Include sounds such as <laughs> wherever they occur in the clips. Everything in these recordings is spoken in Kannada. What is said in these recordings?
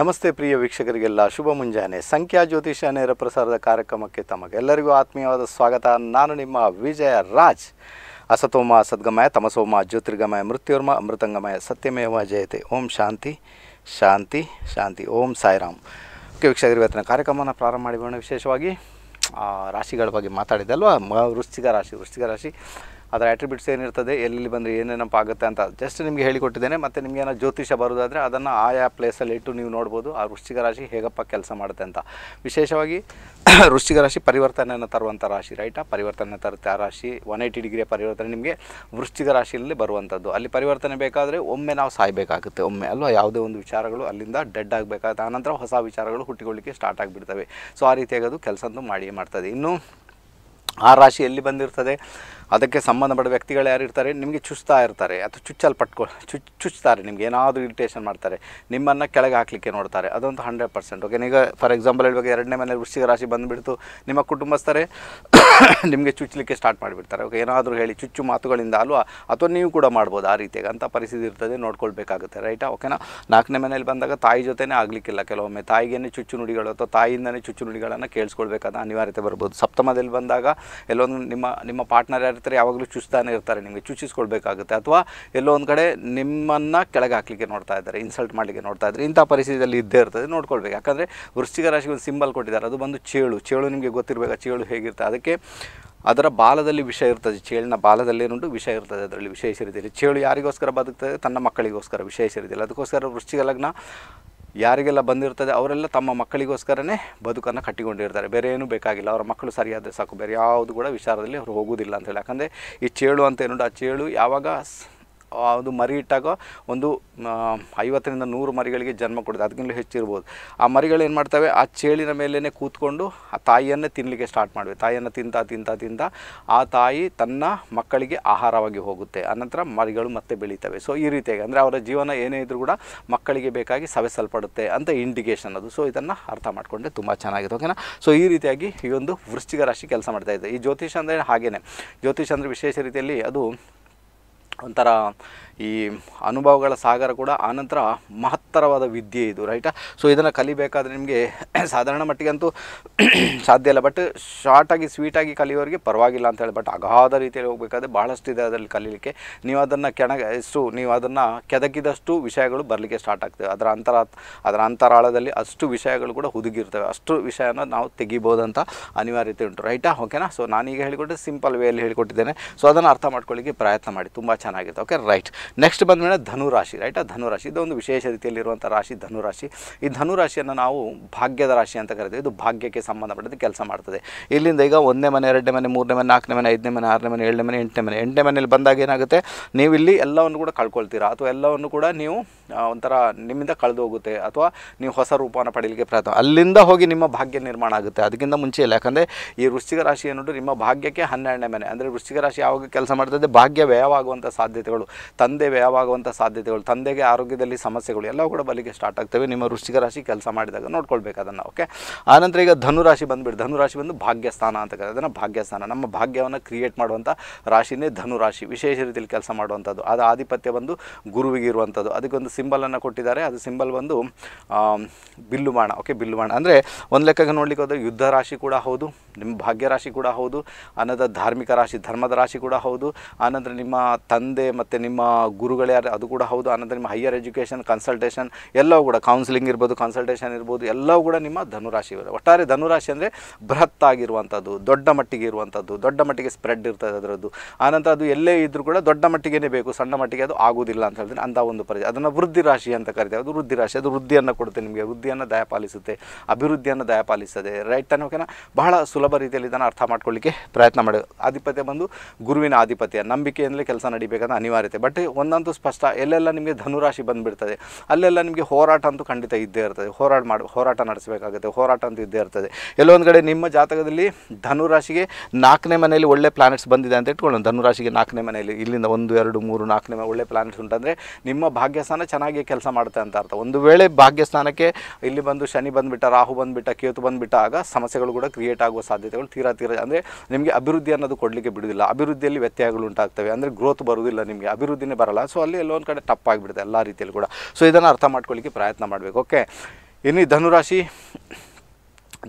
ನಮಸ್ತೆ ಪ್ರಿಯ ವೀಕ್ಷಕರಿಗೆಲ್ಲ ಶುಭ ಮುಂಜಾನೆ ಸಂಖ್ಯಾ ಜ್ಯೋತಿಷ ನೇರ ಪ್ರಸಾರದ ಕಾರ್ಯಕ್ರಮಕ್ಕೆ ತಮಗೆಲ್ಲರಿಗೂ ಆತ್ಮೀಯವಾದ ಸ್ವಾಗತ ನಾನು ನಿಮ್ಮ ವಿಜಯ ರಾಜ್ ಅಸತೋಮ ಸದ್ಗಮಯ ತಮಸೋಮ ಜ್ಯೋತಿರ್ಗಮಯ ಮೃತ್ಯುರ್ಮ ಅಮೃತಂಗಮಯ ಸತ್ಯಮೇವ ಜಯತೆ ಓಂ ಶಾಂತಿ ಶಾಂತಿ ಶಾಂತಿ ಓಂ ಸಾಯಿರಾಮ್ ಓಕೆ ವೀಕ್ಷಕರು ಇವತ್ತಿನ ಕಾರ್ಯಕ್ರಮವನ್ನು ಪ್ರಾರಂಭ ಮಾಡಿಬೋಣ ವಿಶೇಷವಾಗಿ ರಾಶಿಗಳ ಬಗ್ಗೆ ಮಾತಾಡಿದೆ ವೃಶ್ಚಿಕ ರಾಶಿ ವೃಶ್ಚಿಕ ರಾಶಿ ಅದರ ಆಟ್ರಿಬ್ಯೂಟ್ಸ್ ಏನಿರ್ತದೆ ಎಲ್ಲಿ ಬಂದರೆ ಏನೇನಪ್ಪ ಆಗುತ್ತೆ ಅಂತ ಜಸ್ಟ್ ನಿಮಗೆ ಹೇಳಿಕೊಟ್ಟಿದ್ದೇನೆ ಮತ್ತು ನಿಮಗೆ ಏನೋ ಜ್ಯೋತಿಷ್ಯ ಬರೋದಾದರೆ ಅದನ್ನು ಆಯಾ ಪ್ಲೇಸಲ್ಲಿ ಇಟ್ಟು ನೀವು ನೋಡ್ಬೋದು ಆ ವೃಶ್ಚಿಕ ರಾಶಿ ಹೇಗಪ್ಪ ಕೆಲಸ ಮಾಡುತ್ತೆ ಅಂತ ವಿಶೇಷವಾಗಿ <coughs> ವೃಶ್ಚಿಕ ರಾಶಿ ಪರಿವರ್ತನೆಯನ್ನು ತರುವಂಥ ರಾಶಿ ರೈಟಾ ಪರಿವರ್ತನೆ ತರುತ್ತೆ ಆ ರಾಶಿ ಒನ್ ಏಯ್ಟಿ ಡಿಗ್ರಿಯ ಪರಿವರ್ತನೆ ನಿಮಗೆ ವೃಶ್ಚಿಕ ರಾಶಿಯಲ್ಲಿ ಬರುವಂಥದ್ದು ಅಲ್ಲಿ ಪರಿವರ್ತನೆ ಬೇಕಾದರೆ ಒಮ್ಮೆ ನಾವು ಸಾಯಬೇಕಾಗುತ್ತೆ ಒಮ್ಮೆ ಅಲ್ವಾ ಯಾವುದೇ ಒಂದು ವಿಚಾರಗಳು ಅಲ್ಲಿಂದ ಡೆಡ್ ಆಗಬೇಕಾಗುತ್ತೆ ಆನಂತರ ಹೊಸ ವಿಚಾರಗಳು ಹುಟ್ಟಿಕೊಳ್ಳಿಕ್ಕೆ ಸ್ಟಾರ್ಟ್ ಆಗಿಬಿಡ್ತವೆ ಸೊ ಆ ರೀತಿಯಾಗಿ ಅದು ಮಾಡಿಯೇ ಮಾಡ್ತದೆ ಇನ್ನು ಆ ರಾಶಿ ಎಲ್ಲಿ ಬಂದಿರ್ತದೆ ಅದಕ್ಕೆ ಸಂಬಂಧಪಟ್ಟ ವ್ಯಕ್ತಿಗಳು ಯಾರು ಇರ್ತಾರೆ ನಿಮಗೆ ಚುಚ್ತಾ ಇರ್ತಾರೆ ಅಥವಾ ಚುಚ್ಚಲ್ಲಿ ಪಟ್ಕೊ ಚುಚ್ ಚುಚ್ತಾರೆ ನಿಮ್ಗೆ ಏನಾದರೂ ಇರಿಟೇಷನ್ ಮಾಡ್ತಾರೆ ನಿಮ್ಮನ್ನು ಕೆಳಗೆ ಹಾಕಲಿಕ್ಕೆ ನೋಡ್ತಾರೆ ಅದೊಂದು ಹಂಡ್ರೆಡ್ ಪರ್ಸೆಂಟ್ ಓಕೆ ಈಗ ಫಾರ್ ಎಕ್ಸಾಂಪಲ್ ಹೇಳುವಾಗ ಎರಡನೇ ಮನೆಯಲ್ಲಿ ವೃಷ್ಟಿಕ ರಾಶಿ ಬಂದುಬಿಡ್ತು ನಿಮ್ಮ ಕುಟುಂಬಸ್ಥರೇ <coughs> ನಿಮಗೆ ಚುಚ್ಚಲಿಕ್ಕೆ ಸ್ಟಾರ್ಟ್ ಮಾಡಿಬಿಡ್ತಾರೆ ಓಕೆ ಏನಾದರೂ ಹೇಳಿ ಚುಚ್ಚು ಮಾತುಗಳಿಂದ ಅಲ್ವಾ ಅಥವಾ ನೀವು ಕೂಡ ಮಾಡ್ಬೋದು ಆ ರೀತಿಯಾಗಿ ಅಂಥ ಪರಿಸ್ಥಿತಿ ಇರ್ತದೆ ನೋಡ್ಕೊಳ್ಬೇಕಾಗುತ್ತೆ ರೈಟಾ ಓಕೆನಾ ನಾಲ್ಕನೇ ಮನೇಲಿ ಬಂದಾಗ ತಾಯಿ ಜೊತೆನೇ ಆಗಲಿಕ್ಕಿಲ್ಲ ಕೆಲವೊಮ್ಮೆ ತಾಯಿಗೇನೆ ಚುಚ್ಚು ನುಡಿಗಳು ಅಥವಾ ತಾಯಿಯಿಂದನೇ ಚುಚ್ಚು ನುಡಿಗಳನ್ನು ಕೇಳಿಸ್ಕೊಳ್ಬೇಕಾದ ಅನಿವಾರ್ಯತೆ ಬರ್ಬೋದು ಸಪ್ತಮದಲ್ಲಿ ಬಂದಾಗ ಎಲ್ಲೊಂದು ನಿಮ್ಮ ನಿಮ್ಮ ಪಾರ್ಟ್ನರ್ ಯಾರು ಇರ್ತಾರೆ ಯಾವಾಗಲೂ ಚುಚ್ತಾನೆ ಇರ್ತಾರೆ ನಿಮಗೆ ಚುಚ್ಚಿಸ್ಕೊಳ್ಬೇಕಾಗುತ್ತೆ ಅಥವಾ ಎಲ್ಲೋ ಒಂದು ಕಡೆ ನಿಮ್ಮನ್ನು ಕೆಳಗೆ ಹಾಕ್ಲಿಕ್ಕೆ ನೋಡ್ತಾ ಇದ್ದಾರೆ ಇನ್ಸಲ್ಟ್ ಮಾಡಲಿಕ್ಕೆ ನೋಡ್ತಾ ಇದ್ದಾರೆ ಇಂಥ ಪರಿಸ್ಥಿತಿಯಲ್ಲಿ ಇದ್ದೇ ಇರ್ತದೆ ನೋಡ್ಕೊಳ್ಬೇಕು ಯಾಕಂದರೆ ವೃಶ್ಚಿಕ ರಾಶಿಗೆ ಒಂದು ಸಿಂಬಲ್ ಕೊಟ್ಟಿದ್ದಾರೆ ಅದು ಬಂದು ಚೇಳು ಚೇಳು ನಿಮಗೆ ಗೊತ್ತಿರಬೇಕು ಚೇಳು ಹೇಗಿರ್ತದೆ ಅದಕ್ಕೆ ಅದರ ಬಾಲದಲ್ಲಿ ವಿಷ ಇರ್ತದೆ ಚೇಳಿನ ಏನುಂಟು ವಿಷ ಇರ್ತದೆ ಅದರಲ್ಲಿ ವಿಶೇಷ ರೀತಿಯಲ್ಲಿ ಚೇಳು ಯಾರಿಗೋಸ್ಕರ ಬದುಕ್ತದೆ ತನ್ನ ಮಕ್ಕಳಿಗೋಸ್ಕರ ವಿಶೇಷ ರೀತಿಯಲ್ಲಿ ಅದಕ್ಕೋಸ್ಕರ ವೃಶ್ಚಿಕ ಲಗ್ನ ಯಾರಿಗೆಲ್ಲ ಬಂದಿರ್ತದೆ ಅವರೆಲ್ಲ ತಮ್ಮ ಮಕ್ಕಳಿಗೋಸ್ಕರನೇ ಬದುಕನ್ನು ಕಟ್ಟಿಕೊಂಡಿರ್ತಾರೆ ಬೇರೆ ಏನು ಬೇಕಾಗಿಲ್ಲ ಅವರ ಮಕ್ಕಳು ಸರಿಯಾದ ಸಾಕು ಬೇರೆ ಯಾವುದು ಕೂಡ ವಿಚಾರದಲ್ಲಿ ಅವರು ಹೋಗೋದಿಲ್ಲ ಅಂತೇಳಿ ಯಾಕಂದರೆ ಈ ಚೇಳು ಅಂತ ಏನು ಆ ಚೇಳು ಯಾವಾಗ ಒಂದು ಮರಿ ಇಟ್ಟಾಗ ಒಂದು ಐವತ್ತರಿಂದ ನೂರು ಮರಿಗಳಿಗೆ ಜನ್ಮ ಕೊಡುತ್ತೆ ಅದಕ್ಕಿಂತ ಹೆಚ್ಚಿರ್ಬೋದು ಆ ಮರಿಗಳು ಏನು ಮಾಡ್ತವೆ ಆ ಚೇಳಿನ ಮೇಲೇ ಕೂತ್ಕೊಂಡು ಆ ತಾಯಿಯನ್ನೇ ತಿನ್ನಲಿಕ್ಕೆ ಸ್ಟಾರ್ಟ್ ಮಾಡುವೆ ತಾಯಿಯನ್ನು ತಿಂತ ತಿಂತ ತಿಂತ ಆ ತಾಯಿ ತನ್ನ ಮಕ್ಕಳಿಗೆ ಆಹಾರವಾಗಿ ಹೋಗುತ್ತೆ ಆನಂತರ ಮರಿಗಳು ಮತ್ತೆ ಬೆಳೀತವೆ ಸೊ ಈ ರೀತಿಯಾಗಿ ಅಂದರೆ ಅವರ ಜೀವನ ಏನೇ ಇದ್ದರೂ ಕೂಡ ಮಕ್ಕಳಿಗೆ ಬೇಕಾಗಿ ಸವೆಸಲ್ಪಡುತ್ತೆ ಅಂತ ಇಂಡಿಕೇಷನ್ ಅದು ಸೊ ಇದನ್ನು ಅರ್ಥ ಮಾಡಿಕೊಂಡೆ ತುಂಬ ಚೆನ್ನಾಗಿದೆ ಓಕೆನಾ ಸೊ ಈ ರೀತಿಯಾಗಿ ಈ ಒಂದು ವೃಶ್ಚಿಕ ರಾಶಿ ಕೆಲಸ ಮಾಡ್ತಾ ಇದೆ ಈ ಜ್ಯೋತಿಷ್ ಅಂದರೆ ಹಾಗೇನೆ ಜ್ಯೋತಿಷ್ ಅಂದರೆ ವಿಶೇಷ ರೀತಿಯಲ್ಲಿ ಅದು ಒಂಥರ ಈ ಅನುಭವಗಳ ಸಾಗರ ಕೂಡ ಆನಂತರ ಮಹತ್ತರವಾದ ವಿದ್ಯೆ ಇದು ರೈಟಾ ಸೊ ಇದನ್ನು ಕಲಿಬೇಕಾದ್ರೆ ನಿಮಗೆ <clears throat> ಸಾಧಾರಣ ಮಟ್ಟಿಗೆ ಅಂತೂ <clears throat> ಸಾಧ್ಯ ಇಲ್ಲ ಬಟ್ ಶಾರ್ಟಾಗಿ ಸ್ವೀಟಾಗಿ ಕಲಿಯೋರಿಗೆ ಪರವಾಗಿಲ್ಲ ಅಂತ ಹೇಳಿ ಬಟ್ ಅಗಾಧ ರೀತಿಯಲ್ಲಿ ಹೋಗಬೇಕಾದ್ರೆ ಭಾಳಷ್ಟು ಇದೆ ಅದರಲ್ಲಿ ಕಲೀಲಿಕ್ಕೆ ನೀವು ಅದನ್ನು ಎಷ್ಟು ನೀವು ಅದನ್ನು ಕೆದಕಿದಷ್ಟು ವಿಷಯಗಳು ಬರಲಿಕ್ಕೆ ಸ್ಟಾರ್ಟ್ ಆಗ್ತವೆ ಅದರ ಅಂತರ ಅದರ ಅಂತರಾಳದಲ್ಲಿ ಅಷ್ಟು ವಿಷಯಗಳು ಕೂಡ ಹುದುಗಿರ್ತವೆ ಅಷ್ಟು ವಿಷಯನ ನಾವು ತೆಗಿಬೋದಂತ ಅನಿವಾರ್ಯತೆ ಉಂಟು ರೈಟಾ ಓಕೆನಾ ಸೊ ನಾನೀಗ ಹೇಳಿಕೊಟ್ಟೆ ಸಿಂಪಲ್ ವೇಯಲ್ಲಿ ಹೇಳಿಕೊಟ್ಟಿದ್ದೇನೆ ಸೊ ಅದನ್ನು ಅರ್ಥ ಮಾಡ್ಕೊಳ್ಳಿಕ್ಕೆ ಪ್ರಯತ್ನ ಮಾಡಿ ತುಂಬ ಚೆನ್ನಾಗಿತ್ತು ಓಕೆ ರೈಟ್ ನೆಕ್ಸ್ಟ್ ಬಂದಮೇಲೆ ಧನುರಾಶಿ ರೈಟ್ ಆ ಧನುರಾಶಿ ಇದೊಂದು ವಿಶೇಷ ರೀತಿಯಲ್ಲಿರುವಂಥ ರಾಶಿ ಧನುರಾಶಿ ಈ ಧನುರಾಶಿಯನ್ನು ನಾವು ಭಾಗ್ಯದ ರಾಶಿ ಅಂತ ಕರಿತೀವಿ ಇದು ಭಾಗ್ಯಕ್ಕೆ ಸಂಬಂಧಪಟ್ಟಂತೆ ಕೆಲಸ ಮಾಡ್ತದೆ ಇಲ್ಲಿಂದ ಈಗ ಒಂದನೇ ಮನೆ ಎರಡನೇ ಮನೆ ಮೂರನೇ ಮನೆ ನಾಲ್ಕನೇ ಮನೆ ಐದನೇ ಮನೆ ಆರನೇ ಮನೆ ಏಳನೇ ಮನೆ ಎಂಟನೇ ಮನೆ ಎಂಟನೇ ಮನೇಲಿ ಬಂದಾಗ ಏನಾಗುತ್ತೆ ನೀವು ಇಲ್ಲಿ ಎಲ್ಲವನ್ನು ಕೂಡ ಕಳ್ಕೊಳ್ತೀರಾ ಅಥವಾ ಎಲ್ಲವನ್ನು ಕೂಡ ನೀವು ಒಂಥರ ನಿಮ್ಮಿಂದ ಕಳೆದು ಹೋಗುತ್ತೆ ಅಥವಾ ನೀವು ಹೊಸ ರೂಪವನ್ನು ಪಡೀಲಿಕ್ಕೆ ಪ್ರಯತ್ನ ಅಲ್ಲಿಂದ ಹೋಗಿ ನಿಮ್ಮ ಭಾಗ್ಯ ನಿರ್ಮಾಣ ಆಗುತ್ತೆ ಅದಕ್ಕಿಂತ ಮುಂಚೆ ಇಲ್ಲ ಯಾಕಂದರೆ ಈ ವೃಶ್ಚಿಕ ರಾಶಿ ಅನ್ನೋದು ನಿಮ್ಮ ಭಾಗ್ಯಕ್ಕೆ ಹನ್ನೆರಡನೇ ಮನೆ ಅಂದರೆ ವೃಶ್ಚಿಕ ರಾಶಿ ಯಾವಾಗ ಕೆಲಸ ಮಾಡ್ತದೆ ಭಾಗ್ಯ ವ್ಯಯವಾಗುವಂಥ ಸಾಧ್ಯತೆಗಳು ತಂದೆ ಮುಂದೆ ವ್ಯಯವಾಗುವಂಥ ಸಾಧ್ಯತೆಗಳು ತಂದೆಗೆ ಆರೋಗ್ಯದಲ್ಲಿ ಸಮಸ್ಯೆಗಳು ಎಲ್ಲವೂ ಕೂಡ ಬಲಿಗೆ ಸ್ಟಾರ್ಟ್ ಆಗ್ತವೆ ನಿಮ್ಮ ವೃಷ್ಟಿಕ ರಾಶಿ ಕೆಲಸ ಮಾಡಿದಾಗ ನೋಡ್ಕೊಳ್ಬೇಕು ಅದನ್ನು ಓಕೆ ಆನಂತರ ಈಗ ಧನುರಾಶಿ ಬಂದುಬಿಡಿ ಧನುರಾಶಿ ಬಂದು ಭಾಗ್ಯಸ್ಥಾನ ಅಂತ ಕರೆ ಅದನ್ನು ಭಾಗ್ಯಸ್ಥಾನ ನಮ್ಮ ಭಾಗ್ಯವನ್ನು ಕ್ರಿಯೇಟ್ ಮಾಡುವಂಥ ರಾಶಿನೇ ಧನುರಾಶಿ ವಿಶೇಷ ರೀತಿಯಲ್ಲಿ ಕೆಲಸ ಮಾಡುವಂಥದ್ದು ಅದು ಆಧಿಪತ್ಯ ಬಂದು ಗುರುವಿಗೆ ಇರುವಂಥದ್ದು ಅದಕ್ಕೊಂದು ಸಿಂಬಲನ್ನು ಕೊಟ್ಟಿದ್ದಾರೆ ಅದು ಸಿಂಬಲ್ ಬಂದು ಬಿಲ್ಲು ಬಾಣ ಓಕೆ ಬಿಲ್ಲು ಬಾಣ ಅಂದರೆ ಒಂದು ಲೆಕ್ಕಕ್ಕೆ ನೋಡಲಿಕ್ಕೆ ಹೋದರೆ ಯುದ್ಧ ರಾಶಿ ಕೂಡ ಹೌದು ನಿಮ್ಮ ಭಾಗ್ಯ ರಾಶಿ ಕೂಡ ಹೌದು ಅನ್ನದ ಧಾರ್ಮಿಕ ರಾಶಿ ಧರ್ಮದ ರಾಶಿ ಕೂಡ ಹೌದು ಆನಂತರ ನಿಮ್ಮ ತಂದೆ ಮತ್ತು ನಿಮ್ಮ ಗುರುಗಳು ಯಾರು ಅದು ಕೂಡ ಹೌದು ಆನಂತರ ನಿಮ್ಮ ಹೈಯರ್ ಎಜುಕೇಷನ್ ಕನ್ಸಲ್ಟೇಷನ್ ಎಲ್ಲವೂ ಕೂಡ ಕೌನ್ಸಿಲಿಂಗ್ ಇರ್ಬೋದು ಕನ್ಸಲ್ಟೇಷನ್ ಇರ್ಬೋದು ಎಲ್ಲವೂ ಕೂಡ ನಿಮ್ಮ ಧನುರಾಶಿ ಇರೋದು ಒಟ್ಟಾರೆ ಧನುರಾಶಿ ಅಂದರೆ ಬೃಹತ್ ಆಗಿರುವಂಥದ್ದು ದೊಡ್ಡ ಮಟ್ಟಿಗೆ ಇರುವಂಥದ್ದು ದೊಡ್ಡ ಮಟ್ಟಿಗೆ ಸ್ಪ್ರೆಡ್ ಇರ್ತದೆ ಅದರದ್ದು ಆನಂತರ ಅದು ಎಲ್ಲೇ ಇದ್ದರೂ ಕೂಡ ದೊಡ್ಡ ಮಟ್ಟಿಗೆ ಬೇಕು ಸಣ್ಣ ಮಟ್ಟಿಗೆ ಅದು ಆಗೋದಿಲ್ಲ ಅಂತ ಹೇಳಿದ್ರೆ ಅಂಥ ಒಂದು ಪರಿಚಯ ಅದನ್ನು ವೃದ್ಧಿ ರಾಶಿ ಅಂತ ಕರಿತೇವೆ ಅದು ವೃದ್ಧಿ ರಾಶಿ ಅದು ವೃದ್ಧಿಯನ್ನು ಕೊಡುತ್ತೆ ನಿಮಗೆ ವೃದ್ಧಿಯನ್ನು ದಯಪಾಲಿಸುತ್ತೆ ಅಭಿವೃದ್ಧಿಯನ್ನು ದಯಪಾಲಿಸುತ್ತದೆ ರೈಟ್ ತಾನೆ ಓಕೆನಾ ಬಹಳ ಸುಲಭ ರೀತಿಯಲ್ಲಿ ಇದನ್ನು ಅರ್ಥ ಮಾಡ್ಕೊಳ್ಳಿಕ್ಕೆ ಪ್ರಯತ್ನ ಮಾಡೋದು ಆಧಿಪತ್ಯ ಬಂದು ಗುರುವಿನ ಆಧಿಪತ್ಯ ನಂಬಿಕೆಯಿಂದಲೇ ಕೆಲಸ ನಡಿಬೇಕಂತ ಅನಿವಾರ್ಯತೆ ಬಟ್ ಒಂದಂತೂ ಸ್ಪಷ್ಟ ಎಲ್ಲೆಲ್ಲ ನಿಮಗೆ ಧನುರಾಶಿ ಬಂದುಬಿಡ್ತದೆ ಅಲ್ಲೆಲ್ಲ ನಿಮಗೆ ಹೋರಾಟ ಅಂತೂ ಖಂಡಿತ ಇದ್ದೇ ಇರ್ತದೆ ಹೋರಾಟ ಮಾಡಿ ಹೋರಾಟ ನಡೆಸಬೇಕಾಗುತ್ತೆ ಹೋರಾಟ ಅಂತೂ ಇದ್ದೇ ಇರ್ತದೆ ಎಲ್ಲೊಂದು ಕಡೆ ನಿಮ್ಮ ಜಾತಕದಲ್ಲಿ ಧನುರಾಶಿಗೆ ನಾಲ್ಕನೇ ಮನೆಯಲ್ಲಿ ಒಳ್ಳೆ ಪ್ಲಾನೆಟ್ಸ್ ಬಂದಿದೆ ಅಂತ ಇಟ್ಕೊಳ್ಳೋಣ ಧನುರಾಶಿಗೆ ನಾಲ್ಕನೇ ಮನೆಯಲ್ಲಿ ಇಲ್ಲಿಂದ ಒಂದು ಎರಡು ಮೂರು ನಾಲ್ಕನೇ ಒಳ್ಳೆ ಪ್ಲಾನೆಟ್ಸ್ ಉಂಟಂದರೆ ನಿಮ್ಮ ಭಾಗ್ಯಸ್ಥಾನ ಚೆನ್ನಾಗಿ ಕೆಲಸ ಮಾಡುತ್ತೆ ಅಂತ ಅರ್ಥ ಒಂದು ವೇಳೆ ಭಾಗ್ಯಸ್ಥಾನಕ್ಕೆ ಇಲ್ಲಿ ಬಂದು ಶನಿ ಬಂದುಬಿಟ್ಟ ರಾಹು ಬಂದುಬಿಟ್ಟ ಕೇತು ಬಂದುಬಿಟ್ಟ ಆಗ ಸಮಸ್ಯೆಗಳು ಕೂಡ ಕ್ರಿಯೇಟ್ ಆಗುವ ಸಾಧ್ಯತೆಗಳು ತೀರಾ ತೀರ ಅಂದರೆ ನಿಮಗೆ ಅಭಿವೃದ್ಧಿ ಅನ್ನೋದು ಕೊಡಲಿಕ್ಕೆ ಬಿಡುವುದಿಲ್ಲ ಅಭಿವೃದ್ಧಿಯಲ್ಲಿ ವ್ಯತ್ಯಯಗಳು ಉಂಟಾಗ್ತವೆ ಅಂದರೆ ಗ್ರೋತ್ ಬರುವುದಿಲ್ಲ ನಿಮಗೆ ಅಭಿವೃದ್ಧಿನೇ ಬರಲ್ಲ ಸೊ ಅಲ್ಲಿ ಎಲ್ಲೊಂದು ಕಡೆ ಟಪ್ಪಾಗಿಬಿಡುತ್ತೆ ಎಲ್ಲ ರೀತಿಯಲ್ಲಿ ಕೂಡ ಸೊ ಇದನ್ನು ಅರ್ಥ ಮಾಡ್ಕೊಳ್ಳಿಕ್ಕೆ ಪ್ರಯತ್ನ ಮಾಡಬೇಕು ಓಕೆ ಇನ್ನು ಧನುರಾಶಿ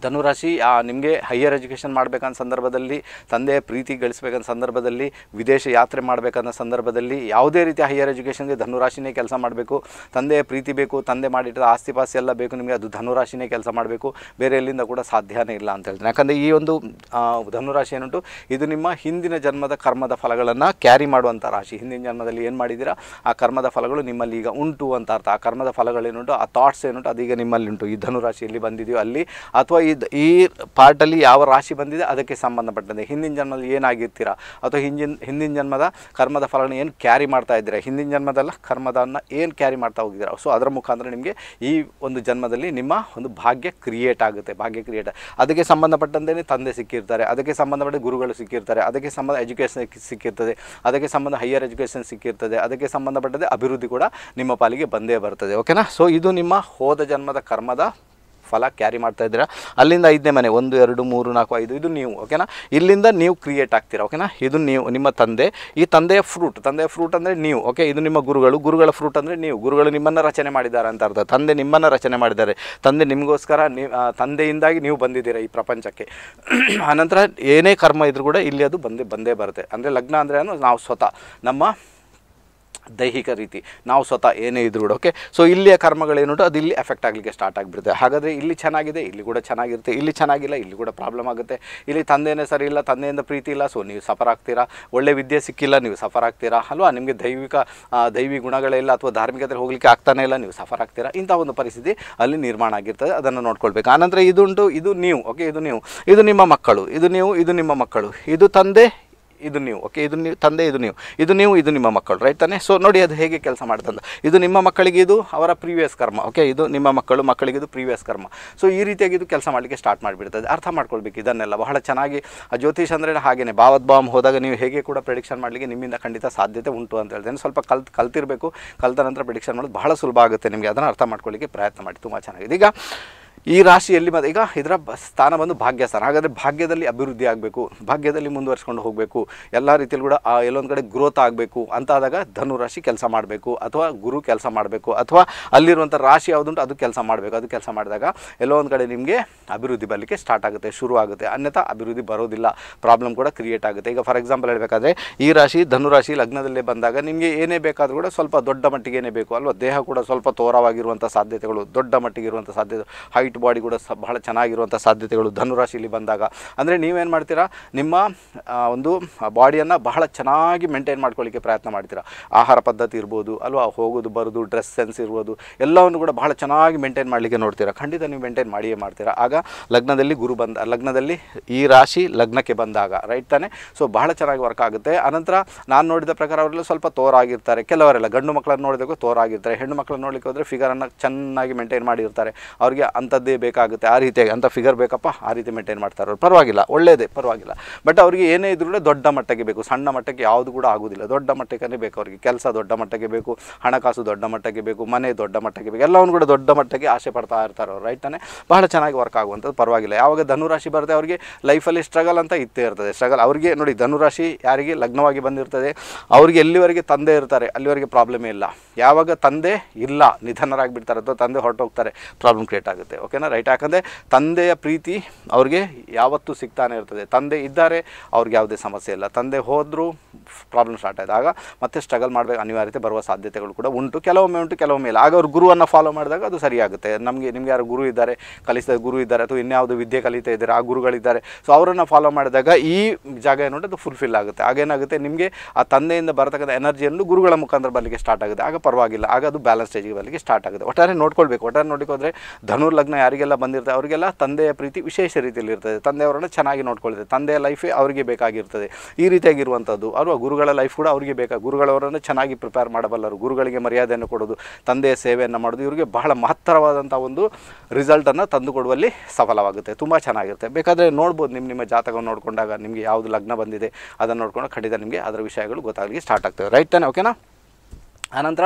ಧನುರಾಶಿ ನಿಮಗೆ ಹೈಯರ್ ಎಜುಕೇಷನ್ ಮಾಡಬೇಕಂದ ಸಂದರ್ಭದಲ್ಲಿ ತಂದೆ ಪ್ರೀತಿ ಗಳಿಸ್ಬೇಕಂತ ಸಂದರ್ಭದಲ್ಲಿ ವಿದೇಶ ಯಾತ್ರೆ ಮಾಡಬೇಕಾದ ಸಂದರ್ಭದಲ್ಲಿ ಯಾವುದೇ ರೀತಿಯ ಹೈಯರ್ ಎಜುಕೇಷನ್ಗೆ ಧನುರಾಶಿನೇ ಕೆಲಸ ಮಾಡಬೇಕು ತಂದೆಯ ಪ್ರೀತಿ ಬೇಕು ತಂದೆ ಮಾಡಿಟ್ಟಿರೋ ಆಸ್ತಿ ಪಾಸ್ತಿ ಎಲ್ಲ ಬೇಕು ನಿಮಗೆ ಅದು ಧನುರಾಶಿನೇ ಕೆಲಸ ಮಾಡಬೇಕು ಬೇರೆ ಎಲ್ಲಿಂದ ಕೂಡ ಸಾಧ್ಯನೇ ಇಲ್ಲ ಅಂತ ಹೇಳ್ತೀನಿ ಯಾಕಂದರೆ ಈ ಒಂದು ಧನುರಾಶಿ ಏನುಂಟು ಇದು ನಿಮ್ಮ ಹಿಂದಿನ ಜನ್ಮದ ಕರ್ಮದ ಫಲಗಳನ್ನು ಕ್ಯಾರಿ ಮಾಡುವಂಥ ರಾಶಿ ಹಿಂದಿನ ಜನ್ಮದಲ್ಲಿ ಏನು ಮಾಡಿದ್ದೀರಾ ಆ ಕರ್ಮದ ಫಲಗಳು ನಿಮ್ಮಲ್ಲಿ ಈಗ ಉಂಟು ಅಂತ ಅರ್ಥ ಆ ಕರ್ಮದ ಫಲಗಳೇನುಂಟು ಆ ಥಾಟ್ಸ್ ಏನುಂಟು ಅದೀಗ ನಿಮ್ಮಲ್ಲಿ ಉಂಟು ಈ ಧನುರಾಶಿಯಲ್ಲಿ ಬಂದಿದೆಯೋ ಅಲ್ಲಿ ಅಥವಾ ಇದು ಈ ಪಾರ್ಟಲ್ಲಿ ಯಾವ ರಾಶಿ ಬಂದಿದೆ ಅದಕ್ಕೆ ಸಂಬಂಧಪಟ್ಟಂತೆ ಹಿಂದಿನ ಜನ್ಮದಲ್ಲಿ ಏನಾಗಿರ್ತೀರಾ ಅಥವಾ ಹಿಂದಿನ ಹಿಂದಿನ ಜನ್ಮದ ಕರ್ಮದ ಫಲನ ಏನು ಕ್ಯಾರಿ ಮಾಡ್ತಾ ಇದ್ದೀರ ಹಿಂದಿನ ಜನ್ಮದಲ್ಲ ಕರ್ಮದನ್ನು ಏನು ಕ್ಯಾರಿ ಮಾಡ್ತಾ ಹೋಗಿದ್ದೀರಾ ಸೊ ಅದರ ಮುಖಾಂತರ ನಿಮಗೆ ಈ ಒಂದು ಜನ್ಮದಲ್ಲಿ ನಿಮ್ಮ ಒಂದು ಭಾಗ್ಯ ಕ್ರಿಯೇಟ್ ಆಗುತ್ತೆ ಭಾಗ್ಯ ಕ್ರಿಯೇಟ್ ಅದಕ್ಕೆ ಸಂಬಂಧಪಟ್ಟಂತೆ ತಂದೆ ಸಿಕ್ಕಿರ್ತಾರೆ ಅದಕ್ಕೆ ಸಂಬಂಧಪಟ್ಟ ಗುರುಗಳು ಸಿಕ್ಕಿರ್ತಾರೆ ಅದಕ್ಕೆ ಸಂಬಂಧ ಎಜುಕೇಷನ್ ಸಿಕ್ಕಿರ್ತದೆ ಅದಕ್ಕೆ ಸಂಬಂಧ ಹೈಯರ್ ಎಜುಕೇಷನ್ ಸಿಕ್ಕಿರ್ತದೆ ಅದಕ್ಕೆ ಸಂಬಂಧಪಟ್ಟಂತೆ ಅಭಿವೃದ್ಧಿ ಕೂಡ ನಿಮ್ಮ ಪಾಲಿಗೆ ಬಂದೇ ಬರ್ತದೆ ಓಕೆನಾ ಸೊ ಇದು ನಿಮ್ಮ ಹೋದ ಜನ್ಮದ ಕರ್ಮದ ಫಲ ಕ್ಯಾರಿ ಮಾಡ್ತಾ ಇದ್ದೀರಾ ಅಲ್ಲಿಂದ ಐದನೇ ಮನೆ ಒಂದು ಎರಡು ಮೂರು ನಾಲ್ಕು ಐದು ಇದು ನೀವು ಓಕೆನಾ ಇಲ್ಲಿಂದ ನೀವು ಕ್ರಿಯೇಟ್ ಆಗ್ತೀರಾ ಓಕೆನಾ ಇದು ನೀವು ನಿಮ್ಮ ತಂದೆ ಈ ತಂದೆಯ ಫ್ರೂಟ್ ತಂದೆಯ ಫ್ರೂಟ್ ಅಂದರೆ ನೀವು ಓಕೆ ಇದು ನಿಮ್ಮ ಗುರುಗಳು ಗುರುಗಳ ಫ್ರೂಟ್ ಅಂದರೆ ನೀವು ಗುರುಗಳು ನಿಮ್ಮನ್ನು ರಚನೆ ಮಾಡಿದ್ದಾರೆ ಅಂತ ಅರ್ಥ ತಂದೆ ನಿಮ್ಮನ್ನು ರಚನೆ ಮಾಡಿದ್ದಾರೆ ತಂದೆ ನಿಮಗೋಸ್ಕರ ನೀವು ತಂದೆಯಿಂದಾಗಿ ನೀವು ಬಂದಿದ್ದೀರಾ ಈ ಪ್ರಪಂಚಕ್ಕೆ <clears throat> ಆನಂತರ ಏನೇ ಕರ್ಮ ಇದ್ರೂ ಕೂಡ ಇಲ್ಲಿ ಅದು ಬಂದೇ ಬಂದೇ ಬರುತ್ತೆ ಅಂದರೆ ಲಗ್ನ ಅಂದರೆ ನಾವು ಸ್ವತಃ ನಮ್ಮ ದೈಹಿಕ ರೀತಿ ನಾವು ಸ್ವತಃ ಏನೇ ಇದ್ರು ಓಕೆ ಸೊ ಇಲ್ಲಿಯ ಕರ್ಮಗಳೇನುಂಟು ಅದು ಇಲ್ಲಿ ಎಫೆಕ್ಟ್ ಆಗಲಿಕ್ಕೆ ಸ್ಟಾರ್ಟ್ ಆಗಿಬಿಡುತ್ತೆ ಹಾಗಾದರೆ ಇಲ್ಲಿ ಚೆನ್ನಾಗಿದೆ ಇಲ್ಲಿ ಕೂಡ ಚೆನ್ನಾಗಿರುತ್ತೆ ಇಲ್ಲಿ ಚೆನ್ನಾಗಿಲ್ಲ ಇಲ್ಲಿ ಕೂಡ ಪ್ರಾಬ್ಲಮ್ ಆಗುತ್ತೆ ಇಲ್ಲಿ ತಂದೆಯೇ ಸರಿ ಇಲ್ಲ ತಂದೆಯಿಂದ ಪ್ರೀತಿ ಇಲ್ಲ ಸೊ ನೀವು ಸಫರ್ ಆಗ್ತೀರಾ ಒಳ್ಳೆ ವಿದ್ಯೆ ಸಿಕ್ಕಿಲ್ಲ ನೀವು ಸಫರ್ ಆಗ್ತೀರಾ ಅಲ್ವಾ ನಿಮಗೆ ದೈವಿಕ ದೈವಿ ಗುಣಗಳೇ ಇಲ್ಲ ಅಥವಾ ಧಾರ್ಮಿಕತೆ ಹೋಗಲಿಕ್ಕೆ ಆಗ್ತಾನೇ ಇಲ್ಲ ನೀವು ಸಫರ್ ಆಗ್ತೀರಾ ಇಂಥ ಒಂದು ಪರಿಸ್ಥಿತಿ ಅಲ್ಲಿ ನಿರ್ಮಾಣ ಆಗಿರ್ತದೆ ಅದನ್ನು ನೋಡ್ಕೊಳ್ಬೇಕು ಆನಂತರ ಇದುಂಟು ಇದು ನೀವು ಓಕೆ ಇದು ನೀವು ಇದು ನಿಮ್ಮ ಮಕ್ಕಳು ಇದು ನೀವು ಇದು ನಿಮ್ಮ ಮಕ್ಕಳು ಇದು ತಂದೆ ಇದು ನೀವು ಓಕೆ ಇದು ನೀವು ತಂದೆ ಇದು ನೀವು ಇದು ನೀವು ಇದು ನಿಮ್ಮ ಮಕ್ಕಳು ರೈಟ್ ತಾನೆ ಸೊ ನೋಡಿ ಅದು ಹೇಗೆ ಕೆಲಸ ಮಾಡ್ತಂದು ಇದು ನಿಮ್ಮ ಮಕ್ಕಳಿಗೆ ಇದು ಅವರ ಪ್ರೀವಿಯಸ್ ಕರ್ಮ ಓಕೆ ಇದು ನಿಮ್ಮ ಮಕ್ಕಳು ಮಕ್ಕಳಿಗೆ ಇದು ಪ್ರೀವಿಯಸ್ ಕರ್ಮ ಸೊ ಈ ರೀತಿಯಾಗಿ ಇದು ಕೆಲಸ ಮಾಡಲಿಕ್ಕೆ ಸ್ಟಾರ್ಟ್ ಮಾಡಿಬಿಡ್ತದೆ ಅರ್ಥ ಮಾಡ್ಕೊಳ್ಬೇಕು ಇದನ್ನೆಲ್ಲ ಬಹಳ ಚೆನ್ನಾಗಿ ಜ್ಯೋತಿಷ್ ಅಂದರೆ ಹಾಗೆಯೇ ಭಾವದ್ಭಾವಂ ಹೋದಾಗ ನೀವು ಹೇಗೆ ಕೂಡ ಪ್ರಿಡಿಕ್ಷನ್ ಮಾಡಲಿಕ್ಕೆ ನಿಮ್ಮಿಂದ ಖಂಡಿತ ಸಾಧ್ಯತೆ ಉಂಟು ಅಂತ ಹೇಳ್ತೇನೆ ಸ್ವಲ್ಪ ಕಲ್ತ್ ಕಲ್ತಿರಬೇಕು ಕಲ್ತ ನಂತರ ಪ್ರಿಡಿಕ್ಷನ್ ಮಾಡೋದು ಬಹಳ ಸುಲಭ ಆಗುತ್ತೆ ನಿಮಗೆ ಅದನ್ನು ಅರ್ಥ ಮಾಡ್ಕೊಳ್ಳಿಕ್ಕೆ ಪ್ರಯತ್ನ ಮಾಡಿ ತುಂಬ ಚೆನ್ನಾಗಿದೆ ಈಗ ಈ ರಾಶಿಯಲ್ಲಿ ಮತ್ತು ಈಗ ಇದರ ಸ್ಥಾನ ಬಂದು ಭಾಗ್ಯ ಸ್ಥಾನ ಹಾಗಾದರೆ ಭಾಗ್ಯದಲ್ಲಿ ಅಭಿವೃದ್ಧಿ ಆಗಬೇಕು ಭಾಗ್ಯದಲ್ಲಿ ಮುಂದುವರ್ಸ್ಕೊಂಡು ಹೋಗಬೇಕು ಎಲ್ಲ ರೀತಿಯಲ್ಲಿ ಕೂಡ ಎಲ್ಲೊಂದು ಕಡೆ ಗ್ರೋತ್ ಆಗಬೇಕು ಅಂತ ಆದಾಗ ಧನು ರಾಶಿ ಕೆಲಸ ಮಾಡಬೇಕು ಅಥವಾ ಗುರು ಕೆಲಸ ಮಾಡಬೇಕು ಅಥವಾ ಅಲ್ಲಿರುವಂಥ ರಾಶಿ ಯಾವುದುಂಟು ಅದು ಕೆಲಸ ಮಾಡಬೇಕು ಅದು ಕೆಲಸ ಮಾಡಿದಾಗ ಎಲ್ಲೋ ಕಡೆ ನಿಮಗೆ ಅಭಿವೃದ್ಧಿ ಬರಲಿಕ್ಕೆ ಸ್ಟಾರ್ಟ್ ಆಗುತ್ತೆ ಶುರು ಆಗುತ್ತೆ ಅನ್ಯಥಾ ಅಭಿವೃದ್ಧಿ ಬರೋದಿಲ್ಲ ಪ್ರಾಬ್ಲಮ್ ಕೂಡ ಕ್ರಿಯೇಟ್ ಆಗುತ್ತೆ ಈಗ ಫಾರ್ ಎಕ್ಸಾಂಪಲ್ ಹೇಳಬೇಕಾದ್ರೆ ಈ ರಾಶಿ ಧನು ರಾಶಿ ಲಗ್ನದಲ್ಲೇ ಬಂದಾಗ ನಿಮಗೆ ಏನೇ ಬೇಕಾದರೂ ಕೂಡ ಸ್ವಲ್ಪ ದೊಡ್ಡ ಮಟ್ಟಿಗೆ ಏನೇ ಬೇಕು ಅಲ್ವಾ ದೇಹ ಕೂಡ ಸ್ವಲ್ಪ ತೋರವಾಗಿರುವಂಥ ಸಾಧ್ಯತೆಗಳು ದೊಡ್ಡ ಮಟ್ಟಿಗೆ ಇರುವಂಥ ಸಾಧ್ಯತೆ ಹೈಟ್ ಬಾಡಿ ಕೂಡ ಬಹಳ ಚೆನ್ನಾಗಿರುವಂಥ ಸಾಧ್ಯತೆಗಳು ರಾಶಿಯಲ್ಲಿ ಬಂದಾಗ ಅಂದರೆ ನೀವೇನು ಮಾಡ್ತೀರಾ ನಿಮ್ಮ ಒಂದು ಬಾಡಿಯನ್ನು ಬಹಳ ಚೆನ್ನಾಗಿ ಮೇಂಟೈನ್ ಮಾಡ್ಕೊಳ್ಳಿಕ್ಕೆ ಪ್ರಯತ್ನ ಮಾಡ್ತೀರಾ ಆಹಾರ ಪದ್ಧತಿ ಇರ್ಬೋದು ಅಲ್ವಾ ಹೋಗೋದು ಬರೋದು ಡ್ರೆಸ್ ಸೆನ್ಸ್ ಇರ್ಬೋದು ಎಲ್ಲವನ್ನು ಕೂಡ ಬಹಳ ಚೆನ್ನಾಗಿ ಮೇಂಟೈನ್ ಮಾಡಲಿಕ್ಕೆ ನೋಡ್ತೀರಾ ಖಂಡಿತ ನೀವು ಮೇಂಟೈನ್ ಮಾಡಿಯೇ ಮಾಡ್ತೀರಾ ಆಗ ಲಗ್ನದಲ್ಲಿ ಗುರು ಬಂದ ಲಗ್ನದಲ್ಲಿ ಈ ರಾಶಿ ಲಗ್ನಕ್ಕೆ ಬಂದಾಗ ರೈಟ್ ತಾನೆ ಸೊ ಬಹಳ ಚೆನ್ನಾಗಿ ವರ್ಕ್ ಆಗುತ್ತೆ ಅನಂತರ ನಾನು ನೋಡಿದ ಪ್ರಕಾರ ಅವರೆಲ್ಲ ಸ್ವಲ್ಪ ತೋರಾಗಿರ್ತಾರೆ ಕೆಲವರೆಲ್ಲ ಗಂಡು ಮಕ್ಕಳನ್ನು ನೋಡಿದಾಗ ತೋರಾಗಿರ್ತಾರೆ ಹೆಣ್ಣು ಮಕ್ಕಳನ್ನು ನೋಡಲಿಕ್ಕೆ ಹೋದರೆ ಫಿಗರನ್ನು ಚೆನ್ನಾಗಿ ಮೇಂಟೈನ್ ಮಾಡಿರ್ತಾರೆ ಅವರಿಗೆ ಅಂತ ಅಂಥದ್ದೇ ಬೇಕಾಗುತ್ತೆ ಆ ರೀತಿಯಾಗಿ ಅಂಥ ಫಿಗರ್ ಬೇಕಪ್ಪ ಆ ರೀತಿ ಮೇಂಟೈನ್ ಮಾಡ್ತಾರೆ ಅವ್ರು ಪರವಾಗಿಲ್ಲ ಒಳ್ಳೆಯದೇ ಪರವಾಗಿಲ್ಲ ಬಟ್ ಅವರಿಗೆ ಏನೇ ಇದ್ರೂ ದೊಡ್ಡ ಮಟ್ಟಕ್ಕೆ ಬೇಕು ಸಣ್ಣ ಮಟ್ಟಕ್ಕೆ ಯಾವುದು ಕೂಡ ಆಗೋದಿಲ್ಲ ದೊಡ್ಡ ಮಟ್ಟಕ್ಕೇ ಬೇಕು ಅವರಿಗೆ ಕೆಲಸ ದೊಡ್ಡ ಮಟ್ಟಕ್ಕೆ ಬೇಕು ಹಣಕಾಸು ದೊಡ್ಡ ಮಟ್ಟಕ್ಕೆ ಬೇಕು ಮನೆ ದೊಡ್ಡ ಮಟ್ಟಕ್ಕೆ ಬೇಕು ಎಲ್ಲವನ್ನು ಕೂಡ ದೊಡ್ಡ ಮಟ್ಟಕ್ಕೆ ಆಸೆ ಪಡ್ತಾ ಇರ್ತಾರೆ ಅವ್ರು ರೈಟ್ ತಾನೇ ಬಹಳ ಚೆನ್ನಾಗಿ ವರ್ಕ್ ಆಗುವಂಥದ್ದು ಪರವಾಗಿಲ್ಲ ಯಾವಾಗ ಧನುರಾಶಿ ಬರುತ್ತೆ ಅವರಿಗೆ ಲೈಫಲ್ಲಿ ಸ್ಟ್ರಗಲ್ ಅಂತ ಇತ್ತೇ ಇರ್ತದೆ ಸ್ಟ್ರಗಲ್ ಅವರಿಗೆ ನೋಡಿ ಧನುರಾಶಿ ಯಾರಿಗೆ ಲಗ್ನವಾಗಿ ಬಂದಿರ್ತದೆ ಅವ್ರಿಗೆ ಎಲ್ಲಿವರೆಗೆ ತಂದೆ ಇರ್ತಾರೆ ಅಲ್ಲಿವರೆಗೆ ಪ್ರಾಬ್ಲಮೇ ಇಲ್ಲ ಯಾವಾಗ ತಂದೆ ಇಲ್ಲ ನಿಧನರಾಗಿಬಿಡ್ತಾರೆ ಅಥವಾ ತಂದೆ ಹೊರಟೋಗ್ತಾರೆ ಪ್ರಾಬ್ಲಮ್ ಕ್ರಿಯೇಟ್ ಆಗುತ್ತೆ ಓಕೆನಾ ರೈಟ್ ಯಾಕಂದರೆ ತಂದೆಯ ಪ್ರೀತಿ ಅವ್ರಿಗೆ ಯಾವತ್ತೂ ಸಿಗ್ತಾನೆ ಇರ್ತದೆ ತಂದೆ ಇದ್ದಾರೆ ಅವ್ರಿಗೆ ಯಾವುದೇ ಸಮಸ್ಯೆ ಇಲ್ಲ ತಂದೆ ಹೋದರೂ ಪ್ರಾಬ್ಲಮ್ ಸ್ಟಾರ್ಟ್ ಆಗ ಮತ್ತೆ ಸ್ಟ್ರಗಲ್ ಮಾಡಬೇಕು ಅನಿವಾರ್ಯತೆ ಬರುವ ಸಾಧ್ಯತೆಗಳು ಕೂಡ ಉಂಟು ಕೆಲವೊಮ್ಮೆ ಉಂಟು ಕೆಲವೊಮ್ಮೆ ಇಲ್ಲ ಆಗ ಅವ್ರು ಗುರುವನ್ನು ಫಾಲೋ ಮಾಡಿದಾಗ ಅದು ಸರಿಯಾಗುತ್ತೆ ನಮಗೆ ನಿಮ್ಗೆ ಯಾರು ಗುರು ಇದ್ದಾರೆ ಕಲಿಸಿದ ಗುರು ಇದ್ದಾರೆ ಅಥವಾ ಇನ್ಯಾವುದು ವಿದ್ಯೆ ಕಲಿತಾ ಇದ್ದಾರೆ ಆ ಗುರುಗಳಿದ್ದಾರೆ ಸೊ ಅವರನ್ನು ಫಾಲೋ ಮಾಡಿದಾಗ ಈ ಜಾಗ ಏನೋ ಅದು ಫುಲ್ಫಿಲ್ ಆಗುತ್ತೆ ಆಗೇನಾಗುತ್ತೆ ನಿಮಗೆ ಆ ತಂದೆಯಿಂದ ಬರತಕ್ಕಂಥ ಎನರ್ಜಿಯನ್ನು ಗುರುಗಳ ಮುಖಾಂತರ ಬರಲಿಕ್ಕೆ ಸ್ಟಾರ್ಟ್ ಆಗುತ್ತೆ ಆಗ ಪರವಾಗಿಲ್ಲ ಆಗ ಅದು ಬ್ಯಾಲೆನ್ಸ್ ಸ್ಟೇಜ್ಗೆ ಬರಲಿಕ್ಕೆ ಸ್ಟಾರ್ಟ್ ಆಗುತ್ತೆ ಒಟ್ಟಾರೆ ನೋಡ್ಕೊಳ್ಬೇಕು ಒಟ್ಟಾರೆ ನೋಡಿಕೋದ್ರೆ ಧನುರ್ ಯಾರಿಗೆಲ್ಲ ಬಂದಿರ್ತದೆ ಅವರಿಗೆಲ್ಲ ತಂದೆಯ ಪ್ರೀತಿ ವಿಶೇಷ ರೀತಿಯಲ್ಲಿ ಇರ್ತದೆ ತಂದೆಯವರನ್ನು ಚೆನ್ನಾಗಿ ನೋಡ್ಕೊಳ್ತದೆ ತಂದೆಯ ಲೈಫೇ ಅವರಿಗೆ ಬೇಕಾಗಿರ್ತದೆ ಈ ರೀತಿಯಾಗಿರುವಂಥದ್ದು ಅಥವಾ ಗುರುಗಳ ಲೈಫ್ ಕೂಡ ಅವರಿಗೆ ಬೇಕಾಗಿ ಗುರುಗಳವರನ್ನು ಚೆನ್ನಾಗಿ ಪ್ರಿಪೇರ್ ಮಾಡಬಲ್ಲರು ಗುರುಗಳಿಗೆ ಮರ್ಯಾದೆಯನ್ನು ಕೊಡೋದು ತಂದೆಯ ಸೇವೆಯನ್ನು ಮಾಡೋದು ಇವರಿಗೆ ಬಹಳ ಮಹತ್ತರವಾದಂಥ ಒಂದು ರಿಸಲ್ಟನ್ನು ತಂದುಕೊಡುವಲ್ಲಿ ಸಫಲವಾಗುತ್ತೆ ತುಂಬ ಚೆನ್ನಾಗಿರುತ್ತೆ ಬೇಕಾದರೆ ನೋಡ್ಬೋದು ನಿಮ್ಮ ನಿಮ್ಮ ಜಾತಕವನ್ನು ನೋಡಿಕೊಂಡಾಗ ನಿಮಗೆ ಯಾವುದು ಲಗ್ನ ಬಂದಿದೆ ಅದನ್ನು ನೋಡ್ಕೊಂಡು ಖಂಡಿತ ನಿಮಗೆ ಅದರ ವಿಷಯಗಳು ಗೊತ್ತಾಗಲಿಕ್ಕೆ ಸ್ಟಾರ್ಟ್ ಆಗ್ತವೆ ರೈಟ್ ತಾನೆ ಓಕೆನಾ ಆನಂತರ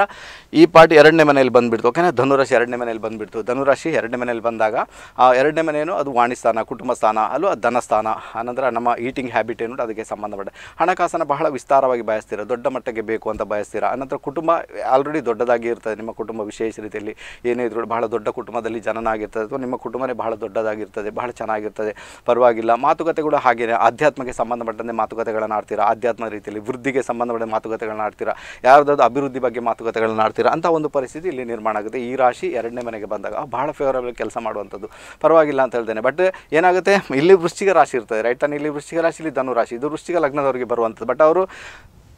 ಈ ಪಾರ್ಟಿ ಎರಡನೇ ಮನೆಯಲ್ಲಿ ಬಂದುಬಿಡ್ತು ಓಕೆನಾ ಧನುರಾಶಿ ಎರಡನೇ ಮನೆಯಲ್ಲಿ ಬಂದುಬಿಡ್ತು ಧನುರಾಶಿ ಎರಡನೇ ಮನೆಯಲ್ಲಿ ಬಂದಾಗ ಆ ಎರಡನೇ ಮನೆಯೇನು ಅದು ಸ್ಥಾನ ಕುಟುಂಬ ಸ್ಥಾನ ಅಲ್ಲೂ ಅದು ಧನಸ್ಥಾನ ಆನಂತರ ನಮ್ಮ ಈಟಿಂಗ್ ಹ್ಯಾಬಿಟ್ ಏನು ಅದಕ್ಕೆ ಸಂಬಂಧಪಟ್ಟ ಹಣಕಾಸನ ಬಹಳ ವಿಸ್ತಾರವಾಗಿ ಬಯಸ್ತೀರ ದೊಡ್ಡ ಮಟ್ಟಕ್ಕೆ ಬೇಕು ಅಂತ ಬಯಸ್ತೀರ ಆನಂತರ ಕುಟುಂಬ ಆಲ್ರೆಡಿ ದೊಡ್ಡದಾಗಿ ಇರ್ತದೆ ನಿಮ್ಮ ಕುಟುಂಬ ವಿಶೇಷ ರೀತಿಯಲ್ಲಿ ಏನೇ ಇದ್ರು ಬಹಳ ದೊಡ್ಡ ಕುಟುಂಬದಲ್ಲಿ ಜನನಾಗಿರ್ತದೆ ಅಥವಾ ನಿಮ್ಮ ಕುಟುಂಬನೇ ಬಹಳ ದೊಡ್ಡದಾಗಿರ್ತದೆ ಬಹಳ ಚೆನ್ನಾಗಿರ್ತದೆ ಪರವಾಗಿಲ್ಲ ಮಾತುಕತೆ ಕೂಡ ಹಾಗೆಯೇ ಆಧ್ಯಾತ್ಮಕ್ಕೆ ಸಂಬಂಧಪಟ್ಟಂತೆ ಮಾತುಕತೆಗಳನ್ನು ಆಡ್ತೀರಾ ಆಧ್ಯಾತ್ಮ ರೀತಿಯಲ್ಲಿ ವೃದ್ಧಿಗೆ ಸಂಬಂಧಪಟ್ಟ ಮಾತುಕತೆಗಳನ್ನ ಆಡ್ತೀರಾ ಯಾರ್ದಾದ್ರು ಅಭಿವೃದ್ಧಿ ಬಗ್ಗೆ ಬಗ್ಗೆ ಮಾತುಕತೆಗಳನ್ನ ಆಡ್ತೀರಾ ಅಂತ ಒಂದು ಪರಿಸ್ಥಿತಿ ಇಲ್ಲಿ ನಿರ್ಮಾಣ ಆಗುತ್ತೆ ಈ ರಾಶಿ ಎರಡನೇ ಮನೆಗೆ ಬಂದಾಗ ಭಾಳ ಫೇವರಬಲ್ ಕೆಲಸ ಮಾಡುವಂಥದ್ದು ಪರವಾಗಿಲ್ಲ ಅಂತ ಹೇಳ್ತೇನೆ ಬಟ್ ಏನಾಗುತ್ತೆ ಇಲ್ಲಿ ವೃಶ್ಚಿಕ ರಾಶಿ ಇರ್ತದೆ ರೈಟ್ ತಾನೆ ಇಲ್ಲಿ ವೃಶ್ಚಿಕ ರಾಶಿ ಇಲ್ಲಿ ಧನು ರಾಶಿ ಇದು ವೃಷ್ಟಿಗೆ ಲಗ್ನದವರಿಗೆ ಬರುವಂಥದ್ದು ಬಟ್ ಅವರು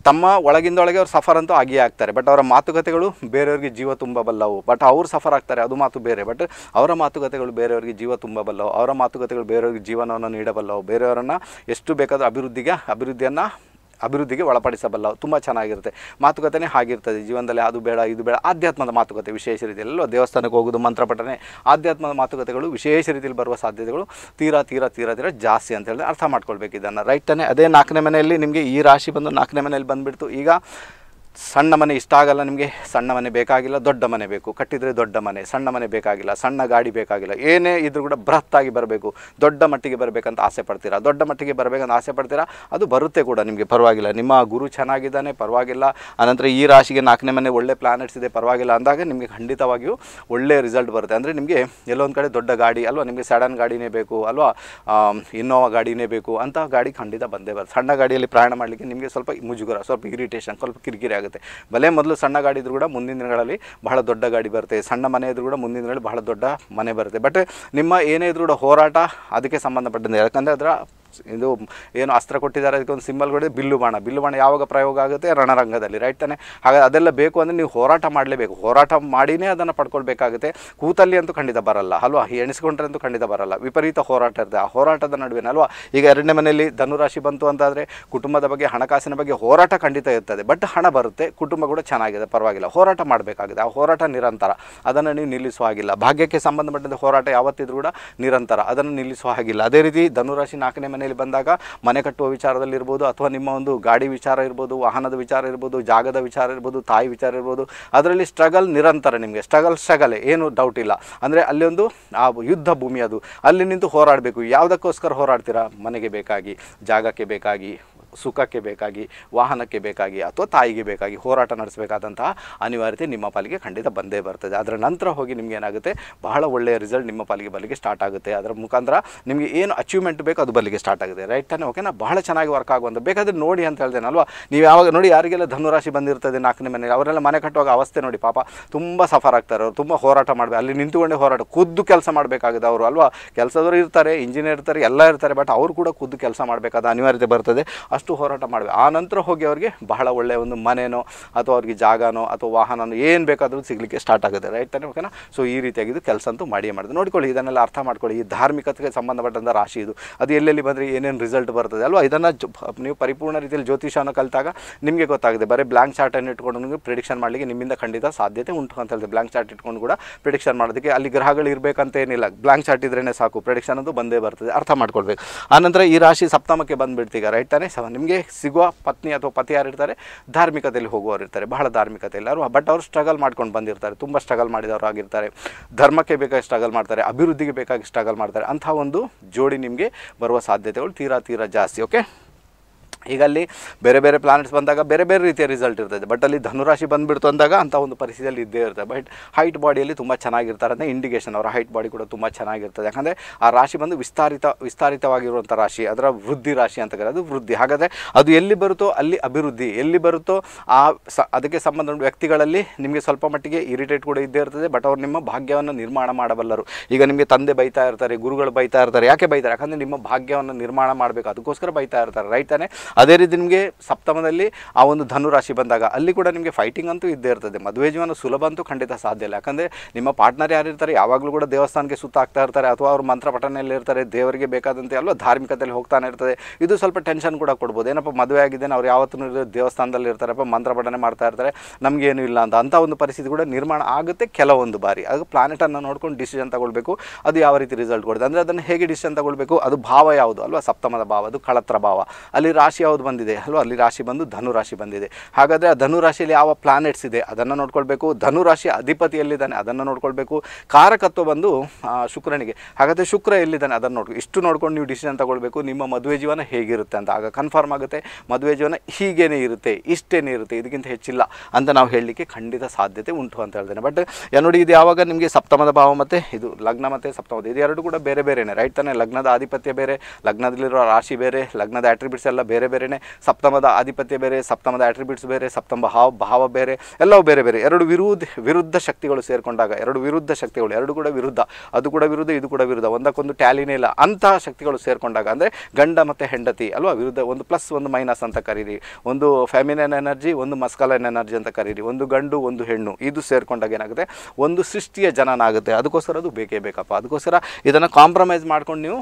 ತಮ್ಮ ಒಳಗೆ ಅವ್ರು ಸಫರ್ ಅಂತೂ ಆಗಿಯೇ ಆಗ್ತಾರೆ ಬಟ್ ಅವರ ಮಾತುಕತೆಗಳು ಬೇರೆಯವ್ರಿಗೆ ಜೀವ ತುಂಬಬಲ್ಲವು ಬಟ್ ಅವರು ಸಫರ್ ಆಗ್ತಾರೆ ಅದು ಮಾತು ಬೇರೆ ಬಟ್ ಅವರ ಮಾತುಕತೆಗಳು ಬೇರೆಯವರಿಗೆ ಜೀವ ತುಂಬಬಲ್ಲವು ಅವರ ಮಾತುಕತೆಗಳು ಬೇರೆಯವ್ರಿಗೆ ಜೀವನವನ್ನು ನೀಡಬಲ್ಲವು ಬೇರೆಯವರನ್ನು ಎಷ್ಟು ಬೇಕಾದರೂ ಅಭಿವೃದ್ಧಿಗೆ ಅಭಿವೃದ್ಧಿಯನ್ನು ಅಭಿವೃದ್ಧಿಗೆ ಒಳಪಡಿಸಬಲ್ಲ ತುಂಬ ಚೆನ್ನಾಗಿರುತ್ತೆ ಮಾತುಕತೆನೇ ಆಗಿರ್ತದೆ ಜೀವನದಲ್ಲಿ ಅದು ಬೇಡ ಇದು ಬೇಡ ಆಧ್ಯಾತ್ಮದ ಮಾತುಕತೆ ವಿಶೇಷ ರೀತಿಯಲ್ಲೋ ದೇವಸ್ಥಾನಕ್ಕೆ ಹೋಗೋದು ಪಠನೆ ಆಧ್ಯಾತ್ಮದ ಮಾತುಕತೆಗಳು ವಿಶೇಷ ರೀತಿಯಲ್ಲಿ ಬರುವ ಸಾಧ್ಯತೆಗಳು ತೀರಾ ತೀರಾ ತೀರಾ ತೀರಾ ಜಾಸ್ತಿ ಅಂತ ಹೇಳಿದ್ರೆ ಅರ್ಥ ಮಾಡ್ಕೊಳ್ಬೇಕು ಇದನ್ನು ರೈಟ್ ತಾನೇ ಅದೇ ನಾಲ್ಕನೇ ಮನೆಯಲ್ಲಿ ನಿಮಗೆ ಈ ರಾಶಿ ಬಂದು ನಾಲ್ಕನೇ ಮನೆಯಲ್ಲಿ ಬಂದುಬಿಡ್ತು ಈಗ ಸಣ್ಣ ಮನೆ ಇಷ್ಟ ಆಗಲ್ಲ ನಿಮಗೆ ಸಣ್ಣ ಮನೆ ಬೇಕಾಗಿಲ್ಲ ದೊಡ್ಡ ಮನೆ ಬೇಕು ಕಟ್ಟಿದರೆ ದೊಡ್ಡ ಮನೆ ಸಣ್ಣ ಮನೆ ಬೇಕಾಗಿಲ್ಲ ಸಣ್ಣ ಗಾಡಿ ಬೇಕಾಗಿಲ್ಲ ಏನೇ ಇದ್ರೂ ಕೂಡ ಆಗಿ ಬರಬೇಕು ದೊಡ್ಡ ಮಟ್ಟಿಗೆ ಬರಬೇಕಂತ ಆಸೆ ಪಡ್ತೀರಾ ದೊಡ್ಡ ಮಟ್ಟಿಗೆ ಬರಬೇಕಂತ ಆಸೆ ಪಡ್ತೀರಾ ಅದು ಬರುತ್ತೆ ಕೂಡ ನಿಮಗೆ ಪರವಾಗಿಲ್ಲ ನಿಮ್ಮ ಗುರು ಚೆನ್ನಾಗಿದ್ದಾನೆ ಪರವಾಗಿಲ್ಲ ಅನಂತರ ಈ ರಾಶಿಗೆ ನಾಲ್ಕನೇ ಮನೆ ಒಳ್ಳೆ ಪ್ಲಾನೆಟ್ಸ್ ಇದೆ ಪರವಾಗಿಲ್ಲ ಅಂದಾಗ ನಿಮಗೆ ಖಂಡಿತವಾಗಿಯೂ ಒಳ್ಳೆ ರಿಸಲ್ಟ್ ಬರುತ್ತೆ ಅಂದರೆ ನಿಮಗೆ ಎಲ್ಲೊಂದು ಕಡೆ ದೊಡ್ಡ ಗಾಡಿ ಅಲ್ವಾ ನಿಮಗೆ ಸಡನ್ ಗಾಡಿನೇ ಬೇಕು ಅಲ್ವಾ ಇನ್ನೋವಾ ಗಾಡಿನೇ ಬೇಕು ಅಂತ ಗಾಡಿ ಖಂಡಿತ ಬಂದೇ ಬರುತ್ತೆ ಸಣ್ಣ ಗಾಡಿಯಲ್ಲಿ ಪ್ರಯಾಣ ಮಾಡಲಿಕ್ಕೆ ನಿಮಗೆ ಸ್ವಲ್ಪ ಮುಜುಗರ ಸ್ವಲ್ಪ ಇರಿಟೇಷನ್ ಸ್ವಲ್ಪ ಕಿರಿಕಿರಿ ಆಗುತ್ತೆ ಆಗುತ್ತೆ ಮೊದಲು ಸಣ್ಣ ಗಾಡಿ ಇದ್ರೂ ಕೂಡ ಮುಂದಿನ ದಿನಗಳಲ್ಲಿ ಬಹಳ ದೊಡ್ಡ ಗಾಡಿ ಬರುತ್ತೆ ಸಣ್ಣ ಮನೆ ಇದ್ರೂ ಕೂಡ ಮುಂದಿನ ದಿನಗಳಲ್ಲಿ ಬಹಳ ದೊಡ್ಡ ಮನೆ ಬರುತ್ತೆ ಬಟ್ ನಿಮ್ಮ ಏನೇ ಇದ್ರೂ ಕೂಡ ಹೋರಾಟ ಅದಕ್ಕೆ ಸಂಬಂಧಪಟ್ಟಂತೆ ಯಾಕಂದರೆ ಅದರ ಇದು ಏನು ಅಸ್ತ್ರ ಕೊಟ್ಟಿದ್ದಾರೆ ಅದಕ್ಕೆ ಒಂದು ಸಿಂಬಲ್ ಬಿಲ್ಲು ಬಾಣ ಬಿಲ್ಲು ಬಾಣ ಯಾವಾಗ ಪ್ರಯೋಗ ಆಗುತ್ತೆ ರಣರಂಗದಲ್ಲಿ ರೈಟ್ ತಾನೆ ಹಾಗೆ ಅದೆಲ್ಲ ಬೇಕು ಅಂದರೆ ನೀವು ಹೋರಾಟ ಮಾಡಲೇಬೇಕು ಹೋರಾಟ ಮಾಡಿನೇ ಅದನ್ನು ಪಡ್ಕೊಳ್ಬೇಕಾಗುತ್ತೆ ಕೂತಲ್ಲಿ ಅಂತೂ ಖಂಡಿತ ಬರಲ್ಲ ಅಲ್ವಾ ಎಣಿಸ್ಕೊಂಡ್ರೆ ಅಂತೂ ಖಂಡಿತ ಬರಲ್ಲ ವಿಪರೀತ ಹೋರಾಟ ಇರ್ತದೆ ಆ ಹೋರಾಟದ ನಡುವೆನೇ ಅಲ್ವಾ ಈಗ ಎರಡನೇ ಮನೆಯಲ್ಲಿ ಧನುರಾಶಿ ಬಂತು ಅಂತಾದರೆ ಕುಟುಂಬದ ಬಗ್ಗೆ ಹಣಕಾಸಿನ ಬಗ್ಗೆ ಹೋರಾಟ ಖಂಡಿತ ಇರ್ತದೆ ಬಟ್ ಹಣ ಬರುತ್ತೆ ಕುಟುಂಬ ಕೂಡ ಚೆನ್ನಾಗಿದೆ ಪರವಾಗಿಲ್ಲ ಹೋರಾಟ ಮಾಡಬೇಕಾಗಿದೆ ಆ ಹೋರಾಟ ನಿರಂತರ ಅದನ್ನು ನೀವು ನಿಲ್ಲಿಸುವ ಹಾಗಿಲ್ಲ ಭಾಗ್ಯಕ್ಕೆ ಸಂಬಂಧಪಟ್ಟಂತೆ ಹೋರಾಟ ಯಾವತ್ತಿದ್ರೂ ಕೂಡ ನಿರಂತರ ಅದನ್ನು ನಿಲ್ಲಿಸುವ ಹಾಗಿಲ್ಲ ಅದೇ ರೀತಿ ಧನುರಾಶಿ ನಾಲ್ಕನೇ ಮನೆ ಮನೆಯಲ್ಲಿ ಬಂದಾಗ ಮನೆ ಕಟ್ಟುವ ವಿಚಾರದಲ್ಲಿರ್ಬೋದು ಅಥವಾ ನಿಮ್ಮ ಒಂದು ಗಾಡಿ ವಿಚಾರ ಇರ್ಬೋದು ವಾಹನದ ವಿಚಾರ ಇರ್ಬೋದು ಜಾಗದ ವಿಚಾರ ಇರ್ಬೋದು ತಾಯಿ ವಿಚಾರ ಇರ್ಬೋದು ಅದರಲ್ಲಿ ಸ್ಟ್ರಗಲ್ ನಿರಂತರ ನಿಮಗೆ ಸ್ಟ್ರಗಲ್ ಸ್ಟ್ರಗಲ್ ಏನು ಡೌಟ್ ಇಲ್ಲ ಅಂದರೆ ಒಂದು ಆ ಯುದ್ಧ ಭೂಮಿ ಅದು ಅಲ್ಲಿ ನಿಂತು ಹೋರಾಡಬೇಕು ಯಾವುದಕ್ಕೋಸ್ಕರ ಹೋರಾಡ್ತೀರಾ ಮನೆಗೆ ಬೇಕಾಗಿ ಜಾಗಕ್ಕೆ ಬೇಕಾಗಿ ಸುಖಕ್ಕೆ ಬೇಕಾಗಿ ವಾಹನಕ್ಕೆ ಬೇಕಾಗಿ ಅಥವಾ ತಾಯಿಗೆ ಬೇಕಾಗಿ ಹೋರಾಟ ನಡೆಸಬೇಕಾದಂತಹ ಅನಿವಾರ್ಯತೆ ನಿಮ್ಮ ಪಾಲಿಗೆ ಖಂಡಿತ ಬಂದೇ ಬರ್ತದೆ ಅದರ ನಂತರ ಹೋಗಿ ನಿಮ್ಗೆ ಏನಾಗುತ್ತೆ ಬಹಳ ಒಳ್ಳೆಯ ರಿಸಲ್ಟ್ ನಿಮ್ಮ ಪಾಲಿಗೆ ಬಲಿಗೆ ಸ್ಟಾರ್ಟ್ ಆಗುತ್ತೆ ಅದರ ಮುಖಾಂತರ ನಿಮಗೆ ಏನು ಅಚೀವ್ಮೆಂಟ್ ಬೇಕು ಅದು ಬಲ್ಲಿಗೆ ಸ್ಟಾರ್ಟ್ ಆಗುತ್ತೆ ರೈಟ್ ತಾನೆ ಓಕೆನಾ ಬಹಳ ಚೆನ್ನಾಗಿ ವರ್ಕ್ ಆಗುವಂಥ ಬೇಕಾದ್ರೆ ನೋಡಿ ಅಂತ ಅಲ್ವಾ ನೀವು ಯಾವಾಗ ನೋಡಿ ಯಾರಿಗೆಲ್ಲ ಧನುರಾಶಿ ಬಂದಿರ್ತದೆ ನಾಲ್ಕನೇ ಮನೆಯಲ್ಲಿ ಅವರೆಲ್ಲ ಮನೆ ಕಟ್ಟುವಾಗ ಅವಸ್ಥೆ ನೋಡಿ ಪಾಪ ತುಂಬ ಸಫರ್ ಆಗ್ತಾರೆ ಅವರು ತುಂಬ ಹೋರಾಟ ಮಾಡಬೇಕು ಅಲ್ಲಿ ನಿಂತುಕೊಂಡೇ ಹೋರಾಟ ಖುದ್ದು ಕೆಲಸ ಮಾಡಬೇಕಾಗಿದೆ ಅವರು ಅಲ್ವಾ ಕೆಲಸದವರು ಇರ್ತಾರೆ ಇಂಜಿನಿಯರ್ ಇರ್ತಾರೆ ಎಲ್ಲ ಇರ್ತಾರೆ ಬಟ್ ಅವರು ಕೂಡ ಖುದ್ದು ಕೆಲಸ ಮಾಡಬೇಕಾದ ಅನಿವಾರ್ಯತೆ ಬರ್ತದೆ ಅಷ್ಟು ಸಾಕಷ್ಟು ಹೋರಾಟ ಮಾಡಬೇಕು ಆ ನಂತರ ಹೋಗಿ ಅವ್ರಿಗೆ ಬಹಳ ಒಳ್ಳೆಯ ಒಂದು ಮನೆನೋ ಅಥವಾ ಅವ್ರಿಗೆ ಜಾಗನೋ ಅಥವಾ ವಾಹನನೋ ಏನು ಬೇಕಾದರೂ ಸಿಗಲಿಕ್ಕೆ ಸ್ಟಾರ್ಟ್ ಆಗುತ್ತೆ ರೈಟ್ ತಾನೇ ಓಕೆನಾ ಸೊ ಈ ರೀತಿಯಾಗಿ ಇದು ಕೆಲಸ ಅಂತೂ ಮಾಡಿಯೇ ಮಾಡಿದೆ ನೋಡಿಕೊಳ್ಳಿ ಇದನ್ನೆಲ್ಲ ಅರ್ಥ ಮಾಡ್ಕೊಳ್ಳಿ ಈ ಧಾರ್ಮಿಕತೆಗೆ ಸಂಬಂಧಪಟ್ಟಂಥ ರಾಶಿ ಇದು ಅದು ಎಲ್ಲೆಲ್ಲಿ ಬಂದರೆ ಏನೇನು ರಿಸಲ್ಟ್ ಬರ್ತದೆ ಅಲ್ವಾ ಇದನ್ನು ನೀವು ಪರಿಪೂರ್ಣ ರೀತಿಯಲ್ಲಿ ಜ್ಯೋತಿಷನ ಕಲಿತಾಗ ನಿಮಗೆ ಗೊತ್ತಾಗುತ್ತೆ ಬರೀ ಬ್ಲ್ಯಾಂಕ್ ಚಾರ್ಟನ್ನು ಇಟ್ಕೊಂಡು ನಿಮಗೆ ಪ್ರಿಡಿಕ್ಷನ್ ಮಾಡಲಿಕ್ಕೆ ನಿಮ್ಮಿಂದ ಖಂಡಿತ ಸಾಧ್ಯತೆ ಉಂಟು ಅಂತ ಹೇಳಿದೆ ಬ್ಲಾಂಕ್ ಚಾರ್ಟ್ ಇಟ್ಕೊಂಡು ಕೂಡ ಪ್ರಿಡಿಕ್ಷನ್ ಮಾಡೋದಕ್ಕೆ ಅಲ್ಲಿ ಗ್ರಹಗಳು ಇರಬೇಕಂತ ಏನಿಲ್ಲ ಬ್ಲಾಂಕ್ ಚಾರ್ಟ್ ಇದ್ರೇ ಸಾಕು ಪ್ರಿಡಿಕ್ಷನ್ ಅದು ಬಂದೇ ಬರ್ತದೆ ಅರ್ಥ ಮಾಡ್ಕೊಳ್ಬೇಕು ಆನಂತರ ಈ ರಾಶಿ ಸಪ್ತಮಕ್ಕೆ ಬಂದುಬಿಡ್ತೀಗ ರೈಟ್ ತಾನೇ ನಿಮಗೆ ಸಿಗುವ ಪತ್ನಿ ಅಥವಾ ಪತಿ ಇರ್ತಾರೆ ಧಾರ್ಮಿಕತೆಯಲ್ಲಿ ಹೋಗುವವರು ಇರ್ತಾರೆ ಬಹಳ ಧಾರ್ಮಿಕತೆ ಎಲ್ಲರೂ ಬಟ್ ಅವರು ಸ್ಟ್ರಗಲ್ ಮಾಡ್ಕೊಂಡು ಬಂದಿರ್ತಾರೆ ತುಂಬ ಸ್ಟ್ರಗಲ್ ಮಾಡಿದವರು ಆಗಿರ್ತಾರೆ ಧರ್ಮಕ್ಕೆ ಬೇಕಾಗಿ ಸ್ಟ್ರಗಲ್ ಮಾಡ್ತಾರೆ ಅಭಿವೃದ್ಧಿಗೆ ಬೇಕಾಗಿ ಸ್ಟ್ರಗಲ್ ಮಾಡ್ತಾರೆ ಅಂಥ ಒಂದು ಜೋಡಿ ನಿಮಗೆ ಬರುವ ಸಾಧ್ಯತೆಗಳು ತೀರಾ ತೀರಾ ಜಾಸ್ತಿ ಓಕೆ ಈಗ ಅಲ್ಲಿ ಬೇರೆ ಬೇರೆ ಪ್ಲಾನೆಟ್ಸ್ ಬಂದಾಗ ಬೇರೆ ಬೇರೆ ರೀತಿಯ ರಿಸಲ್ಟ್ ಇರ್ತದೆ ಬಟ್ ಅಲ್ಲಿ ಧನುರಾಶಿ ಬಂದುಬಿಡ್ತು ಅಂದಾಗ ಅಂಥ ಒಂದು ಪರಿಸ್ಥಿತಿಯಲ್ಲಿ ಇದ್ದೇ ಇರ್ತದೆ ಬಟ್ ಹೈಟ್ ಬಾಡಿಯಲ್ಲಿ ತುಂಬ ಚೆನ್ನಾಗಿರ್ತಾರೆ ಅಂದರೆ ಇಂಡಿಕೇಷನ್ ಅವರ ಹೈಟ್ ಬಾಡಿ ಕೂಡ ತುಂಬ ಚೆನ್ನಾಗಿರ್ತದೆ ಯಾಕಂದರೆ ಆ ರಾಶಿ ಬಂದು ವಿಸ್ತಾರಿತ ವಿಸ್ತಾರಿತವಾಗಿರುವಂಥ ರಾಶಿ ಅದರ ವೃದ್ಧಿ ರಾಶಿ ಅಂತ ಕರೆಯೋದು ಅದು ವೃದ್ಧಿ ಹಾಗಾದರೆ ಅದು ಎಲ್ಲಿ ಬರುತ್ತೋ ಅಲ್ಲಿ ಅಭಿವೃದ್ಧಿ ಎಲ್ಲಿ ಬರುತ್ತೋ ಆ ಸ ಅದಕ್ಕೆ ಸಂಬಂಧ ವ್ಯಕ್ತಿಗಳಲ್ಲಿ ನಿಮಗೆ ಸ್ವಲ್ಪ ಮಟ್ಟಿಗೆ ಇರಿಟೇಟ್ ಕೂಡ ಇದ್ದೇ ಇರ್ತದೆ ಬಟ್ ಅವ್ರು ನಿಮ್ಮ ಭಾಗ್ಯವನ್ನು ನಿರ್ಮಾಣ ಮಾಡಬಲ್ಲರು ಈಗ ನಿಮಗೆ ತಂದೆ ಬೈತಾ ಇರ್ತಾರೆ ಗುರುಗಳು ಬೈತಾ ಇರ್ತಾರೆ ಯಾಕೆ ಬೈತಾರೆ ಯಾಕಂದರೆ ನಿಮ್ಮ ಭಾಗ್ಯವನ್ನು ನಿರ್ಮಾಣ ಮಾಡಬೇಕು ಅದಕ್ಕೋಸ್ಕರ ಬೈತಾ ಇರ್ತಾರೆ ರೈತನೇ ಅದೇ ರೀತಿ ನಿಮಗೆ ಸಪ್ತಮದಲ್ಲಿ ಆ ಒಂದು ಧನುರಾಶಿ ಬಂದಾಗ ಅಲ್ಲಿ ಕೂಡ ನಿಮಗೆ ಫೈಟಿಂಗ್ ಅಂತೂ ಇದ್ದೇ ಇರ್ತದೆ ಮದುವೆ ಜೀವನ ಸುಲಭ ಅಂತೂ ಖಂಡಿತ ಸಾಧ್ಯ ಇಲ್ಲ ಯಾಕಂದರೆ ನಿಮ್ಮ ಪಾರ್ಟ್ನರ್ ಯಾರಿರ್ತಾರೆ ಯಾವಾಗಲೂ ಕೂಡ ದೇವಸ್ಥಾನಕ್ಕೆ ಸುತ್ತ ಇರ್ತಾರೆ ಅಥವಾ ಅವರು ಮಂತ್ರ ಪಠನೆಯಲ್ಲಿ ಇರ್ತಾರೆ ದೇವರಿಗೆ ಬೇಕಾದಂತೆ ಅಲ್ವಾ ಧಾರ್ಮಿಕದಲ್ಲಿ ಹೋಗ್ತಾನೆ ಇರ್ತದೆ ಇದು ಸ್ವಲ್ಪ ಟೆನ್ಷನ್ ಕೂಡ ಕೊಡ್ಬೋದು ಏನಪ್ಪ ಮದುವೆ ಆಗಿದ್ದೇನೆ ಅವ್ರು ಯಾವತ್ತೂ ದೇವಸ್ಥಾನದಲ್ಲಿ ಇರ್ತಾರಪ್ಪ ಮಂತ್ರ ಪಠನೆ ಮಾಡ್ತಾ ಇರ್ತಾರೆ ನಮಗೇನು ಇಲ್ಲ ಅಂತ ಅಂಥ ಒಂದು ಪರಿಸ್ಥಿತಿ ಕೂಡ ನಿರ್ಮಾಣ ಆಗುತ್ತೆ ಕೆಲವೊಂದು ಬಾರಿ ಅದು ಪ್ಲಾನೆಟನ್ನು ನೋಡ್ಕೊಂಡು ಡಿಸಿಷನ್ ತಗೊಳ್ಬೇಕು ಅದು ಯಾವ ರೀತಿ ರಿಸಲ್ಟ್ ಕೊಡುತ್ತೆ ಅಂದರೆ ಅದನ್ನು ಹೇಗೆ ಡಿಸಿಷನ್ ತಗೊಳ್ಬೇಕು ಅದು ಭಾವ ಯಾವುದು ಅಲ್ವಾ ಸಪ್ತಮದ ಭಾವ ಅದು ಕಳತ್ರ ಭಾವ ಅಲ್ಲಿ ರಾಶಿ ರಾಶಿ ಯಾವುದು ಬಂದಿದೆ ಅಲ್ವಾ ಅಲ್ಲಿ ರಾಶಿ ಬಂದು ಧನು ರಾಶಿ ಬಂದಿದೆ ಹಾಗಾದರೆ ಆ ಧನು ರಾಶಿಯಲ್ಲಿ ಯಾವ ಪ್ಲಾನೆಟ್ಸ್ ಇದೆ ಅದನ್ನು ನೋಡ್ಕೊಳ್ಬೇಕು ಧನು ರಾಶಿ ಅಧಿಪತಿಯಲ್ಲಿದ್ದಾನೆ ಅದನ್ನು ನೋಡ್ಕೊಳ್ಬೇಕು ಕಾರಕತ್ವ ಬಂದು ಶುಕ್ರನಿಗೆ ಹಾಗಾದರೆ ಶುಕ್ರ ಎಲ್ಲಿದ್ದಾನೆ ಅದನ್ನು ನೋಡಿ ಇಷ್ಟು ನೋಡ್ಕೊಂಡು ನೀವು ಡಿಸಿಷನ್ ತಗೊಳ್ಬೇಕು ನಿಮ್ಮ ಮದುವೆ ಜೀವನ ಹೇಗಿರುತ್ತೆ ಅಂತ ಆಗ ಕನ್ಫರ್ಮ್ ಆಗುತ್ತೆ ಮದುವೆ ಜೀವನ ಹೀಗೇನೆ ಇರುತ್ತೆ ಇಷ್ಟೇನೇ ಇರುತ್ತೆ ಇದಕ್ಕಿಂತ ಹೆಚ್ಚಿಲ್ಲ ಅಂತ ನಾವು ಹೇಳಲಿಕ್ಕೆ ಖಂಡಿತ ಸಾಧ್ಯತೆ ಉಂಟು ಅಂತ ಹೇಳ್ತೇನೆ ಬಟ್ ನೋಡಿ ಇದು ಯಾವಾಗ ನಿಮಗೆ ಸಪ್ತಮದ ಭಾವ ಮತ್ತು ಇದು ಲಗ್ನ ಮತ್ತು ಸಪ್ತಮದ ಇದು ಕೂಡ ಬೇರೆ ಬೇರೆ ರೈಟ್ ತಾನೇ ಲಗ್ನದ ಆಧಿಪತ್ಯ ಬೇರೆ ಲಗ್ನದಲ್ಲಿರೋ ರಾಶಿ ಬೇರೆ ಲಗ್ನದ ಆಟ್ರಿಬ್ಯೂಟ್ಸ್ ಎಲ್ಲ ಬೇರೆ ಬೇರೆ ಬೇರೆನೇ ಸಪ್ತಮದ ಆಧಿಪತ್ಯ ಬೇರೆ ಸಪ್ತಮದ ಆಟ್ರಿಬ್ಯೂಟ್ಸ್ ಬೇರೆ ಸಪ್ತಮ ಭಾವ ಭಾವ ಬೇರೆ ಎಲ್ಲವೂ ಬೇರೆ ಬೇರೆ ಎರಡು ವಿರೋಧ ವಿರುದ್ಧ ಶಕ್ತಿಗಳು ಸೇರಿಕೊಂಡಾಗ ಎರಡು ವಿರುದ್ಧ ಶಕ್ತಿಗಳು ಎರಡು ಕೂಡ ವಿರುದ್ಧ ಅದು ಕೂಡ ವಿರುದ್ಧ ಇದು ಕೂಡ ವಿರುದ್ಧ ಒಂದಕ್ಕೊಂದು ಟ್ಯಾಲಿನೇ ಇಲ್ಲ ಅಂತಹ ಶಕ್ತಿಗಳು ಸೇರಿಕೊಂಡಾಗ ಅಂದರೆ ಗಂಡ ಮತ್ತು ಹೆಂಡತಿ ಅಲ್ವಾ ವಿರುದ್ಧ ಒಂದು ಪ್ಲಸ್ ಒಂದು ಮೈನಸ್ ಅಂತ ಕರೀರಿ ಒಂದು ಫ್ಯಾಮಿಲಿಯನ್ ಎನರ್ಜಿ ಒಂದು ಮಸ್ಕಲನ್ ಎನರ್ಜಿ ಅಂತ ಕರೀರಿ ಒಂದು ಗಂಡು ಒಂದು ಹೆಣ್ಣು ಇದು ಸೇರಿಕೊಂಡಾಗ ಏನಾಗುತ್ತೆ ಒಂದು ಸೃಷ್ಟಿಯ ಜನನಾಗುತ್ತೆ ಅದಕ್ಕೋಸ್ಕರ ಅದು ಬೇಕೇ ಬೇಕಪ್ಪ ಅದಕ್ಕೋಸ್ಕರ ಇದನ್ನು ಕಾಂಪ್ರಮೈಸ್ ಮಾಡ್ಕೊಂಡು ನೀವು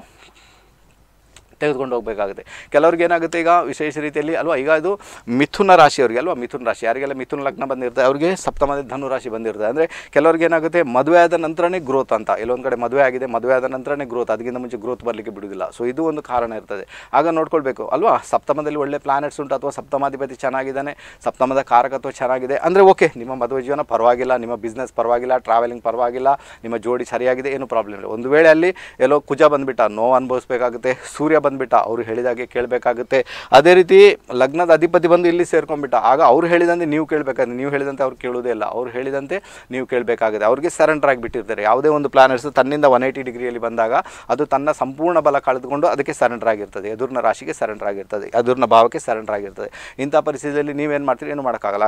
ತೆಗೆದುಕೊಂಡು ಹೋಗಬೇಕಾಗುತ್ತೆ ಕೆಲವ್ರಿಗೆ ಏನಾಗುತ್ತೆ ಈಗ ವಿಶೇಷ ರೀತಿಯಲ್ಲಿ ಅಲ್ವಾ ಈಗ ಇದು ಮಿಥುನ ರಾಶಿಯವರಿಗೆ ಅಲ್ವಾ ಮಿಥುನ ರಾಶಿ ಯಾರಿಗೆಲ್ಲ ಮಿಥುನ ಲಗ್ನ ಬಂದಿರ್ತದೆ ಅವರಿಗೆ ಸಪ್ತಮದ ಧನು ರಾಶಿ ಬಂದಿರ್ತದೆ ಅಂದರೆ ಕೆಲವ್ರಿಗೆ ಏನಾಗುತ್ತೆ ಮದುವೆ ಆದ ನಂತರನೇ ಗ್ರೋತ್ ಅಂತ ಇಲ್ಲೊಂದು ಕಡೆ ಮದುವೆ ಆಗಿದೆ ಮದುವೆ ಆದ ನಂತರನೇ ಗ್ರೋತ್ ಅದಕ್ಕಿಂತ ಮುಂಚೆ ಗ್ರೋತ್ ಬರಲಿಕ್ಕೆ ಬಿಡುವುದಿಲ್ಲ ಸೊ ಇದು ಒಂದು ಕಾರಣ ಇರ್ತದೆ ಆಗ ನೋಡ್ಕೊಳ್ಬೇಕು ಅಲ್ವಾ ಸಪ್ತಮದಲ್ಲಿ ಒಳ್ಳೆ ಪ್ಲಾನೆಟ್ಸ್ ಉಂಟು ಅಥವಾ ಸಪ್ತಮಾಧಿಪತಿ ಚೆನ್ನಾಗಿದ್ದಾನೆ ಸಪ್ತಮದ ಕಾರಕತ್ವ ಚೆನ್ನಾಗಿದೆ ಅಂದರೆ ಓಕೆ ನಿಮ್ಮ ಮದುವೆ ಜೀವನ ಪರವಾಗಿಲ್ಲ ನಿಮ್ಮ ಬಿಸ್ನೆಸ್ ಪರವಾಗಿಲ್ಲ ಟ್ರಾವೆಲಿಂಗ್ ಪರವಾಗಿಲ್ಲ ನಿಮ್ಮ ಜೋಡಿ ಸರಿಯಾಗಿದೆ ಏನು ಪ್ರಾಬ್ಲಮ್ ಇಲ್ಲ ಒಂದು ವೇಳೆ ಅಲ್ಲಿ ಎಲ್ಲೋ ಕುಜ ಬಂದುಬಿಟ್ಟ ನೋವು ಅನುಭವಿಸಬೇಕಾಗುತ್ತೆ ಸೂರ್ಯ ಬಂದ್ಬಿಟ್ಟ ಅವ್ರು ಹೇಳಿದಾಗೆ ಕೇಳಬೇಕಾಗುತ್ತೆ ಅದೇ ರೀತಿ ಲಗ್ನದ ಅಧಿಪತಿ ಬಂದು ಇಲ್ಲಿ ಸೇರ್ಕೊಂಡ್ಬಿಟ್ಟ ಆಗ ಅವ್ರು ಹೇಳಿದಂತೆ ನೀವು ಕೇಳಬೇಕಾದ್ರೆ ನೀವು ಹೇಳಿದಂತೆ ಅವ್ರು ಕೇಳೋದೇ ಇಲ್ಲ ಅವ್ರು ಹೇಳಿದಂತೆ ನೀವು ಕೇಳಬೇಕಾಗುತ್ತೆ ಅವ್ರಿಗೆ ಸರೆಂಡರ್ ಆಗಿಬಿಟ್ಟಿರ್ತಾರೆ ಯಾವುದೇ ಒಂದು ಪ್ಲಾನರ್ಸ್ ತನ್ನಿಂದ ಒನ್ ಏಯ್ಟಿ ಡಿಗ್ರಿಯಲ್ಲಿ ಬಂದಾಗ ಅದು ತನ್ನ ಸಂಪೂರ್ಣ ಬಲ ಕಳೆದುಕೊಂಡು ಅದಕ್ಕೆ ಸರೆಂಡರ್ ಆಗಿರ್ತದೆ ಎದುರಿನ ರಾಶಿಗೆ ಸರೆಂಡರ್ ಆಗಿರ್ತದೆ ಎದುರಿನ ಭಾವಕ್ಕೆ ಸರೆಂಡರ್ ಆಗಿರ್ತದೆ ಇಂಥ ಪರಿಸ್ಥಿತಿಯಲ್ಲಿ ನೀವೇನು ಮಾಡ್ತೀರಿ ಏನು ಮಾಡೋಕ್ಕಾಗಲ್ಲ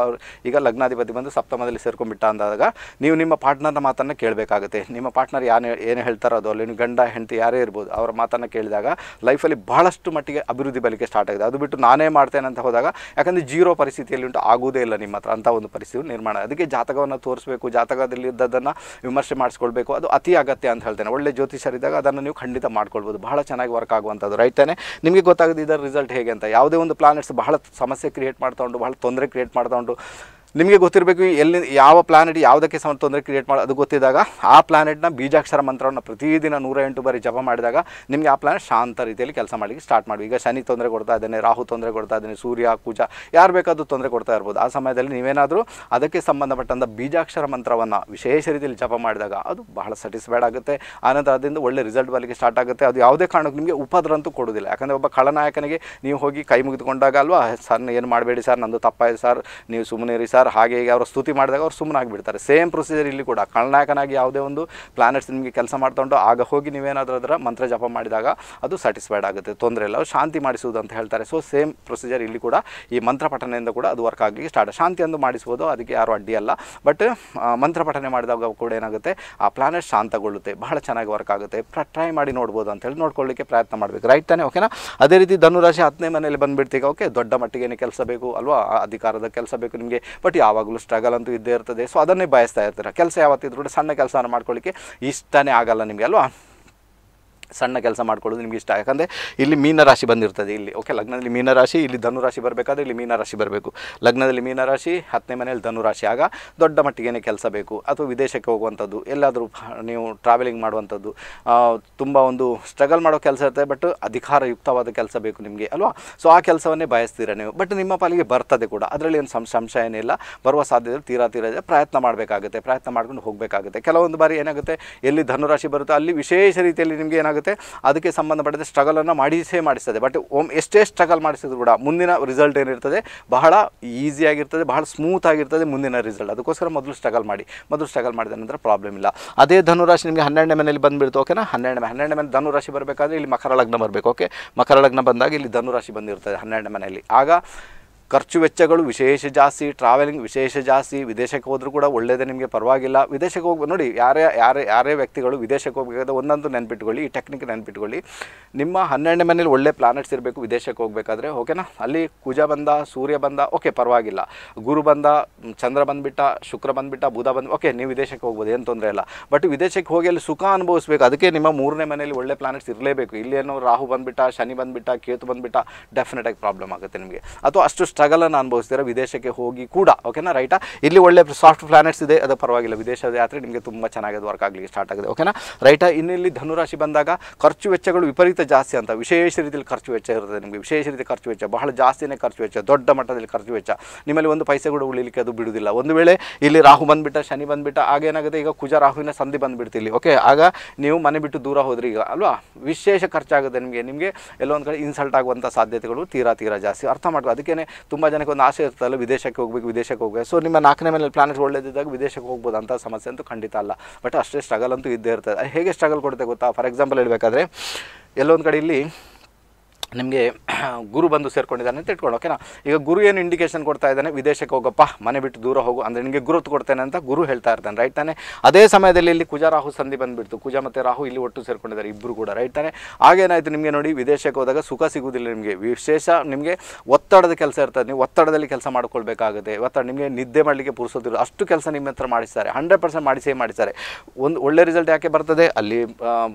ಅವ್ರು ಈಗ ಲಗ್ನಾಧಿಪತಿ ಬಂದು ಸಪ್ತಮದಲ್ಲಿ ಸೇರ್ಕೊಂಡ್ಬಿಟ್ಟ ಅಂದಾಗ ನೀವು ನಿಮ್ಮ ಪಾರ್ಟ್ನರ್ನ ಮಾತನ್ನು ಕೇಳಬೇಕಾಗುತ್ತೆ ನಿಮ್ಮ ಪಾರ್ಟ್ನರ್ ಯಾರು ಏನು ಹೇಳ್ತಾರೋ ಅದು ಅಲ್ಲಿ ಗಂಡ ಹೆಂಡತಿ ಯಾರೇ ಇರ್ಬೋದು ಅವರ ಮಾತನ್ನು ಕೇಳಿದಾಗ ಲೈಫಲ್ಲಿ ಬಹಳಷ್ಟು ಮಟ್ಟಿಗೆ ಅಭಿವೃದ್ಧಿ ಬಲಿಕೆ ಸ್ಟಾರ್ಟ್ ಆಗಿದೆ ಅದು ಬಿಟ್ಟು ನಾನೇ ಮಾಡ್ತೇನೆ ಅಂತ ಹೋದಾಗ ಯಾಕಂದರೆ ಜೀರೋ ಪರಿಸ್ಥಿತಿಯಲ್ಲಿ ಉಂಟು ಆಗೋದೇ ಇಲ್ಲ ನಿಮ್ಮ ಹತ್ರ ಅಂಥ ಒಂದು ಪರಿಸ್ಥಿತಿ ನಿರ್ಮಾಣ ಅದಕ್ಕೆ ಜಾತಕವನ್ನು ತೋರಿಸಬೇಕು ಜಾತಕದಲ್ಲಿ ಇದ್ದದನ್ನು ವಿಮರ್ಶೆ ಮಾಡಿಸ್ಕೊಳ್ಬೇಕು ಅದು ಅತಿ ಅಗತ್ಯ ಅಂತ ಹೇಳ್ತೇನೆ ಒಳ್ಳೆ ಜ್ಯೋತಿಷರಿದ್ದಾಗ ಅದನ್ನು ನೀವು ಖಂಡಿತ ಮಾಡ್ಕೊಳ್ಬೋದು ಬಹಳ ಚೆನ್ನಾಗಿ ವರ್ಕ್ ಆಗುವಂಥದ್ದು ರೈಟ್ ನಿಮಗೆ ಗೊತ್ತಾಗದು ಇದರ ರಿಸಲ್ಟ್ ಹೇಗೆ ಅಂತ ಯಾವುದೇ ಒಂದು ಪ್ಲಾನೆಟ್ಸ್ ಬಹಳ ಸಮಸ್ಯೆ ಕ್ರಿಯೇಟ್ ಮಾಡ್ತಾ ಉಂಟು ಬಹಳ ತೊಂದರೆ ಕ್ರಿಯೇಟ್ ಮಾಡ್ತಾ ಉಂಟು ನಿಮಗೆ ಗೊತ್ತಿರಬೇಕು ಎಲ್ಲಿ ಯಾವ ಪ್ಲಾನೆಟ್ ಯಾವುದಕ್ಕೆ ಸಮ ತೊಂದರೆ ಕ್ರಿಯೇಟ್ ಮಾಡಿ ಅದು ಗೊತ್ತಿದ್ದಾಗ ಆ ಪ್ಲಾನೆಟ್ನ ಬೀಜಾಕ್ಷರ ಮಂತ್ರವನ್ನು ಪ್ರತಿದಿನ ನೂರ ಎಂಟು ಬಾರಿ ಜಪ ಮಾಡಿದಾಗ ನಿಮಗೆ ಆ ಪ್ಲಾನೆಟ್ ಶಾಂತ ರೀತಿಯಲ್ಲಿ ಕೆಲಸ ಮಾಡಲಿಕ್ಕೆ ಸ್ಟಾರ್ಟ್ ಮಾಡಿ ಈಗ ಶನಿ ತೊಂದರೆ ಕೊಡ್ತಾ ಇದ್ದೇನೆ ರಾಹು ತೊಂದರೆ ಕೊಡ್ತಾ ಇದ್ದಾನೆ ಸೂರ್ಯ ಪೂಜಾ ಯಾರು ಬೇಕಾದರೂ ತೊಂದರೆ ಕೊಡ್ತಾ ಇರ್ಬೋದು ಆ ಸಮಯದಲ್ಲಿ ನೀವೇನಾದರೂ ಅದಕ್ಕೆ ಸಂಬಂಧಪಟ್ಟಂಥ ಬೀಜಾಕ್ಷರ ಮಂತ್ರವನ್ನು ವಿಶೇಷ ರೀತಿಯಲ್ಲಿ ಜಪ ಮಾಡಿದಾಗ ಅದು ಬಹಳ ಸ್ಯಾಟಿಸ್ಫೈಡ್ ಆಗುತ್ತೆ ಆನಂತರ ಅದರಿಂದ ಒಳ್ಳೆ ರಿಸಲ್ಟ್ ಬರಲಿಕ್ಕೆ ಸ್ಟಾರ್ಟ್ ಆಗುತ್ತೆ ಅದು ಯಾವುದೇ ಕಾರಣಕ್ಕೂ ನಿಮಗೆ ಉಪದ್ರ ಅಂತೂ ಕೊಡೋದಿಲ್ಲ ಯಾಕಂದರೆ ಒಬ್ಬ ಖಳನಾಯಕನಿಗೆ ನೀವು ಹೋಗಿ ಕೈ ಮುಗಿದುಕೊಂಡಾಗ ಅಲ್ವಾ ಸರ್ ಏನು ಮಾಡಬೇಡಿ ಸರ್ ನಂದು ತಪ್ಪಾಯಿತು ಸರ್ ನೀವು ಸುಮ್ಮನೆ ಇರಿ ಸರ್ ಹಾಗೆ ಹೀಗೆ ಅವರು ಸ್ತುತಿ ಮಾಡಿದಾಗ ಅವ್ರು ಬಿಡ್ತಾರೆ ಸೇಮ್ ಪ್ರೊಸೀಜರ್ ಇಲ್ಲಿ ಕೂಡ ಕಳ್ನಾಯಕನಾಗಿ ಯಾವುದೇ ಒಂದು ಪ್ಲಾನೆಟ್ಸ್ ನಿಮಗೆ ಕೆಲಸ ಮಾಡ್ತಾ ಆಗ ಹೋಗಿ ನೀವೇನಾದರೂ ಅದರ ಮಂತ್ರ ಜಪ ಮಾಡಿದಾಗ ಅದು ಸ್ಯಾಟಿಸ್ಫೈಡ್ ಆಗುತ್ತೆ ತೊಂದರೆ ಇಲ್ಲ ಶಾಂತಿ ಮಾಡಿಸುವುದು ಅಂತ ಹೇಳ್ತಾರೆ ಸೊ ಸೇಮ್ ಪ್ರೊಸೀಜರ್ ಇಲ್ಲಿ ಕೂಡ ಈ ಮಂತ್ರ ಪಠನೆಯಿಂದ ಕೂಡ ಅದು ವರ್ಕ್ ಆಗಲಿಕ್ಕೆ ಸ್ಟಾರ್ಟ್ ಶಾಂತಿ ಶಾಂತಿಯನ್ನು ಮಾಡಿಸುವುದು ಅದಕ್ಕೆ ಯಾರು ಅಡ್ಡಿ ಅಲ್ಲ ಬಟ್ ಮಂತ್ರ ಪಠನೆ ಮಾಡಿದಾಗ ಕೂಡ ಏನಾಗುತ್ತೆ ಆ ಪ್ಲಾನೆಟ್ ಶಾಂತಗೊಳ್ಳುತ್ತೆ ಬಹಳ ಚೆನ್ನಾಗಿ ವರ್ಕ್ ಆಗುತ್ತೆ ಟ್ರೈ ಮಾಡಿ ನೋಡ್ಬೋದು ಹೇಳಿ ನೋಡ್ಕೊಳ್ಳಿಕ್ಕೆ ಪ್ರಯತ್ನ ಮಾಡಬೇಕು ರೈಟ್ ತಾನೆ ಓಕೆನಾ ಅದೇ ರೀತಿ ಧನುರಾಶಿ ಹತ್ತನೇ ಮನೆಯಲ್ಲಿ ಬಂದುಬಿಡ್ತೀಗ ಓಕೆ ದೊಡ್ಡ ಮಟ್ಟಿಗೆ ಕೆಲಸ ಬೇಕು ಅಲ್ವಾ ಅಧಿಕಾರದ ಕೆಲಸ ಬೇಕು ನಿಮಗೆ ಬಟ್ ಬಟ್ ಯಾವಾಗಲೂ ಸ್ಟ್ರಗಲ್ ಅಂತೂ ಇದ್ದೇ ಇರ್ತದೆ ಸೊ ಅದನ್ನೇ ಬಯಸ್ತಾ ಇರ್ತಾರೆ ಕೆಲಸ ಯಾವತ್ತಿದ್ರು ಕೂಡ ಸಣ್ಣ ಕೆಲಸನ ಮಾಡ್ಕೊಳ್ಳಿಕ್ಕೆ ಇಷ್ಟನೇ ಆಗಲ್ಲ ನಿಮಗೆ ಅಲ್ವಾ ಸಣ್ಣ ಕೆಲಸ ಮಾಡ್ಕೊಳ್ಳೋದು ನಿಮಗೆ ಇಷ್ಟ ಯಾಕಂದರೆ ಇಲ್ಲಿ ಮೀನರಾಶಿ ಬಂದಿರ್ತದೆ ಇಲ್ಲಿ ಓಕೆ ಲಗ್ನದಲ್ಲಿ ಮೀನರಾಶಿ ಇಲ್ಲಿ ಧನುರಾಶಿ ಬರಬೇಕಾದ್ರೆ ಇಲ್ಲಿ ಮೀನರಾಶಿ ಬರಬೇಕು ಲಗ್ನದಲ್ಲಿ ಮೀನರಾಶಿ ಹತ್ತನೇ ಮನೆಯಲ್ಲಿ ಧನುರಾಶಿ ಆಗ ದೊಡ್ಡ ಮಟ್ಟಿಗೆ ಕೆಲಸ ಬೇಕು ಅಥವಾ ವಿದೇಶಕ್ಕೆ ಹೋಗುವಂಥದ್ದು ಎಲ್ಲಾದರೂ ನೀವು ಟ್ರಾವೆಲಿಂಗ್ ಮಾಡುವಂಥದ್ದು ತುಂಬ ಒಂದು ಸ್ಟ್ರಗಲ್ ಮಾಡೋ ಕೆಲಸ ಇರ್ತದೆ ಬಟ್ ಅಧಿಕಾರಯುಕ್ತವಾದ ಕೆಲಸ ಬೇಕು ನಿಮಗೆ ಅಲ್ವಾ ಸೊ ಆ ಕೆಲಸವನ್ನೇ ಬಯಸ್ತೀರ ನೀವು ಬಟ್ ನಿಮ್ಮ ಪಾಲಿಗೆ ಬರ್ತದೆ ಕೂಡ ಅದರಲ್ಲಿ ಏನು ಸಂಶಯ ಏನಿಲ್ಲ ಬರುವ ಸಾಧ್ಯತೆ ತೀರಾ ತೀರ ಪ್ರಯತ್ನ ಮಾಡಬೇಕಾಗುತ್ತೆ ಪ್ರಯತ್ನ ಮಾಡ್ಕೊಂಡು ಹೋಗಬೇಕಾಗುತ್ತೆ ಕೆಲವೊಂದು ಬಾರಿ ಏನಾಗುತ್ತೆ ಎಲ್ಲಿ ಧನುರಾಶಿ ಬರುತ್ತೋ ಅಲ್ಲಿ ವಿಶೇಷ ರೀತಿಯಲ್ಲಿ ನಿಮಗೆ ಏನಾಗುತ್ತೆ ಆಗುತ್ತೆ ಅದಕ್ಕೆ ಸಂಬಂಧಪಟ್ಟಂತೆ ಸ್ಟ್ರಗಲನ್ನು ಮಾಡಿಸೇ ಮಾಡಿಸ್ತದೆ ಬಟ್ ಒಮ್ ಎಷ್ಟೇ ಸ್ಟ್ರಗಲ್ ಮಾಡಿಸಿದ್ರು ಕೂಡ ಮುಂದಿನ ರಿಸಲ್ಟ್ ಏನಿರ್ತದೆ ಬಹಳ ಈಸಿಯಾಗಿರ್ತದೆ ಬಹಳ ಸ್ಮೂತ್ ಆಗಿರ್ತದೆ ಮುಂದಿನ ರಿಸಲ್ಟ್ ಅದಕ್ಕೋಸ್ಕರ ಮೊದಲು ಸ್ಟ್ರಗಲ್ ಮಾಡಿ ಮೊದಲು ಸ್ಟ್ರಗಲ್ ಮಾಡಿದ ನಂತರ ಪ್ರಾಬ್ಲಮ್ ಇಲ್ಲ ಅದೇ ಧನುರಾಶಿ ನಿಮಗೆ ಹನ್ನೆರಡನೇ ಮನೆಯಲ್ಲಿ ಬಂದುಬಿಡ್ತು ಓಕೆನಾ ಹನ್ನೆರಡನೇ ಹನ್ನೆರಡನೇ ಮನೆ ಧನುರಾಶಿ ಬರಬೇಕಾದ್ರೆ ಇಲ್ಲಿ ಮಕರ ಲಗ್ನ ಬರಬೇಕು ಓಕೆ ಮಕರ ಲಗ್ನ ಬಂದಾಗ ಇಲ್ಲಿ ಧನುರಾಶಿ ಬಂದಿರ್ತದೆ ಹನ್ನೆರಡನೇ ಮನೆಯಲ್ಲಿ ಆಗ ಖರ್ಚು ವೆಚ್ಚಗಳು ವಿಶೇಷ ಜಾಸ್ತಿ ಟ್ರಾವೆಲಿಂಗ್ ವಿಶೇಷ ಜಾಸ್ತಿ ವಿದೇಶಕ್ಕೆ ಹೋದರೂ ಕೂಡ ಒಳ್ಳೆಯದೇ ನಿಮಗೆ ಪರವಾಗಿಲ್ಲ ವಿದೇಶಕ್ಕೆ ಹೋಗಿ ನೋಡಿ ಯಾರೇ ಯಾರೇ ಯಾರೇ ವ್ಯಕ್ತಿಗಳು ವಿದೇಶಕ್ಕೆ ಹೋಗಬೇಕಾದ್ರೆ ಒಂದೊಂದು ನೆನ್ಪಿಟ್ಕೊಳ್ಳಿ ಈ ಟೆಕ್ನಿಕ್ ನೆನ್ಪಿಟ್ಕೊಳ್ಳಿ ನಿಮ್ಮ ಹನ್ನೆರಡನೇ ಮನೇಲಿ ಒಳ್ಳೆ ಪ್ಲಾನೆಟ್ಸ್ ಇರಬೇಕು ವಿದೇಶಕ್ಕೆ ಹೋಗಬೇಕಾದ್ರೆ ಓಕೆನಾ ಅಲ್ಲಿ ಕುಜ ಬಂದ ಸೂರ್ಯ ಬಂದ ಓಕೆ ಪರವಾಗಿಲ್ಲ ಗುರು ಬಂದ ಚಂದ್ರ ಬಂದುಬಿಟ್ಟ ಶುಕ್ರ ಬಂದುಬಿಟ್ಟ ಬುಧ ಬಂದ ಓಕೆ ನೀವು ವಿದೇಶಕ್ಕೆ ಹೋಗ್ಬೋದು ಏನು ತೊಂದರೆ ಇಲ್ಲ ಬಟ್ ವಿದೇಶಕ್ಕೆ ಹೋಗಿ ಅಲ್ಲಿ ಸುಖ ಅನುಭವಿಸಬೇಕು ಅದಕ್ಕೆ ನಿಮ್ಮ ಮೂರನೇ ಮನೇಲಿ ಒಳ್ಳೆ ಪ್ಲಾನೆಟ್ಸ್ ಇರಲೇಬೇಕು ಏನೋ ರಾಹು ಬಂದುಬಿಟ್ಟ ಶನಿ ಬಂದುಬಿಟ್ಟ ಕೇತು ಬಂದುಬಿಟ್ಟ ಡೆಫಿನೆಟಾಗಿ ಪ್ರಾಬ್ಲಮ್ ಆಗುತ್ತೆ ನಿಮಗೆ ಅಥವಾ ಅಷ್ಟು ಸ್ಟ್ರಗಲನ್ನು ಅನುಭವಿಸ್ತೀರಾ ವಿದೇಶಕ್ಕೆ ಹೋಗಿ ಕೂಡ ಓಕೆನಾ ರೈಟಾ ಇಲ್ಲಿ ಒಳ್ಳೆ ಸಾಫ್ಟ್ ಪ್ಲಾನೆಟ್ಸ್ ಇದೆ ಅದು ಪರವಾಗಿಲ್ಲ ವಿದೇಶದ ಯಾತ್ರೆ ನಿಮಗೆ ತುಂಬ ಚೆನ್ನಾಗಿ ವರ್ಕ್ ಆಗಲಿಕ್ಕೆ ಸ್ಟಾರ್ಟ್ ಆಗಿದೆ ಓಕೆನಾ ರೈಟಾ ಇನ್ನಿಲ್ಲಿ ಧನುರಾಶಿ ಬಂದಾಗ ಖರ್ಚು ವೆಚ್ಚಗಳು ವಿಪರೀತ ಜಾಸ್ತಿ ಅಂತ ವಿಶೇಷ ರೀತಿಯಲ್ಲಿ ಖರ್ಚು ವೆಚ್ಚ ಇರುತ್ತೆ ನಿಮಗೆ ವಿಶೇಷ ರೀತಿ ಖರ್ಚು ವೆಚ್ಚ ಬಹಳ ಜಾಸ್ತಿನೇ ಖರ್ಚು ವೆಚ್ಚ ದೊಡ್ಡ ಮಟ್ಟದಲ್ಲಿ ಖರ್ಚು ವೆಚ್ಚ ನಿಮ್ಮಲ್ಲಿ ಒಂದು ಪೈಸೆ ಕೂಡ ಉಳಿಲಿಕ್ಕೆ ಅದು ಬಿಡುವುದಿಲ್ಲ ಒಂದು ವೇಳೆ ಇಲ್ಲಿ ರಾಹು ಬಂದುಬಿಟ್ಟ ಶನಿ ಬಂದುಬಿಟ್ಟ ಆಗ ಏನಾಗುತ್ತೆ ಈಗ ಕುಜ ರಾಹುವಿನ ಸಂಧಿ ಬಂದುಬಿಡ್ತಿಲ್ಲಿ ಓಕೆ ಆಗ ನೀವು ಮನೆ ಬಿಟ್ಟು ದೂರ ಹೋದ್ರೆ ಈಗ ಅಲ್ವಾ ವಿಶೇಷ ಖರ್ಚಾಗುತ್ತೆ ನಿಮಗೆ ನಿಮಗೆ ಎಲ್ಲೊಂದು ಕಡೆ ಇನ್ಸಲ್ಟ್ ಆಗುವಂಥ ಸಾಧ್ಯತೆಗಳು ತೀರಾ ತೀರಾ ಜಾಸ್ತಿ ಅರ್ಥ ಮಾಡ್ಕೋ ಅದಕ್ಕೇ ತುಂಬ ಜನಕ್ಕೆ ಒಂದು ಆಸೆ ಇರ್ತಲ್ಲ ವಿದೇಶಕ್ಕೆ ಹೋಗ್ಬೇಕು ವಿದೇಶಕ್ಕೆ ಹೋಗ್ಬೇಕು ಸೊ ನಿಮ್ಮ ನಾಲ್ಕನೇ ಮೇಲೆ ಪ್ಲಾನೆಟ್ ಒಳ್ಳೇದಿದ್ದಾಗ ವಿದೇಶಕ್ಕೆ ಹೋಗ್ಬೋದು ಅಂತ ಸಮಸ್ಯೆ ಅಂತೂ ಖಂಡಿತ ಅಲ್ಲ ಬಟ್ ಅಷ್ಟೇ ಸ್ಟ್ರಗಲ್ ಅಂತೂ ಇದ್ದೇ ಇರ್ತದೆ ಹೇಗೆ ಸ್ಟ್ರಗಲ್ ಕೊಡುತ್ತೆ ಗೊತ್ತಾ ಫಾರ್ ಎಕ್ಸಾಂಪಲ್ ಹೇಳಬೇಕಾದ್ರೆ ಎಲ್ಲೊಂದು ಕಡೆ ಇಲ್ಲಿ ನಿಮಗೆ <clears throat> ಗುರು ಬಂದು ಸೇರ್ಕೊಂಡಿದ್ದಾನೆ ಅಂತ ಇಟ್ಕೊಂಡು ಓಕೆನಾ ಈಗ ಗುರು ಏನು ಇಂಡಿಕೇಶನ್ ಕೊಡ್ತಾ ಇದ್ದಾನೆ ವಿದೇಶಕ್ಕೆ ಹೋಗಪ್ಪ ಮನೆ ಬಿಟ್ಟು ದೂರ ಹೋಗು ಅಂದರೆ ನಿಮಗೆ ಗುರುತು ಕೊಡ್ತೇನೆ ಅಂತ ಗುರು ಹೇಳ್ತಾ ಇರ್ತಾನೆ ರೈಟ್ ತಾನೆ ಅದೇ ಸಮಯದಲ್ಲಿ ಇಲ್ಲಿ ಕುಜ ರಾಹು ಸಂಧಿ ಬಂದುಬಿಡ್ತು ಕುಜಾ ಮತ್ತು ರಾಹು ಇಲ್ಲಿ ಒಟ್ಟು ಸೇರ್ಕೊಂಡಿದ್ದಾರೆ ಇಬ್ಬರು ಕೂಡ ರೈಟ್ ತಾನೆ ಆಗೇನಾಯಿತು ನಿಮಗೆ ನೋಡಿ ವಿದೇಶಕ್ಕೆ ಹೋದಾಗ ಸುಖ ಸಿಗುವುದಿಲ್ಲ ನಿಮಗೆ ವಿಶೇಷ ನಿಮಗೆ ಒತ್ತಡದ ಕೆಲಸ ಇರ್ತದೆ ನೀವು ಒತ್ತಡದಲ್ಲಿ ಕೆಲಸ ಮಾಡ್ಕೊಳ್ಬೇಕಾಗುತ್ತೆ ಒತ್ತಡ ನಿಮಗೆ ನಿದ್ದೆ ಮಾಡಲಿಕ್ಕೆ ಪುರುಸೋದಿಲ್ಲ ಅಷ್ಟು ಕೆಲಸ ನಿಮ್ಮ ಹತ್ರ ಮಾಡಿಸ್ತಾರೆ ಹಂಡ್ರೆಡ್ ಪರ್ಸೆಂಟ್ ಮಾಡಿಸೇ ಮಾಡಿಸ್ತಾರೆ ಒಂದು ಒಳ್ಳೆ ರಿಸಲ್ಟ್ ಯಾಕೆ ಬರ್ತದೆ ಅಲ್ಲಿ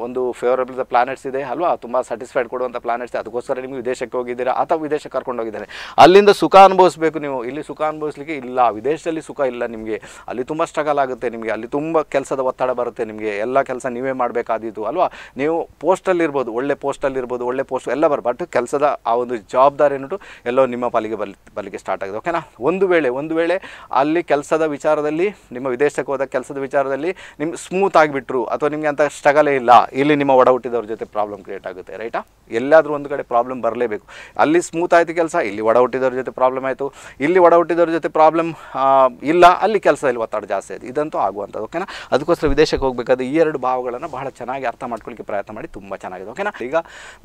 ಒಂದು ಫೇವರಬಲ್ ಪ್ಲಾನೆಟ್ಸ್ ಇದೆ ಅಲ್ವಾ ತುಂಬ ಸ್ಯಾಟಿಸ್ಫೈಡ್ ಕೊಡುವಂಥ ಪ್ಲಾನೆಟ್ಸ್ ಅದಕ್ಕೋಸ್ಕರ ಅದಕ್ಕೋಸ್ಕರ ನಿಮಗೆ ವಿದೇಶಕ್ಕೆ ಹೋಗಿದ್ದೀರಾ ಅಥವಾ ವಿದೇಶಕ್ಕೆ ಕರ್ಕೊಂಡು ಹೋಗಿದ್ದಾರೆ ಅಲ್ಲಿಂದ ಸುಖ ಅನುಭವಿಸ್ಬೇಕು ನೀವು ಇಲ್ಲಿ ಸುಖ ಅನುಭವಿಸ್ಲಿಕ್ಕೆ ಇಲ್ಲ ವಿದೇಶದಲ್ಲಿ ಸುಖ ಇಲ್ಲ ನಿಮಗೆ ಅಲ್ಲಿ ತುಂಬ ಸ್ಟ್ರಗಲ್ ಆಗುತ್ತೆ ನಿಮಗೆ ಅಲ್ಲಿ ತುಂಬ ಕೆಲಸದ ಒತ್ತಡ ಬರುತ್ತೆ ನಿಮಗೆ ಎಲ್ಲ ಕೆಲಸ ನೀವೇ ಮಾಡಬೇಕಾದೀತು ಅಲ್ವಾ ನೀವು ಪೋಸ್ಟಲ್ಲಿರ್ಬೋದು ಒಳ್ಳೆ ಪೋಸ್ಟಲ್ಲಿರ್ಬೋದು ಒಳ್ಳೆ ಪೋಸ್ಟ್ ಎಲ್ಲ ಬಟ್ ಕೆಲಸದ ಆ ಒಂದು ಜವಾಬ್ದಾರಿ ಏನಿಟ್ಟು ಎಲ್ಲೋ ನಿಮ್ಮ ಪಾಲಿಗೆ ಬಲ್ ಬಲಿಗೆ ಸ್ಟಾರ್ಟ್ ಆಗಿದೆ ಓಕೆನಾ ಒಂದು ವೇಳೆ ಒಂದು ವೇಳೆ ಅಲ್ಲಿ ಕೆಲಸದ ವಿಚಾರದಲ್ಲಿ ನಿಮ್ಮ ವಿದೇಶಕ್ಕೆ ಹೋದ ಕೆಲಸದ ವಿಚಾರದಲ್ಲಿ ನಿಮ್ಮ ಸ್ಮೂತ್ ಆಗಿಬಿಟ್ರು ಅಥವಾ ನಿಮಗೆ ಅಂತ ಸ್ಟ್ರಗಲೇ ಇಲ್ಲ ಇಲ್ಲಿ ನಿಮ್ಮ ಒಡ ಹುಟ್ಟಿದವ್ರ ಜೊತೆ ಪ್ರಾಬ್ಲಮ್ ಕ್ರಿಯೇಟ್ ಆಗುತ್ತೆ ರೈಟಾ ಎಲ್ಲಾದರೂ ಒಂದು ಕಡೆ ಪ್ರಾಬ್ಲಮ್ ಬರಲೇಬೇಕು ಅಲ್ಲಿ ಸ್ಮೂತ್ ಆಯಿತು ಕೆಲಸ ಇಲ್ಲಿ ಒಡ ಹುಟ್ಟಿದವ್ರ ಜೊತೆ ಪ್ರಾಬ್ಲಮ್ ಆಯಿತು ಇಲ್ಲಿ ಒಡ ಹುಟ್ಟಿದವ್ರ ಜೊತೆ ಪ್ರಾಬ್ಲಮ್ ಇಲ್ಲ ಅಲ್ಲಿ ಕೆಲಸ ಇಲ್ಲಿ ಒತ್ತಡ ಜಾಸ್ತಿ ಆಯಿತು ಇದಂತೂ ಆಗುವಂಥದ್ದು ಓಕೆನಾ ಅದಕ್ಕೋಸ್ಕರ ವಿದೇಶಕ್ಕೆ ಹೋಗಬೇಕಾದ್ರೆ ಈ ಎರಡು ಭಾವಗಳನ್ನು ಬಹಳ ಚೆನ್ನಾಗಿ ಅರ್ಥ ಮಾಡ್ಕೊಳ್ಳಿಕ್ಕೆ ಪ್ರಯತ್ನ ಮಾಡಿ ತುಂಬ ಚೆನ್ನಾಗಿದೆ ಓಕೆನಾ ಈಗ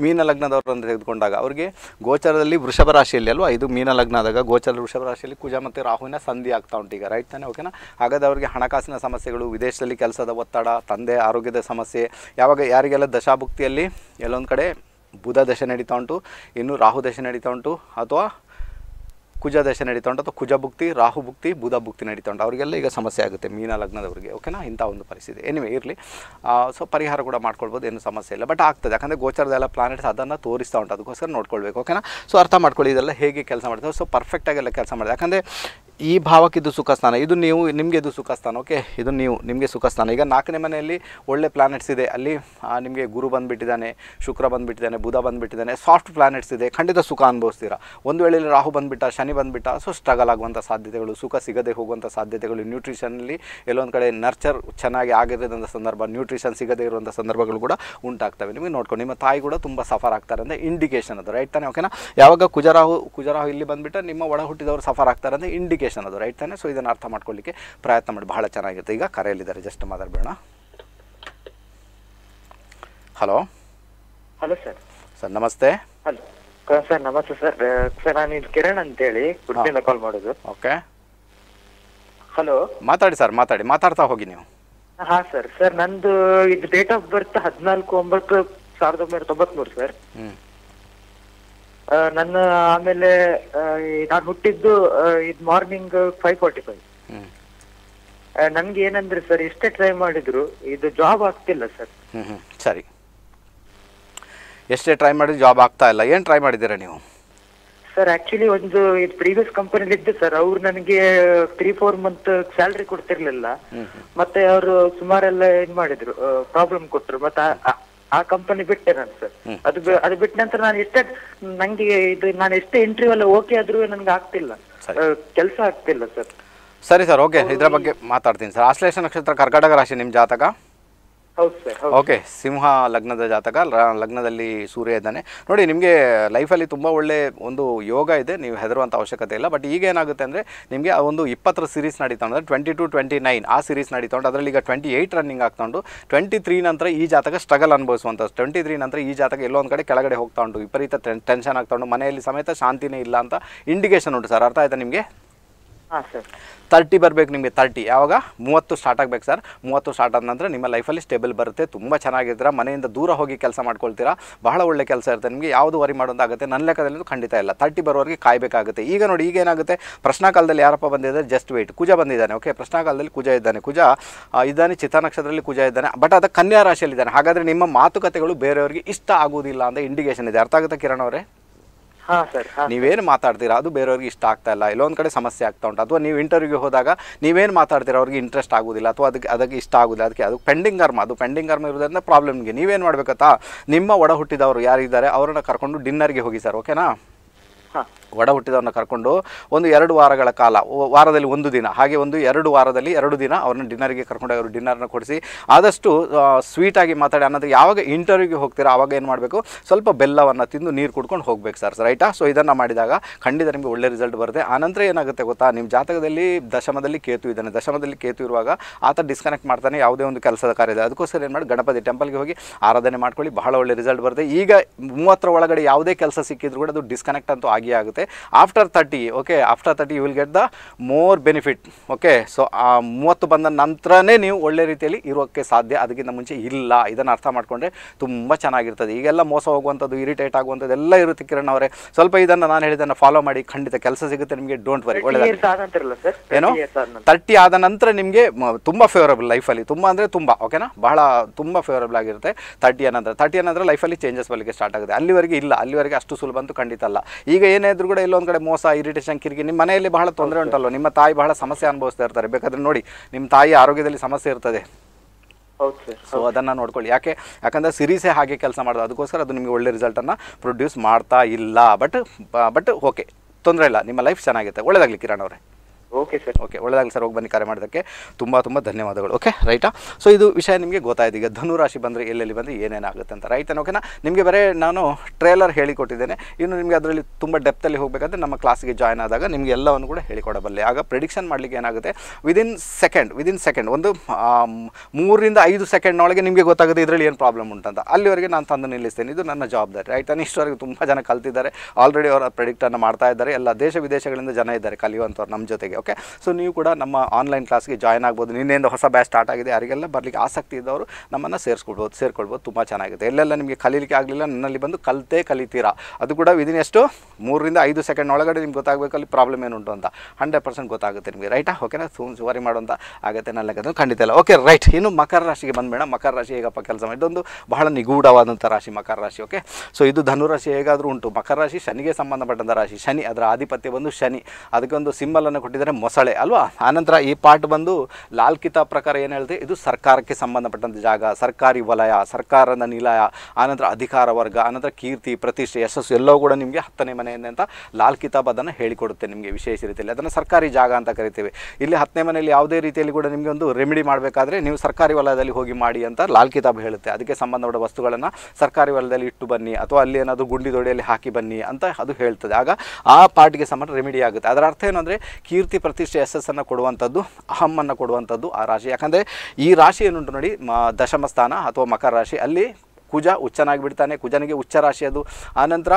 ಮೀನ ಲಗ್ನದವರನ್ನು ತೆಗೆದುಕೊಂಡಾಗ ಅವರಿಗೆ ಗೋಚರದಲ್ಲಿ ವೃಷಭ ರಾಶಿಯಲ್ಲಿ ಅಲ್ವಾ ಇದು ಮೀನ ಲಗ್ನ ಆದಾಗ ಗೋಚರ ವೃಷಭ ರಾಶಿಯಲ್ಲಿ ಕುಜ ಮತ್ತು ರಾಹುವಿನ ಸಂಧಿ ಆಗ್ತಾ ಉಂಟು ಈಗ ರೈಟ್ ತಾನೆ ಓಕೆನಾ ಹಾಗಾದ್ರೆ ಅವರಿಗೆ ಹಣಕಾಸಿನ ಸಮಸ್ಯೆಗಳು ವಿದೇಶದಲ್ಲಿ ಕೆಲಸದ ಒತ್ತಡ ತಂದೆ ಆರೋಗ್ಯದ ಸಮಸ್ಯೆ ಯಾವಾಗ ಯಾರಿಗೆಲ್ಲ ದಶಾಭುಕ್ತಿಯಲ್ಲಿ ಎಲ್ಲೊಂದು ಕಡೆ ಬುಧ ದಶೆ ನಡೀತಾ ಉಂಟು ಇನ್ನು ರಾಹು ದಶೆ ನಡೀತಾ ಉಂಟು ಅಥವಾ ಕುಜ ದಶೆ ನಡೀತಾ ಉಂಟು ಅಥವಾ ಕುಜ ಭುಕ್ತಿ ರಾಹು ಭುಕ್ತಿ ಬುಧ ಭುಕ್ತಿ ನಡೀತಾ ಉಂಟು ಅವರಿಗೆಲ್ಲ ಈಗ ಸಮಸ್ಯೆ ಆಗುತ್ತೆ ಮೀನ ಲಗ್ನದವರಿಗೆ ಓಕೆನಾ ಇಂಥ ಒಂದು ಪರಿಸ್ಥಿತಿ ಎನಿವೆ ಇರಲಿ ಸೊ ಪರಿಹಾರ ಕೂಡ ಮಾಡ್ಕೊಳ್ಬೋದು ಏನು ಸಮಸ್ಯೆ ಇಲ್ಲ ಬಟ್ ಆಗ್ತದೆ ಯಾಕಂದರೆ ಎಲ್ಲ ಪ್ಲಾನೆಟ್ಸ್ ಅದನ್ನು ತೋರಿಸ್ತಾ ಉಂಟು ಅದಕ್ಕೋಸ್ಕರ ನೋಡ್ಕೊಳ್ಬೇಕು ಓಕೆನಾ ಸೊ ಅರ್ಥ ಮಾಡ್ಕೊಳ್ಳಿ ಇದೆಲ್ಲ ಹೇಗೆ ಕೆಲಸ ಮಾಡ್ತಾರೆ ಸೊ ಎಲ್ಲ ಕೆಲಸ ಮಾಡಿದೆ ಯಾಕಂದರೆ ಈ ಭಾವಕ್ಕಿದ್ದು ಸುಖ ಸ್ಥಾನ ಇದು ನೀವು ನಿಮಗೆ ಇದು ಸುಖ ಸ್ಥಾನ ಓಕೆ ಇದು ನೀವು ನಿಮಗೆ ಸುಖ ಸ್ಥಾನ ಈಗ ನಾಲ್ಕನೇ ಮನೆಯಲ್ಲಿ ಒಳ್ಳೆ ಪ್ಲಾನೆಟ್ಸ್ ಇದೆ ಅಲ್ಲಿ ನಿಮಗೆ ಗುರು ಬಂದುಬಿಟ್ಟಿದ್ದಾನೆ ಶುಕ್ರ ಬಂದುಬಿಟ್ಟಿದ್ದಾನೆ ಬುಧ ಬಂದುಬಿಟ್ಟಿದ್ದಾನೆ ಸಾಫ್ಟ್ ಪ್ಲಾನೆಟ್ಸ್ ಇದೆ ಖಂಡಿತ ಸುಖ ಅನುಭವಿಸ್ತೀರಾ ಒಂದು ವೇಳೆ ರಾಹು ಬಂದುಬಿಟ್ಟ ಶನಿ ಬಂದುಬಿಟ್ಟ ಸೊ ಸ್ಟ್ರಗಲ್ ಆಗುವಂಥ ಸಾಧ್ಯತೆಗಳು ಸುಖ ಸಿಗದೆ ಹೋಗುವಂಥ ಸಾಧ್ಯತೆಗಳು ನ್ಯೂಟ್ರಿಷನಲ್ಲಿ ಎಲ್ಲೊಂದು ಕಡೆ ನರ್ಚರ್ ಚೆನ್ನಾಗಿ ಆಗಿರೋದಂಥ ಸಂದರ್ಭ ನ್ಯೂಟ್ರಿಷನ್ ಸಿಗದೇ ಇರುವಂಥ ಸಂದರ್ಭಗಳು ಕೂಡ ಉಂಟಾಗ್ತವೆ ನಿಮಗೆ ನೋಡ್ಕೊಂಡು ನಿಮ್ಮ ತಾಯಿ ಕೂಡ ತುಂಬ ಸಫರ್ ಆಗ್ತಾರೆ ಅಂದರೆ ಇಂಡಿಕೇಷನ್ ಅದು ರೈಟ್ ತಾನೆ ಓಕೆನಾ ಯಾವಾಗ ಕುಜರಾಹು ಕುಜರಾಹು ಇಲ್ಲಿ ಬಂದುಬಿಟ್ಟು ನಿಮ್ಮ ಒಳ ಹುಟ್ಟಿದವರು ಸಫರ್ ಆಗ್ತಾರೆ ಅಂದರೆ ಇಂಡಿಕೇಷನ್ ಮೆಡಿಟೇಷನ್ ಅದು ರೈಟ್ ತಾನೆ ಸೊ ಇದನ್ನು ಅರ್ಥ ಮಾಡ್ಕೊಳ್ಳಿಕ್ಕೆ ಪ್ರಯತ್ನ ಮಾಡಿ ಬಹಳ ಚೆನ್ನಾಗಿರುತ್ತೆ ಈಗ ಕರೆಯಲ್ಲಿದ್ದಾರೆ ಜಸ್ಟ್ ಮಾತಾಡಬೇಡ ಹಲೋ ಹಲೋ ಸರ್ ಸರ್ ನಮಸ್ತೆ ಹಲೋ ಸರ್ ನಮಸ್ತೆ ಸರ್ ಸರ್ ನಾನು ಇದು ಕಿರಣ್ ಅಂತೇಳಿ ಉಡುಪಿಯಿಂದ ಕಾಲ್ ಮಾಡೋದು ಓಕೆ ಹಲೋ ಮಾತಾಡಿ ಸರ್ ಮಾತಾಡಿ ಮಾತಾಡ್ತಾ ಹೋಗಿ ನೀವು ಹಾ ಸರ್ ಸರ್ ನಂದು ಇದು ಡೇಟ್ ಆಫ್ ಬರ್ತ್ ಹದಿನಾಲ್ಕು ಒಂಬತ್ತು ಸಾವಿರದ ಒಂಬೈನೂರ ತೊಂಬತ್ಮೂರು ಸರ್ ನನ್ನ ಆಮೇಲೆ ನಾನು ಹುಟ್ಟಿದ್ದು ಇದು ಮಾರ್ನಿಂಗ್ ಫೈವ್ ಫಾರ್ಟಿ ಫೈವ್ ನನ್ಗೆ ಏನಂದ್ರೆ ಸರ್ ಎಷ್ಟೇ ಟ್ರೈ ಮಾಡಿದ್ರು ಇದು ಜಾಬ್ ಆಗ್ತಿಲ್ಲ ಸರ್ ಸರಿ ಎಷ್ಟೇ ಟ್ರೈ ಮಾಡಿದ್ರು ಜಾಬ್ ಆಗ್ತಾ ಇಲ್ಲ ಏನ್ ಟ್ರೈ ಮಾಡಿದ್ದೀರಾ ನೀವು ಸರ್ ಆಕ್ಚುಲಿ ಒಂದು ಇದು ಪ್ರೀವಿಯಸ್ ಕಂಪನಿಲಿ ಇದ್ದೆ ಸರ್ ಅವ್ರು ನನಗೆ ತ್ರೀ ಫೋರ್ ಮಂತ್ ಸ್ಯಾಲ್ರಿ ಕೊಡ್ತಿರ್ಲಿಲ್ಲ ಮತ್ತೆ ಅವರು ಸುಮಾರೆಲ್ಲ ಇದು ಮಾಡಿದ್ರು ಪ್ರಾಬ್ಲಮ್ ಕೊಟ್ರು ಮತ್ತೆ ಆ ಕಂಪನಿ ಬಿಟ್ಟೆ ನಾನು ಸರ್ ಅದು ಅದು ಬಿಟ್ಟ ನಂತರ ನಾನು ಎಷ್ಟೇ ನಂಗೆ ಇದು ನಾನು ಎಷ್ಟೇ ಇಂಟರ್ವ್ಯೂ ಎಲ್ಲ ಓಕೆ ಆದ್ರೂ ನನ್ಗೆ ಆಗ್ತಿಲ್ಲ ಕೆಲಸ ಆಗ್ತಿಲ್ಲ ಸರ್ ಸರಿ ಸರ್ ಓಕೆ ಇದ್ರ ಬಗ್ಗೆ ಮಾತಾಡ್ತೀನಿ ಸರ್ ಆಶ್ಲೇಷ ನಕ್ಷತ್ರ ಕರ್ಕಟಕ ರಾಶಿ ನಿಮ್ಮ ಜಾತಕ ಓಕೆ ಸಿಂಹ ಲಗ್ನದ ಜಾತಕ ಲಗ್ನದಲ್ಲಿ ಸೂರ್ಯ ಇದ್ದಾನೆ ನೋಡಿ ನಿಮಗೆ ಲೈಫಲ್ಲಿ ತುಂಬ ಒಳ್ಳೆ ಒಂದು ಯೋಗ ಇದೆ ನೀವು ಹೆದರುವಂಥ ಅವಶ್ಯಕತೆ ಇಲ್ಲ ಬಟ್ ಈಗ ಏನಾಗುತ್ತೆ ಅಂದರೆ ನಿಮಗೆ ಆ ಒಂದು ಇಪ್ಪತ್ತರ ಸೀರೀಸ್ ನಡೀತಾ ಅಂದರೆ ಟ್ವೆಂಟಿ ಟು ಟ್ವೆಂಟಿ ನೈನ್ ಆ ಸೀರೀಸ್ ನಡೀತಾ ಅದರಲ್ಲಿ ಈಗ ಟ್ವೆಂಟಿ ಏಯ್ಟ್ ರನ್ನಿಂಗ್ ಆಗ್ತಾಂಡು ಟ್ವೆಂಟಿ ತ್ರೀ ನಂತರ ಈ ಜಾತಕ ಸ್ಟ್ರಗಲ್ ಅನುಭವಿಸುವಂಥ ಟ್ವೆಂಟಿ ತ್ರೀ ನಂತರ ಈ ಜಾತಕ ಒಂದು ಕಡೆ ಕೆಳಗಡೆ ಹೋಗ್ತಾ ಉಂಟು ವಿಪರೀತ ಟೆನ್ಷನ್ ಆಗ್ತಾ ಉಂಟು ಮನೆಯಲ್ಲಿ ಸಮೇತ ಶಾಂತಿನೇ ಇಲ್ಲ ಅಂತ ಇಂಡಿಕೇಶನ್ ಉಂಟು ಸರ್ ಅರ್ಥ ಆಯ್ತಾ ನಿಮಗೆ ಹಾಂ ಸರ್ ತರ್ಟಿ ಬರಬೇಕು ನಿಮಗೆ ತರ್ಟಿ ಯಾವಾಗ ಮೂವತ್ತು ಸ್ಟಾರ್ಟ್ ಆಗಬೇಕು ಸರ್ ಮೂವತ್ತು ಸ್ಟಾರ್ಟ್ ಆದ ನಂತರ ನಿಮ್ಮ ಲೈಫಲ್ಲಿ ಸ್ಟೇಬಲ್ ಬರುತ್ತೆ ತುಂಬ ಚೆನ್ನಾಗಿರ್ತೀರ ಮನೆಯಿಂದ ದೂರ ಹೋಗಿ ಕೆಲಸ ಮಾಡ್ಕೊಳ್ತೀರಾ ಬಹಳ ಒಳ್ಳೆ ಕೆಲಸ ಇರುತ್ತೆ ನಿಮಗೆ ಯಾವುದು ವರಿ ಆಗುತ್ತೆ ನನ್ನ ಲೆಕ್ಕದಲ್ಲಿ ಖಂಡಿತ ಇಲ್ಲ ತರ್ಟಿ ಬರೋವರೆಗೆ ಕಾಯಬೇಕಾಗುತ್ತೆ ಈಗ ನೋಡಿ ಈಗ ಏನಾಗುತ್ತೆ ಪ್ರಶ್ನಾಕಾಲದಲ್ಲಿ ಕಾಲದಲ್ಲಿ ಯಾರಪ್ಪ ಬಂದಿದ್ದಾರೆ ಜಸ್ಟ್ ವೆಯ್ಟ್ ಕುಜ ಬಂದಿದ್ದಾನೆ ಓಕೆ ಪ್ರಶ್ನಾ ಕಾಲದಲ್ಲಿ ಕುಜ ಇದ್ದಾನೆ ಕುಜ ಇದ್ದಾನೆ ಚಿತ್ರ ನಕ್ಷತ್ರದಲ್ಲಿ ಕುಜ ಇದ್ದಾನೆ ಬಟ್ ಅದು ಕನ್ಯಾ ರಾಶಿಯಲ್ಲಿದ್ದಾನೆ ಹಾಗಾದರೆ ನಿಮ್ಮ ಮಾತುಕತೆಗಳು ಬೇರೆಯವರಿಗೆ ಇಷ್ಟ ಆಗುವುದಿಲ್ಲ ಅಂತ ಇಂಡಿಕೇಷನ್ ಇದೆ ಅರ್ಥ ಆಗುತ್ತೆ ಕಿರಣ್ ಅವರೇ ನೀವೇನು ಮಾತಾಡ್ತೀರಾ ಅದು ಬೇರೆಯವ್ರಿಗೆ ಇಷ್ಟ ಆಗ್ತಾ ಇಲ್ಲ ಇಲ್ಲೊಂದು ಕಡೆ ಸಮಸ್ಯೆ ಆಗ್ತಾ ಉಂಟು ಅಥವಾ ನೀವು ಇಂಟರ್ವ್ಯೂಗೆ ಹೋದಾಗ ನೀವೇನು ಮಾತಾಡ್ತೀರಾ ಅವ್ರಿಗೆ ಇಂಟ್ರೆಸ್ಟ್ ಆಗೋದಿಲ್ಲ ಅಥವಾ ಅದಕ್ಕೆ ಅದಕ್ಕೆ ಇಷ್ಟ ಆಗೋದಿಲ್ಲ ಅದಕ್ಕೆ ಅದು ಪೆಂಡಿಂಗ್ ಕರ್ಮ ಅದು ಪೆಂಡಿಂಗ್ ಕರ್ಮ ಇರೋದ್ರಿಂದ ಪ್ರಾಬ್ಲಮ್ಗೆ ನೀವೇನು ಮಾಡಬೇಕತ್ತಾ ನಿಮ್ಮ ಒಡ ಹುಟ್ಟಿದವರು ಯಾರಿದ್ದಾರೆ ಅವ್ರನ್ನ ಕರ್ಕೊಂಡು ಡಿನ್ನರ್ಗೆ ಹೋಗಿ ಸರ್ ಓಕೆನಾ ಒಡ ಹುಟ್ಟಿದವ್ರನ್ನ ಕರ್ಕೊಂಡು ಒಂದು ಎರಡು ವಾರಗಳ ಕಾಲ ವಾರದಲ್ಲಿ ಒಂದು ದಿನ ಹಾಗೆ ಒಂದು ಎರಡು ವಾರದಲ್ಲಿ ಎರಡು ದಿನ ಅವ್ರನ್ನ ಡಿನ್ನರ್ಗೆ ಕರ್ಕೊಂಡೋಗಿ ಅವರು ಡಿನ್ನರ್ನ ಕೊಡಿಸಿ ಆದಷ್ಟು ಸ್ವೀಟಾಗಿ ಮಾತಾಡಿ ಅನ್ನೋದು ಯಾವಾಗ ಇಂಟರ್ವ್ಯೂಗೆ ಹೋಗ್ತೀರಾ ಆವಾಗ ಏನು ಮಾಡಬೇಕು ಸ್ವಲ್ಪ ಬೆಲ್ಲವನ್ನು ತಿಂದು ನೀರು ಕುಡ್ಕೊಂಡು ಹೋಗ್ಬೇಕು ಸರ್ ರೈಟಾ ಸೊ ಇದನ್ನು ಮಾಡಿದಾಗ ಖಂಡಿತ ನಿಮಗೆ ಒಳ್ಳೆ ರಿಸಲ್ಟ್ ಬರುತ್ತೆ ಆನಂತರ ಏನಾಗುತ್ತೆ ಗೊತ್ತಾ ನಿಮ್ಮ ಜಾತಕದಲ್ಲಿ ದಶಮದಲ್ಲಿ ಕೇತು ಇದ್ದಾನೆ ದಶಮದಲ್ಲಿ ಕೇತು ಇರುವಾಗ ಆತ ಡಿಸ್ಕನೆಕ್ಟ್ ಮಾಡ್ತಾನೆ ಯಾವುದೇ ಒಂದು ಕೆಲಸದ ಕಾರ್ಯ ಇದೆ ಅದಕ್ಕೋಸ್ಕರ ಏನು ಮಾಡಿ ಗಣಪತಿ ಟೆಂಪಲ್ಗೆ ಹೋಗಿ ಆರಾಧನೆ ಮಾಡ್ಕೊಳ್ಳಿ ಬಹಳ ಒಳ್ಳೆ ರಿಸಲ್ಟ್ ಬರುತ್ತೆ ಈಗ ಮೂವತ್ತರ ಒಳಗಡೆ ಯಾವುದೇ ಕೆಲಸ ಸಿಕ್ಕಿದ್ರು ಕೂಡ ಅದು ಡಿಸ್ಕನೆಕ್ಟ್ ಅಂತೂ ಆಗುತ್ತೆ after thirty okay after thirty you will get the more benefit okay so ಆ ಮೂವತ್ತು ಬಂದ ನಂತರನೇ ನೀವು ಒಳ್ಳೆ ರೀತಿಯಲ್ಲಿ ಇರೋಕ್ಕೆ ಸಾಧ್ಯ ಅದಕ್ಕಿಂತ ಮುಂಚೆ ಇಲ್ಲ ಇದನ್ನು ಅರ್ಥ ಮಾಡಿಕೊಂಡ್ರೆ ತುಂಬ ಚೆನ್ನಾಗಿರ್ತದೆ ಈಗೆಲ್ಲ ಮೋಸ ಹೋಗುವಂಥದ್ದು ಇರಿಟೇಟ್ ಆಗುವಂಥದ್ದು ಎಲ್ಲ ಇರುತ್ತೆ ಕಿರಣ್ ಅವರೇ ಸ್ವಲ್ಪ ಇದನ್ನು ನಾನು ಹೇಳಿದ್ದನ್ನು ಫಾಲೋ ಮಾಡಿ ಖಂಡಿತ ಕೆಲಸ ಸಿಗುತ್ತೆ ನಿಮಗೆ ಡೋಂಟ್ ವರಿ ಒಳ್ಳೆ ಏನು ತರ್ಟಿ ಆದ ನಂತರ ನಿಮಗೆ ತುಂಬ ಫೇವರಬಲ್ ಲೈಫಲ್ಲಿ ತುಂಬ ಅಂದರೆ ತುಂಬ ಓಕೆನಾ ಬಹಳ ತುಂಬ ಫೇವರಬಲ್ ಆಗಿರುತ್ತೆ ತರ್ಟಿ ನಂತರ ತರ್ಟಿ ನಂತರ ಲೈಫಲ್ಲಿ ಚೇಂಜಸ್ ಬರಲಿಕ್ಕೆ ಸ್ಟಾರ್ಟ್ ಆಗುತ್ತೆ ಅಲ್ಲಿವರೆಗೆ ಇಲ್ಲ ಅಲ್ಲಿವರೆಗೆ ಅಷ್ಟು ಸುಲಭ ಅಂತೂ ಖಂಡಿತ ಅಲ್ಲ ಈಗ ಏನೇ ಇದ್ರು ಕೂಡ ಇಲ್ಲೊಂದು ಕಡೆ ಮೋಸ ಇರಿಟೇಷನ್ ಕಿರಿಕಿ ನಿಮ್ಮ ಮನೆಯಲ್ಲಿ ಬಹಳ ತೊಂದರೆ ಉಂಟಲ್ಲ ನಿಮ್ಮ ತಾಯಿ ಬಹಳ ಸಮಸ್ಯೆ ಅನುಭವಿಸ್ತಾ ಇರ್ತಾರೆ ಬೇಕಾದ್ರೆ ನೋಡಿ ನಿಮ್ಮ ತಾಯಿ ಆರೋಗ್ಯದಲ್ಲಿ ಸಮಸ್ಯೆ ಇರ್ತದೆ ಸೊ ಅದನ್ನು ನೋಡ್ಕೊಳ್ಳಿ ಯಾಕೆ ಯಾಕಂದ್ರೆ ಸಿರೀಸೇ ಹಾಗೆ ಕೆಲಸ ಮಾಡೋದು ಅದಕ್ಕೋಸ್ಕರ ಅದು ನಿಮಗೆ ಒಳ್ಳೆ ರಿಸಲ್ಟನ್ನು ಪ್ರೊಡ್ಯೂಸ್ ಮಾಡ್ತಾ ಇಲ್ಲ ಬಟ್ ಬಟ್ ಓಕೆ ತೊಂದರೆ ಇಲ್ಲ ನಿಮ್ಮ ಲೈಫ್ ಚೆನ್ನಾಗಿರುತ್ತೆ ಒಳ್ಳೇದಾಗಲಿ ಕಿರಣ್ ಅವರೇ ಓಕೆ ಸರ್ ಓಕೆ ಒಳ್ಳೆದಾಗಲಿ ಸರ್ ಹೋಗಿ ಬನ್ನಿ ಕರೆ ಮಾಡೋದಕ್ಕೆ ತುಂಬ ತುಂಬ ಧನ್ಯವಾದಗಳು ಓಕೆ ರೈಟಾ ಸೊ ಇದು ವಿಷಯ ನಿಮಗೆ ಗೊತ್ತಾಯ್ತು ಈಗ ಧನು ರಾಶಿ ಬಂದರೆ ಎಲ್ಲೆಲ್ಲಿ ಬಂದರೆ ಏನೇನಾಗುತ್ತೆ ಅಂತ ರೈತನ ಓಕೆನಾ ನಿಮಗೆ ಬರೀ ನಾನು ಟ್ರೇಲರ್ ಹೇಳಿಕೊಟ್ಟಿದ್ದೇನೆ ಇನ್ನು ನಿಮಗೆ ಅದರಲ್ಲಿ ತುಂಬ ಡೆಪ್ತಲ್ಲಿ ಹೋಗಬೇಕಂದ್ರೆ ನಮ್ಮ ಕ್ಲಾಸಿಗೆ ಜಾಯ್ನ್ ಆದಾಗ ನಿಮಗೆ ಎಲ್ಲವನ್ನು ಕೂಡ ಹೇಳಿಕೊಡಬಲ್ಲೆ ಆಗ ಪ್ರಿಡಿಕ್ಷನ್ ಮಾಡಲಿಕ್ಕೆ ಏನಾಗುತ್ತೆ ವಿದಿನ್ ಸೆಕೆಂಡ್ ವಿದಿನ್ ಸೆಕೆಂಡ್ ಒಂದು ಮೂರರಿಂದ ಐದು ಸೆಕೆಂಡ್ನೊಳಗೆ ನಿಮಗೆ ಗೊತ್ತಾಗುತ್ತೆ ಇದರಲ್ಲಿ ಏನು ಪ್ರಾಬ್ಲಮ್ ಉಂಟಂತ ಅಲ್ಲಿವರೆಗೆ ನಾನು ತಂದು ನಿಲ್ಲಿಸ್ತೇನೆ ಇದು ನನ್ನ ಜವಾಬ್ದಾರಿ ರೈಟ್ ಇಷ್ಟವರೆಗೆ ತುಂಬ ಜನ ಕಲ್ತಿದ್ದಾರೆ ಆಲ್ರೆಡಿ ಅವರ ಪ್ರೆಡಿಕ್ಟನ್ನು ಮಾಡ್ತಾ ಇದ್ದಾರೆ ಎಲ್ಲ ದೇಶ ವಿದೇಶಗಳಿಂದ ಜನ ಇದ್ದಾರೆ ಕಲಿಯುವಂಥವ್ರು ನಮ್ಮ ಜೊತೆಗೆ ಓಕೆ ಸೊ ನೀವು ಕೂಡ ನಮ್ಮ ಆನ್ಲೈನ್ ಕ್ಲಾಸ್ಗೆ ಜಾಯ್ನ್ ಆಗ್ಬೋದು ನಿನ್ನೆಯಿಂದ ಹೊಸ ಬ್ಯಾಚ್ ಸ್ಟಾರ್ಟ್ ಆಗಿದೆ ಯಾರಿಗೆಲ್ಲ ಬರಲಿಕ್ಕೆ ಆಸಕ್ತಿ ಇದ್ದವರು ನಮ್ಮನ್ನು ಸೇರಿಸ್ಕೊಳ್ಬೋದು ಸೇರ್ಕೊಳ್ಬೋದು ತುಂಬ ಚೆನ್ನಾಗಿದೆ ಎಲ್ಲೆಲ್ಲ ನಿಮಗೆ ಕಲೀಲಿಕ್ಕೆ ಆಗಲಿಲ್ಲ ನನ್ನಲ್ಲಿ ಬಂದು ಕಲಿತೇ ಕಲಿತೀರಾ ಅದು ಕೂಡ ವಿದಿನ್ ಎಷ್ಟು ಮೂರರಿಂದ ಐದು ಸೆಕೆಂಡ್ ಒಳಗಡೆ ನಿಮ್ಗೆ ಗೊತ್ತಾಗಬೇಕು ಅಲ್ಲಿ ಪ್ರಾಬ್ಲಮ್ ಉಂಟು ಅಂತ ಹಂಡ್ರೆಡ್ ಪರ್ಸೆಂಟ್ ಗೊತ್ತಾಗುತ್ತೆ ನಿಮಗೆ ರೈಟಾ ಓಕೆನಾ ಸೂನ್ ಸುವಾರಿ ಮಾಡೋಂಥ ಆಗುತ್ತೆ ನನ್ನ ಲೆಕ್ಕದ ಖಂಡಿತ ಇಲ್ಲ ಓಕೆ ರೈಟ್ ಇನ್ನು ಮಕರ ರಾಶಿಗೆ ಮೇಡಮ್ ಮಕರ ರಾಶಿ ಹೇಗಪ್ಪ ಕೆಲಸ ಇದೊಂದು ಬಹಳ ನಿಗೂಢವಾದಂಥ ರಾಶಿ ಮಕರ ರಾಶಿ ಓಕೆ ಸೊ ಇದು ಧನುರಾಶಿ ಹೇಗಾದರೂ ಉಂಟು ಮಕರ ರಾಶಿ ಶನಿಗೆ ಸಂಬಂಧಪಟ್ಟಂಥ ರಾಶಿ ಶನಿ ಅದರ ಆಧಿಪತ್ಯ ಬಂದು ಶನಿ ಅದಕ್ಕೊಂದು ಸಿಂಬಲನ್ನು ಕೊಟ್ಟಿದ್ದಾರೆ ಅಂದರೆ ಮೊಸಳೆ ಅಲ್ವಾ ಆನಂತರ ಈ ಪಾರ್ಟ್ ಬಂದು ಲಾಲ್ ಕಿತಾ ಪ್ರಕಾರ ಏನು ಹೇಳಿದೆ ಇದು ಸರ್ಕಾರಕ್ಕೆ ಸಂಬಂಧಪಟ್ಟಂಥ ಜಾಗ ಸರ್ಕಾರಿ ವಲಯ ಸರ್ಕಾರದ ನಿಲಯ ಆನಂತರ ಅಧಿಕಾರ ವರ್ಗ ಆನಂತರ ಕೀರ್ತಿ ಪ್ರತಿಷ್ಠೆ ಯಶಸ್ಸು ಎಲ್ಲವೂ ಕೂಡ ನಿಮಗೆ ಹತ್ತನೇ ಮನೆಯಿಂದ ಅಂತ ಲಾಲ್ ಕಿತಾಬ್ ಅದನ್ನು ಹೇಳಿಕೊಡುತ್ತೆ ನಿಮಗೆ ವಿಶೇಷ ರೀತಿಯಲ್ಲಿ ಅದನ್ನು ಸರ್ಕಾರಿ ಜಾಗ ಅಂತ ಕರಿತೀವಿ ಇಲ್ಲಿ ಹತ್ತನೇ ಮನೆಯಲ್ಲಿ ಯಾವುದೇ ರೀತಿಯಲ್ಲಿ ಕೂಡ ನಿಮಗೆ ಒಂದು ರೆಮಿಡಿ ಮಾಡಬೇಕಾದ್ರೆ ನೀವು ಸರ್ಕಾರಿ ವಲಯದಲ್ಲಿ ಹೋಗಿ ಮಾಡಿ ಅಂತ ಲಾಲ್ ಕಿತಾಬ್ ಹೇಳುತ್ತೆ ಅದಕ್ಕೆ ಸಂಬಂಧಪಟ್ಟ ವಸ್ತುಗಳನ್ನು ಸರ್ಕಾರಿ ವಲಯದಲ್ಲಿ ಇಟ್ಟು ಬನ್ನಿ ಅಥವಾ ಅಲ್ಲಿ ಏನಾದರೂ ಗುಂಡಿ ದೊಡೆಯಲ್ಲಿ ಹಾಕಿ ಬನ್ನಿ ಅಂತ ಅದು ಹೇಳ್ತದೆ ಆಗ ಆ ಪಾರ್ಟಿಗೆ ಸಂಬಂಧ ರೆಮಿಡಿ ಆಗುತ್ತೆ ಅದರ ಅರ್ಥ ಏನು ಅಂದರೆ ಕೀರ್ತಿ ಪ್ರತಿಷ್ಠೆ ಯಶಸ್ಸನ್ನು ಕೊಡುವಂಥದ್ದು ಅಹಮ್ಮನ್ನು ಕೊಡುವಂಥದ್ದು ಆ ರಾಶಿ ಯಾಕಂದರೆ ಈ ರಾಶಿ ಏನುಂಟು ನೋಡಿ ದಶಮ ಸ್ಥಾನ ಅಥವಾ ಮಕರ ರಾಶಿ ಅಲ್ಲಿ ಕುಜ ಉಚ್ಚನಾಗಿ ಬಿಡ್ತಾನೆ ಕುಜನಿಗೆ ಉಚ್ಚ ರಾಶಿ ಅದು ಆನಂತರ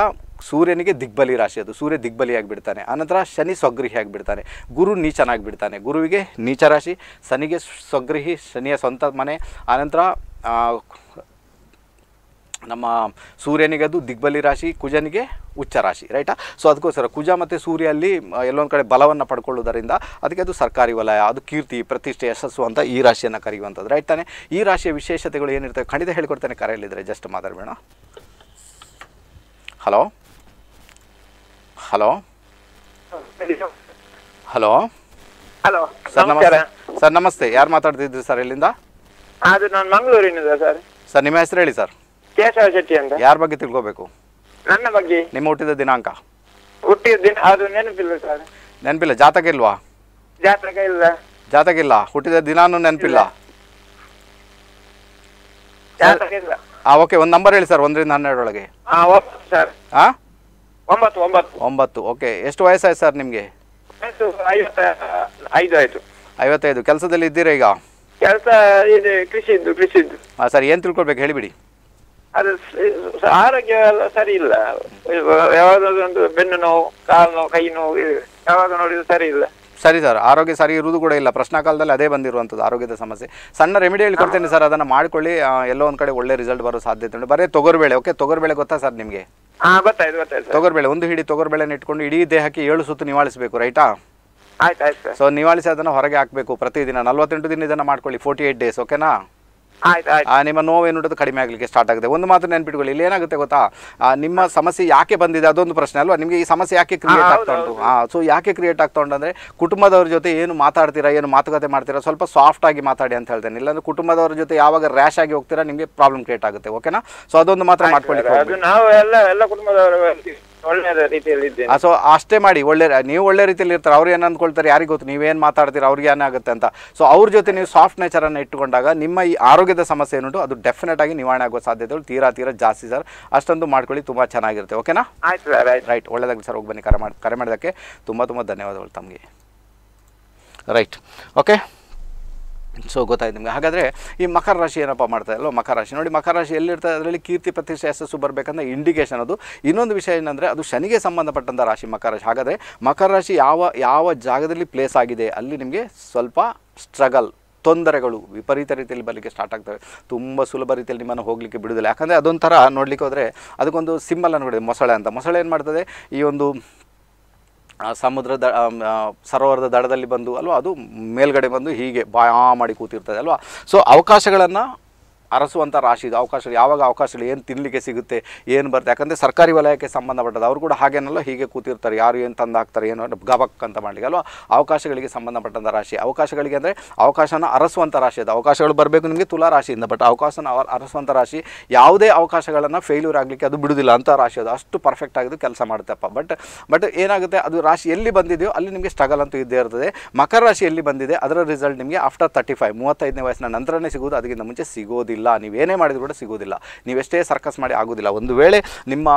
ಸೂರ್ಯನಿಗೆ ದಿಗ್ಬಲಿ ರಾಶಿ ಅದು ಸೂರ್ಯ ದಿಗ್ಬಲಿಯಾಗಿ ಬಿಡ್ತಾನೆ ಆನಂತರ ಶನಿ ಸ್ವಗೃಹಿಯಾಗಿ ಬಿಡ್ತಾನೆ ಗುರು ನೀಚನಾಗಿ ಬಿಡ್ತಾನೆ ಗುರುವಿಗೆ ನೀಚ ರಾಶಿ ಶನಿಗೆ ಸ್ವಗೃಹಿ ಶನಿಯ ಸ್ವಂತ ಮನೆ ಆನಂತರ ನಮ್ಮ ಸೂರ್ಯನಿಗೆ ಅದು ದಿಗ್ಬಲಿ ರಾಶಿ ಕುಜನಿಗೆ ಉಚ್ಚ ರಾಶಿ ರೈಟಾ ಸೊ ಅದಕ್ಕೋಸ್ಕರ ಕುಜ ಮತ್ತು ಸೂರ್ಯ ಅಲ್ಲಿ ಎಲ್ಲೊಂದು ಕಡೆ ಬಲವನ್ನು ಪಡ್ಕೊಳ್ಳೋದರಿಂದ ಅದಕ್ಕೆ ಅದು ಸರ್ಕಾರಿ ವಲಯ ಅದು ಕೀರ್ತಿ ಪ್ರತಿಷ್ಠೆ ಯಶಸ್ಸು ಅಂತ ಈ ರಾಶಿಯನ್ನು ಕರೆಯುವಂಥದ್ದು ರೈಟ್ ತಾನೆ ಈ ರಾಶಿಯ ವಿಶೇಷತೆಗಳು ಏನಿರ್ತವೆ ಖಂಡಿತ ಹೇಳ್ಕೊಡ್ತಾನೆ ಕರೆಯಲ್ಲಿದ್ದರೆ ಜಸ್ಟ್ ಮಾತಾಡಬೇಣ hello hello hello hello sir ನಮಸ್ತೆ ಸರ್ ನಮಸ್ತೆ ಯಾರು ಮಾತಾಡ್ತಿದ್ರಿ ಸರ್ ಇಲ್ಲಿಂದ ಸರ್ ಸರ್ ನಿಮ್ಮ ಹೆಸರು ಹೇಳಿ ಸರ್ ಯಾರ ಬಗ್ಗೆ ತಿಳ್ಕೋಬೇಕು ನನ್ನ ಬಗ್ಗೆ ನಿಮ್ಮ ಹುಟ್ಟಿದ ದಿನಾಂಕ ಹುಟ್ಟಿದ ದಿನ ಅದು ನೆನಪಿಲ್ಲ ಸರ್ ನೆನಪಿಲ್ಲ ಜಾತಕ ಇಲ್ವಾ ಜಾತಕ ಇಲ್ಲ ಜಾತಕ ಇಲ್ಲ ಹುಟ್ಟಿದ ದಿನಾನು ನೆನಪಿಲ್ಲ ಜಾತಕ ಇಲ್ಲ ಓಕೆ ಒಂದು ನಂಬರ್ ಹೇಳಿ ಸರ್ ಒಂದರಿಂದ ಹನ್ನೆರಡರೊಳಗೆ ಹಾ ಓಕೆ ಸರ್ ಒಂಬತ್ತು ಓಕೆ ಎಷ್ಟು ವಯಸ್ಸಾಯ್ತು ಸರ್ ನಿಮಗೆ ಆಯ್ತು ಐವತ್ತೈದು ಕೆಲಸದಲ್ಲಿ ಇದ್ದೀರಾ ಈಗ ಕೆಲಸ ಕೃಷಿ ಇದ್ದು ಕೃಷಿ ಇದ್ದು ಸರ್ ಏನು ತಿಳ್ಕೊಳ್ಬೇಕು ಹೇಳಿಬಿಡಿ ಅದು ಆರೋಗ್ಯ ಎಲ್ಲ ಸರಿ ಇಲ್ಲ ಯಾವಾಗಲೂ ಒಂದು ಬೆನ್ನು ನೋವು ಕಾಲು ನೋವು ಕೈ ನೋವು ಯಾವಾಗ ನೋಡಿದ್ರು ಸರಿ ಇಲ್ಲ ಸರಿ ಸರ್ ಆರೋಗ್ಯ ಸರಿ ಇರುವುದು ಕೂಡ ಇಲ್ಲ ಪ್ರಶ್ನಾ ಕಾಲದಲ್ಲಿ ಅದೇ ಬಂದಿರುವಂಥದ್ದು ಆರೋಗ್ಯದ ಸಮಸ್ಯೆ ಸಣ್ಣ ರೆಮಿಡಿ ಹೇಳಿ ಕೊಡ್ತೇನೆ ಸರ್ ಅದನ್ನ ಮಾಡ್ಕೊಳ್ಳಿ ಎಲ್ಲೋ ಒಂದು ಕಡೆ ಒಳ್ಳೆ ರಿಸಲ್ಟ್ ಬರೋ ಸಾಧ್ಯತೆ ಉಂಟು ಬರೀ ತೊಗರ್ಬೇಳೆ ಓಕೆ ತೊಗರ್ಬೇಳೆ ಗೊತ್ತಾ ಸರ್ ನಿಮಗೆ ತೊಗರ್ಬೇಳೆ ಒಂದು ಹಿಡಿ ತೊಗರ್ಬೇಳೆನ ಇಟ್ಕೊಂಡು ಇಡೀ ದೇಹಕ್ಕೆ ಏಳು ಸುತ್ತು ನಿವಾಳಿಸಬೇಕು ರೈಟಾ ಸೊ ನಿವಾಳಿಸಿ ಅದನ್ನ ಹೊರಗೆ ಹಾಕಬೇಕು ಪ್ರತಿದಿನ ನಲ್ವತ್ತೆಂಟು ದಿನ ಇದನ್ನ ಮಾಡ್ಕೊಳ್ಳಿ ಫೋರ್ಟಿ ಏಟ್ ಡೇಸ್ ಓಕೆನಾ ನಿಮ್ಮ ನೋವು ಏನುಡೋದು ಕಡಿಮೆ ಆಗಲಿಕ್ಕೆ ಸ್ಟಾರ್ಟ್ ಆಗುತ್ತೆ ಒಂದು ಮಾತ್ರ ನೆನ್ಪಿಟ್ಕೊಳ್ಳಿ ಇಲ್ಲಿ ಏನಾಗುತ್ತೆ ಗೊತ್ತಾ ನಿಮ್ಮ ಸಮಸ್ಯೆ ಯಾಕೆ ಬಂದಿದೆ ಅದೊಂದು ಪ್ರಶ್ನೆ ಅಲ್ವಾ ನಿಮಗೆ ಈ ಸಮಸ್ಯೆ ಯಾಕೆ ಕ್ರಿಯೇಟ್ ಆಗ್ತಾ ಉಂಟು ಸೊ ಯಾಕೆ ಕ್ರಿಯೇಟ್ ಆಗ್ತಾ ಉಂಟು ಅಂದರೆ ಕುಟುಂಬದವ್ರ ಜೊತೆ ಏನು ಮಾತಾಡ್ತೀರಾ ಏನು ಮಾತುಕತೆ ಮಾಡ್ತೀರಾ ಸ್ವಲ್ಪ ಸಾಫ್ಟ್ ಆಗಿ ಮಾತಾಡಿ ಅಂತ ಹೇಳ್ತೇನೆ ಇಲ್ಲಾಂದ್ರೆ ಕುಟುಂಬದವ್ರ ಜೊತೆ ಯಾವಾಗ ರ್ಯಾಶ್ ಆಗಿ ಹೋಗ್ತೀರಾ ನಿಮಗೆ ಪ್ರಾಬ್ಲಮ್ ಕ್ರಿಯೇಟ್ ಆಗುತ್ತೆ ಓಕೆನಾ ಸೊ ಅದೊಂದು ಮಾತ್ರ ಮಾಡ್ಕೊಳ್ಳಿ ಒಳ್ಳೆ ಸೊ ಅಷ್ಟೇ ಮಾಡಿ ಒಳ್ಳೆ ನೀವು ಒಳ್ಳೆ ರೀತಿಯಲ್ಲಿ ಇರ್ತಾರೆ ಅವ್ರು ಏನು ಅಂದ್ಕೊಳ್ತಾರೆ ಯಾರಿಗೆ ಗೊತ್ತು ನೀವೇನು ಮಾತಾಡ್ತೀರಾ ಅವ್ರಿಗೆ ಏನಾಗುತ್ತೆ ಅಂತ ಸೊ ಅವ್ರ ಜೊತೆ ನೀವು ಸಾಫ್ಟ್ ನೇಚರನ್ನು ಇಟ್ಟುಕೊಂಡಾಗ ನಿಮ್ಮ ಈ ಆರೋಗ್ಯದ ಸಮಸ್ಯೆ ಏನುಂಟು ಅದು ಡೆಫಿನೆಟ್ ಆಗಿ ನಿವಾರಣೆ ಆಗೋ ಸಾಧ್ಯತೆಗಳು ತೀರಾ ತೀರಾ ಜಾಸ್ತಿ ಸರ್ ಅಷ್ಟೊಂದು ಮಾಡ್ಕೊಳ್ಳಿ ತುಂಬ ಚೆನ್ನಾಗಿರುತ್ತೆ ಓಕೆನಾ ರೈಟ್ ಒಳ್ಳೆದಾಗಿ ಸರ್ ಹೋಗಿ ಬನ್ನಿ ಕರೆ ಮಾಡಿ ಕರೆ ಮಾಡೋದಕ್ಕೆ ತುಂಬ ತುಂಬ ಧನ್ಯವಾದಗಳು ತಮಗೆ ರೈಟ್ ಓಕೆ ಸೊ ಗೊತ್ತಾಯ್ತು ನಿಮಗೆ ಹಾಗಾದರೆ ಈ ಮಕರ ರಾಶಿ ಏನಪ್ಪ ಮಾಡ್ತಾ ಇಲ್ಲೋ ಮಕರ ರಾಶಿ ನೋಡಿ ಮಕರ ರಾಶಿ ಎಲ್ಲಿರ್ತದೆ ಅದರಲ್ಲಿ ಕೀರ್ತಿ ಪ್ರತಿಷ್ಠೆ ಯಶಸ್ಸು ಬರಬೇಕಂದ್ರೆ ಇಂಡಿಕೇಶನ್ ಅದು ಇನ್ನೊಂದು ವಿಷಯ ಏನಂದರೆ ಅದು ಶನಿಗೆ ಸಂಬಂಧಪಟ್ಟಂಥ ರಾಶಿ ಮಕರ ರಾಶಿ ಹಾಗಾದರೆ ಮಕರ ರಾಶಿ ಯಾವ ಯಾವ ಜಾಗದಲ್ಲಿ ಪ್ಲೇಸ್ ಆಗಿದೆ ಅಲ್ಲಿ ನಿಮಗೆ ಸ್ವಲ್ಪ ಸ್ಟ್ರಗಲ್ ತೊಂದರೆಗಳು ವಿಪರೀತ ರೀತಿಯಲ್ಲಿ ಬರಲಿಕ್ಕೆ ಸ್ಟಾರ್ಟ್ ಆಗ್ತವೆ ತುಂಬ ಸುಲಭ ರೀತಿಯಲ್ಲಿ ನಿಮ್ಮನ್ನು ಹೋಗಲಿಕ್ಕೆ ಬಿಡೋದಿಲ್ಲ ಯಾಕಂದರೆ ಅದೊಂಥರ ನೋಡಲಿಕ್ಕೆ ಹೋದರೆ ಅದಕ್ಕೊಂದು ಸಿಂಬಲ್ ಅನ್ಕೊಂಡಿದೆ ಮೊಸಳೆ ಅಂತ ಮೊಸಳೆ ಏನು ಮಾಡ್ತದೆ ಈ ಒಂದು ಸಮುದ್ರದ ಸರೋವರದ ದಡದಲ್ಲಿ ಬಂದು ಅಲ್ವಾ ಅದು ಮೇಲ್ಗಡೆ ಬಂದು ಹೀಗೆ ಬಾಯಾ ಮಾಡಿ ಕೂತಿರ್ತದೆ ಅಲ್ವಾ ಸೊ ಅವಕಾಶಗಳನ್ನು ಅರಸುವಂಥ ರಾಶಿ ಇದು ಅವಕಾಶಗಳು ಯಾವಾಗ ಅವಕಾಶಗಳು ಏನು ತಿನ್ನಲಿಕ್ಕೆ ಸಿಗುತ್ತೆ ಏನು ಬರುತ್ತೆ ಯಾಕಂದರೆ ಸರ್ಕಾರಿ ವಲಯಕ್ಕೆ ಸಂಬಂಧಪಟ್ಟದ್ದು ಅವರು ಕೂಡ ಹಾಗೇನಲ್ಲ ಹೀಗೆ ಕೂತಿರ್ತಾರೆ ಯಾರು ಏನು ತಂದು ಹಾಕ್ತಾರೆ ಏನೋ ಗಬಕ್ ಅಂತ ಮಾಡಲಿಕ್ಕೆ ಅಲ್ವಾ ಅವಕಾಶಗಳಿಗೆ ಸಂಬಂಧಪಟ್ಟಂಥ ರಾಶಿ ಅವಕಾಶಗಳಿಗೆ ಅಂದರೆ ಅವಕಾಶನ ಅರಸುವಂಥ ರಾಶಿ ಅದು ಅವಕಾಶಗಳು ಬರಬೇಕು ನಿಮಗೆ ತುಲಾ ರಾಶಿಯಿಂದ ಬಟ್ ಅವಕಾಶನ ಅರಸುವಂಥ ರಾಶಿ ಯಾವುದೇ ಅವಕಾಶಗಳನ್ನು ಫೇಲ್ಯೂರ್ ಆಗಲಿಕ್ಕೆ ಅದು ಬಿಡುವುದಿಲ್ಲ ಅಂಥ ರಾಶಿ ಅದು ಅಷ್ಟು ಪರ್ಫೆಕ್ಟ್ ಆಗಿದ್ದು ಕೆಲಸ ಮಾಡುತ್ತಪ್ಪ ಬಟ್ ಬಟ್ ಏನಾಗುತ್ತೆ ಅದು ರಾಶಿ ಎಲ್ಲಿ ಬಂದಿದೆಯೋ ಅಲ್ಲಿ ನಿಮಗೆ ಸ್ಟ್ರಗಲ್ ಅಂತೂ ಇದ್ದೇ ಇರ್ತದೆ ಮಕರ ರಾಶಿ ಎಲ್ಲಿ ಬಂದಿದೆ ಅದರ ರಿಸಲ್ಟ್ ನಿಮಗೆ ಆಫ್ಟರ್ ತರ್ಟಿ ಫೈವ್ ಮೂವತ್ತೈದನೇ ವಯಸ್ಸಿನ ನಂತರನೇ ಸಿಗುವುದು ಅದಕ್ಕಿಂತ ಮುಂಚೆ ಸಿಗೋದಿಲ್ಲ ನೀವು ನೀವೇನೇ ಮಾಡಿದ್ರು ಕೂಡ ಸಿಗೋದಿಲ್ಲ ನೀವೆಷ್ಟೇ ಸರ್ಕಸ್ ಮಾಡಿ ಆಗೋದಿಲ್ಲ ಒಂದು ವೇಳೆ ನಿಮ್ಮ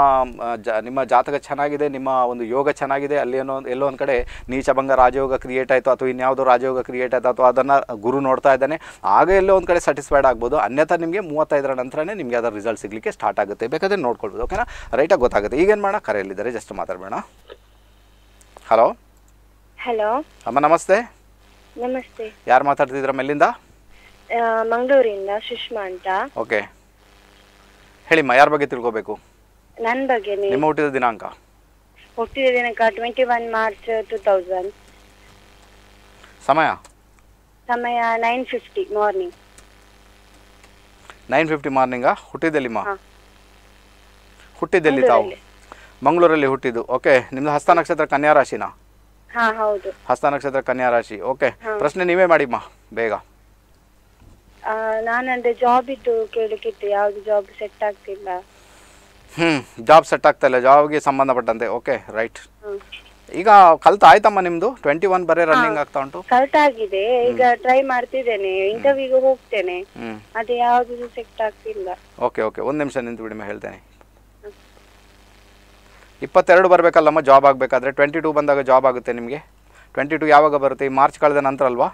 ನಿಮ್ಮ ಜಾತಕ ಚೆನ್ನಾಗಿದೆ ನಿಮ್ಮ ಒಂದು ಯೋಗ ಚೆನ್ನಾಗಿದೆ ಅಲ್ಲಿ ಏನೋ ಎಲ್ಲೋ ಒಂದು ಕಡೆ ನೀಚಭಂಗ ರಾಜಯೋಗ ಕ್ರಿಯೇಟ್ ಆಯಿತು ಅಥವಾ ಇನ್ಯಾವುದೋ ರಾಜಯೋಗ ಕ್ರಿಯೇಟ್ ಆಯಿತು ಅಥವಾ ಅದನ್ನು ಗುರು ನೋಡ್ತಾ ಇದ್ದಾನೆ ಆಗ ಎಲ್ಲೋ ಒಂದು ಕಡೆ ಸ್ಯಾಟಿಸ್ಫೈಡ್ ಆಗ್ಬೋದು ಅನ್ಯಥಾ ನಿಮಗೆ ಮೂವತ್ತೈದರ ನಂತರನೇ ನಿಮಗೆ ಅದರ ರಿಸಲ್ಟ್ ಸಿಗಲಿಕ್ಕೆ ಸ್ಟಾರ್ಟ್ ಆಗುತ್ತೆ ಬೇಕಾದ್ರೆ ನೋಡ್ಕೊಳ್ಬೋದು ಓಕೆನಾ ರೈಟಾಗಿ ಗೊತ್ತಾಗುತ್ತೆ ಈಗೇನು ಮಾಡೋಣ ಕರೆಯಲ್ಲಿದ್ದಾರೆ ಜಸ್ಟ್ ಮಾತಾಡಬೇಡ ಹಲೋ ಹಲೋ ಅಮ್ಮ ನಮಸ್ತೆ ನಮಸ್ತೆ ಯಾರು ಮಾತಾಡ್ತಿದೀರ ಎಲ್ಲಿಂದ ಮಂಗಳೂರಿಂದ ಸುಷ್ಮಾ ಅಂತ ಓಕೆ ಹೇಳಿಮ್ಮ ಯಾರ ಬಗ್ಗೆ ತಿಳ್ಕೋಬೇಕು ನನ್ನ ಬಗ್ಗೆ ನಿಮ್ಮ ಹುಟ್ಟಿದ ದಿನಾಂಕ ಹುಟ್ಟಿದ ದಿನಾಂಕ twenty one March two thousand ಸಮಯ ಸಮಯ nine fifty morning nine fifty ಮಾರ್ನಿಂಗಾ ಹುಟ್ಟಿದಲ್ಲಿಮ್ಮ ಹುಟ್ಟಿದ್ದೆಲ್ಲಿ ತಾವು ಮಂಗಳೂರಲ್ಲಿ ಹುಟ್ಟಿದ್ದು ಓಕೆ ನಿಮ್ದು ಹಸ್ತ ನಕ್ಷತ್ರ ಕನ್ಯಾ ರಾಶಿನಾ ಹೌದು ಹಸ್ತ ನಕ್ಷತ್ರ ಕನ್ಯಾ ರಾಶಿ ಓಕೆ ಪ್ರಶ್ನೆ ನೀವೇ ಮಾಡಿಮ್ಮ ಬೇಗ ನಾನು ಅಂದ್ರೆ ಜಾಬ್ ಇದ್ದು ಕೇಳಿಕ್ಕಿತ್ತು ಯಾವ್ದು ಜಾಬ್ ಸೆಟ್ ಆಗ್ತಿಲ್ಲ ಹ್ಮ್ ಜಾಬ್ ಸೆಟ್ ಆಗ್ತಾ ಇಲ್ಲ ಜಾಬ್ಗೆ ಸಂಬಂಧಪಟ್ಟಂತೆ ಓಕೆ ರೈಟ್ ಈಗ ಕಲ್ತ ಆಯ್ತಮ್ಮ ನಿಮ್ದು ಟ್ವೆಂಟಿ ಒನ್ ಬರೀ ರನ್ನಿಂಗ್ ಆಗ್ತಾ ಉಂಟು ಆಗಿದೆ ಈಗ ಟ್ರೈ ಮಾಡ್ತಿದ್ದೇನೆ ಇಂಟರ್ವ್ಯೂಗೆ ಹೋಗ್ತೇನೆ ಅದು ಯಾವ್ದು ಸೆಟ್ ಆಗ್ತಿಲ್ಲ ಓಕೆ ಓಕೆ ಒಂದು ನಿಮಿಷ ನಿಂತು ಬಿಡಿ ಹೇಳ್ತೇನೆ ಇಪ್ಪತ್ತೆರಡು ಬರಬೇಕಲ್ಲಮ್ಮ ಜಾಬ್ ಆಗಬೇಕಾದ್ರೆ ಟ್ವೆಂಟಿ ಟೂ ಬಂದಾಗ ಜಾಬ್ ಆಗುತ್ತೆ ನಿಮಗೆ ಟ್ವೆಂಟಿ ಟೂ ಯಾವಾಗ ಬರುತ್ತೆ ಈ ಮಾರ್ಚ್ ಕಳೆದ ನಂತರ ಅಲ್ವಾ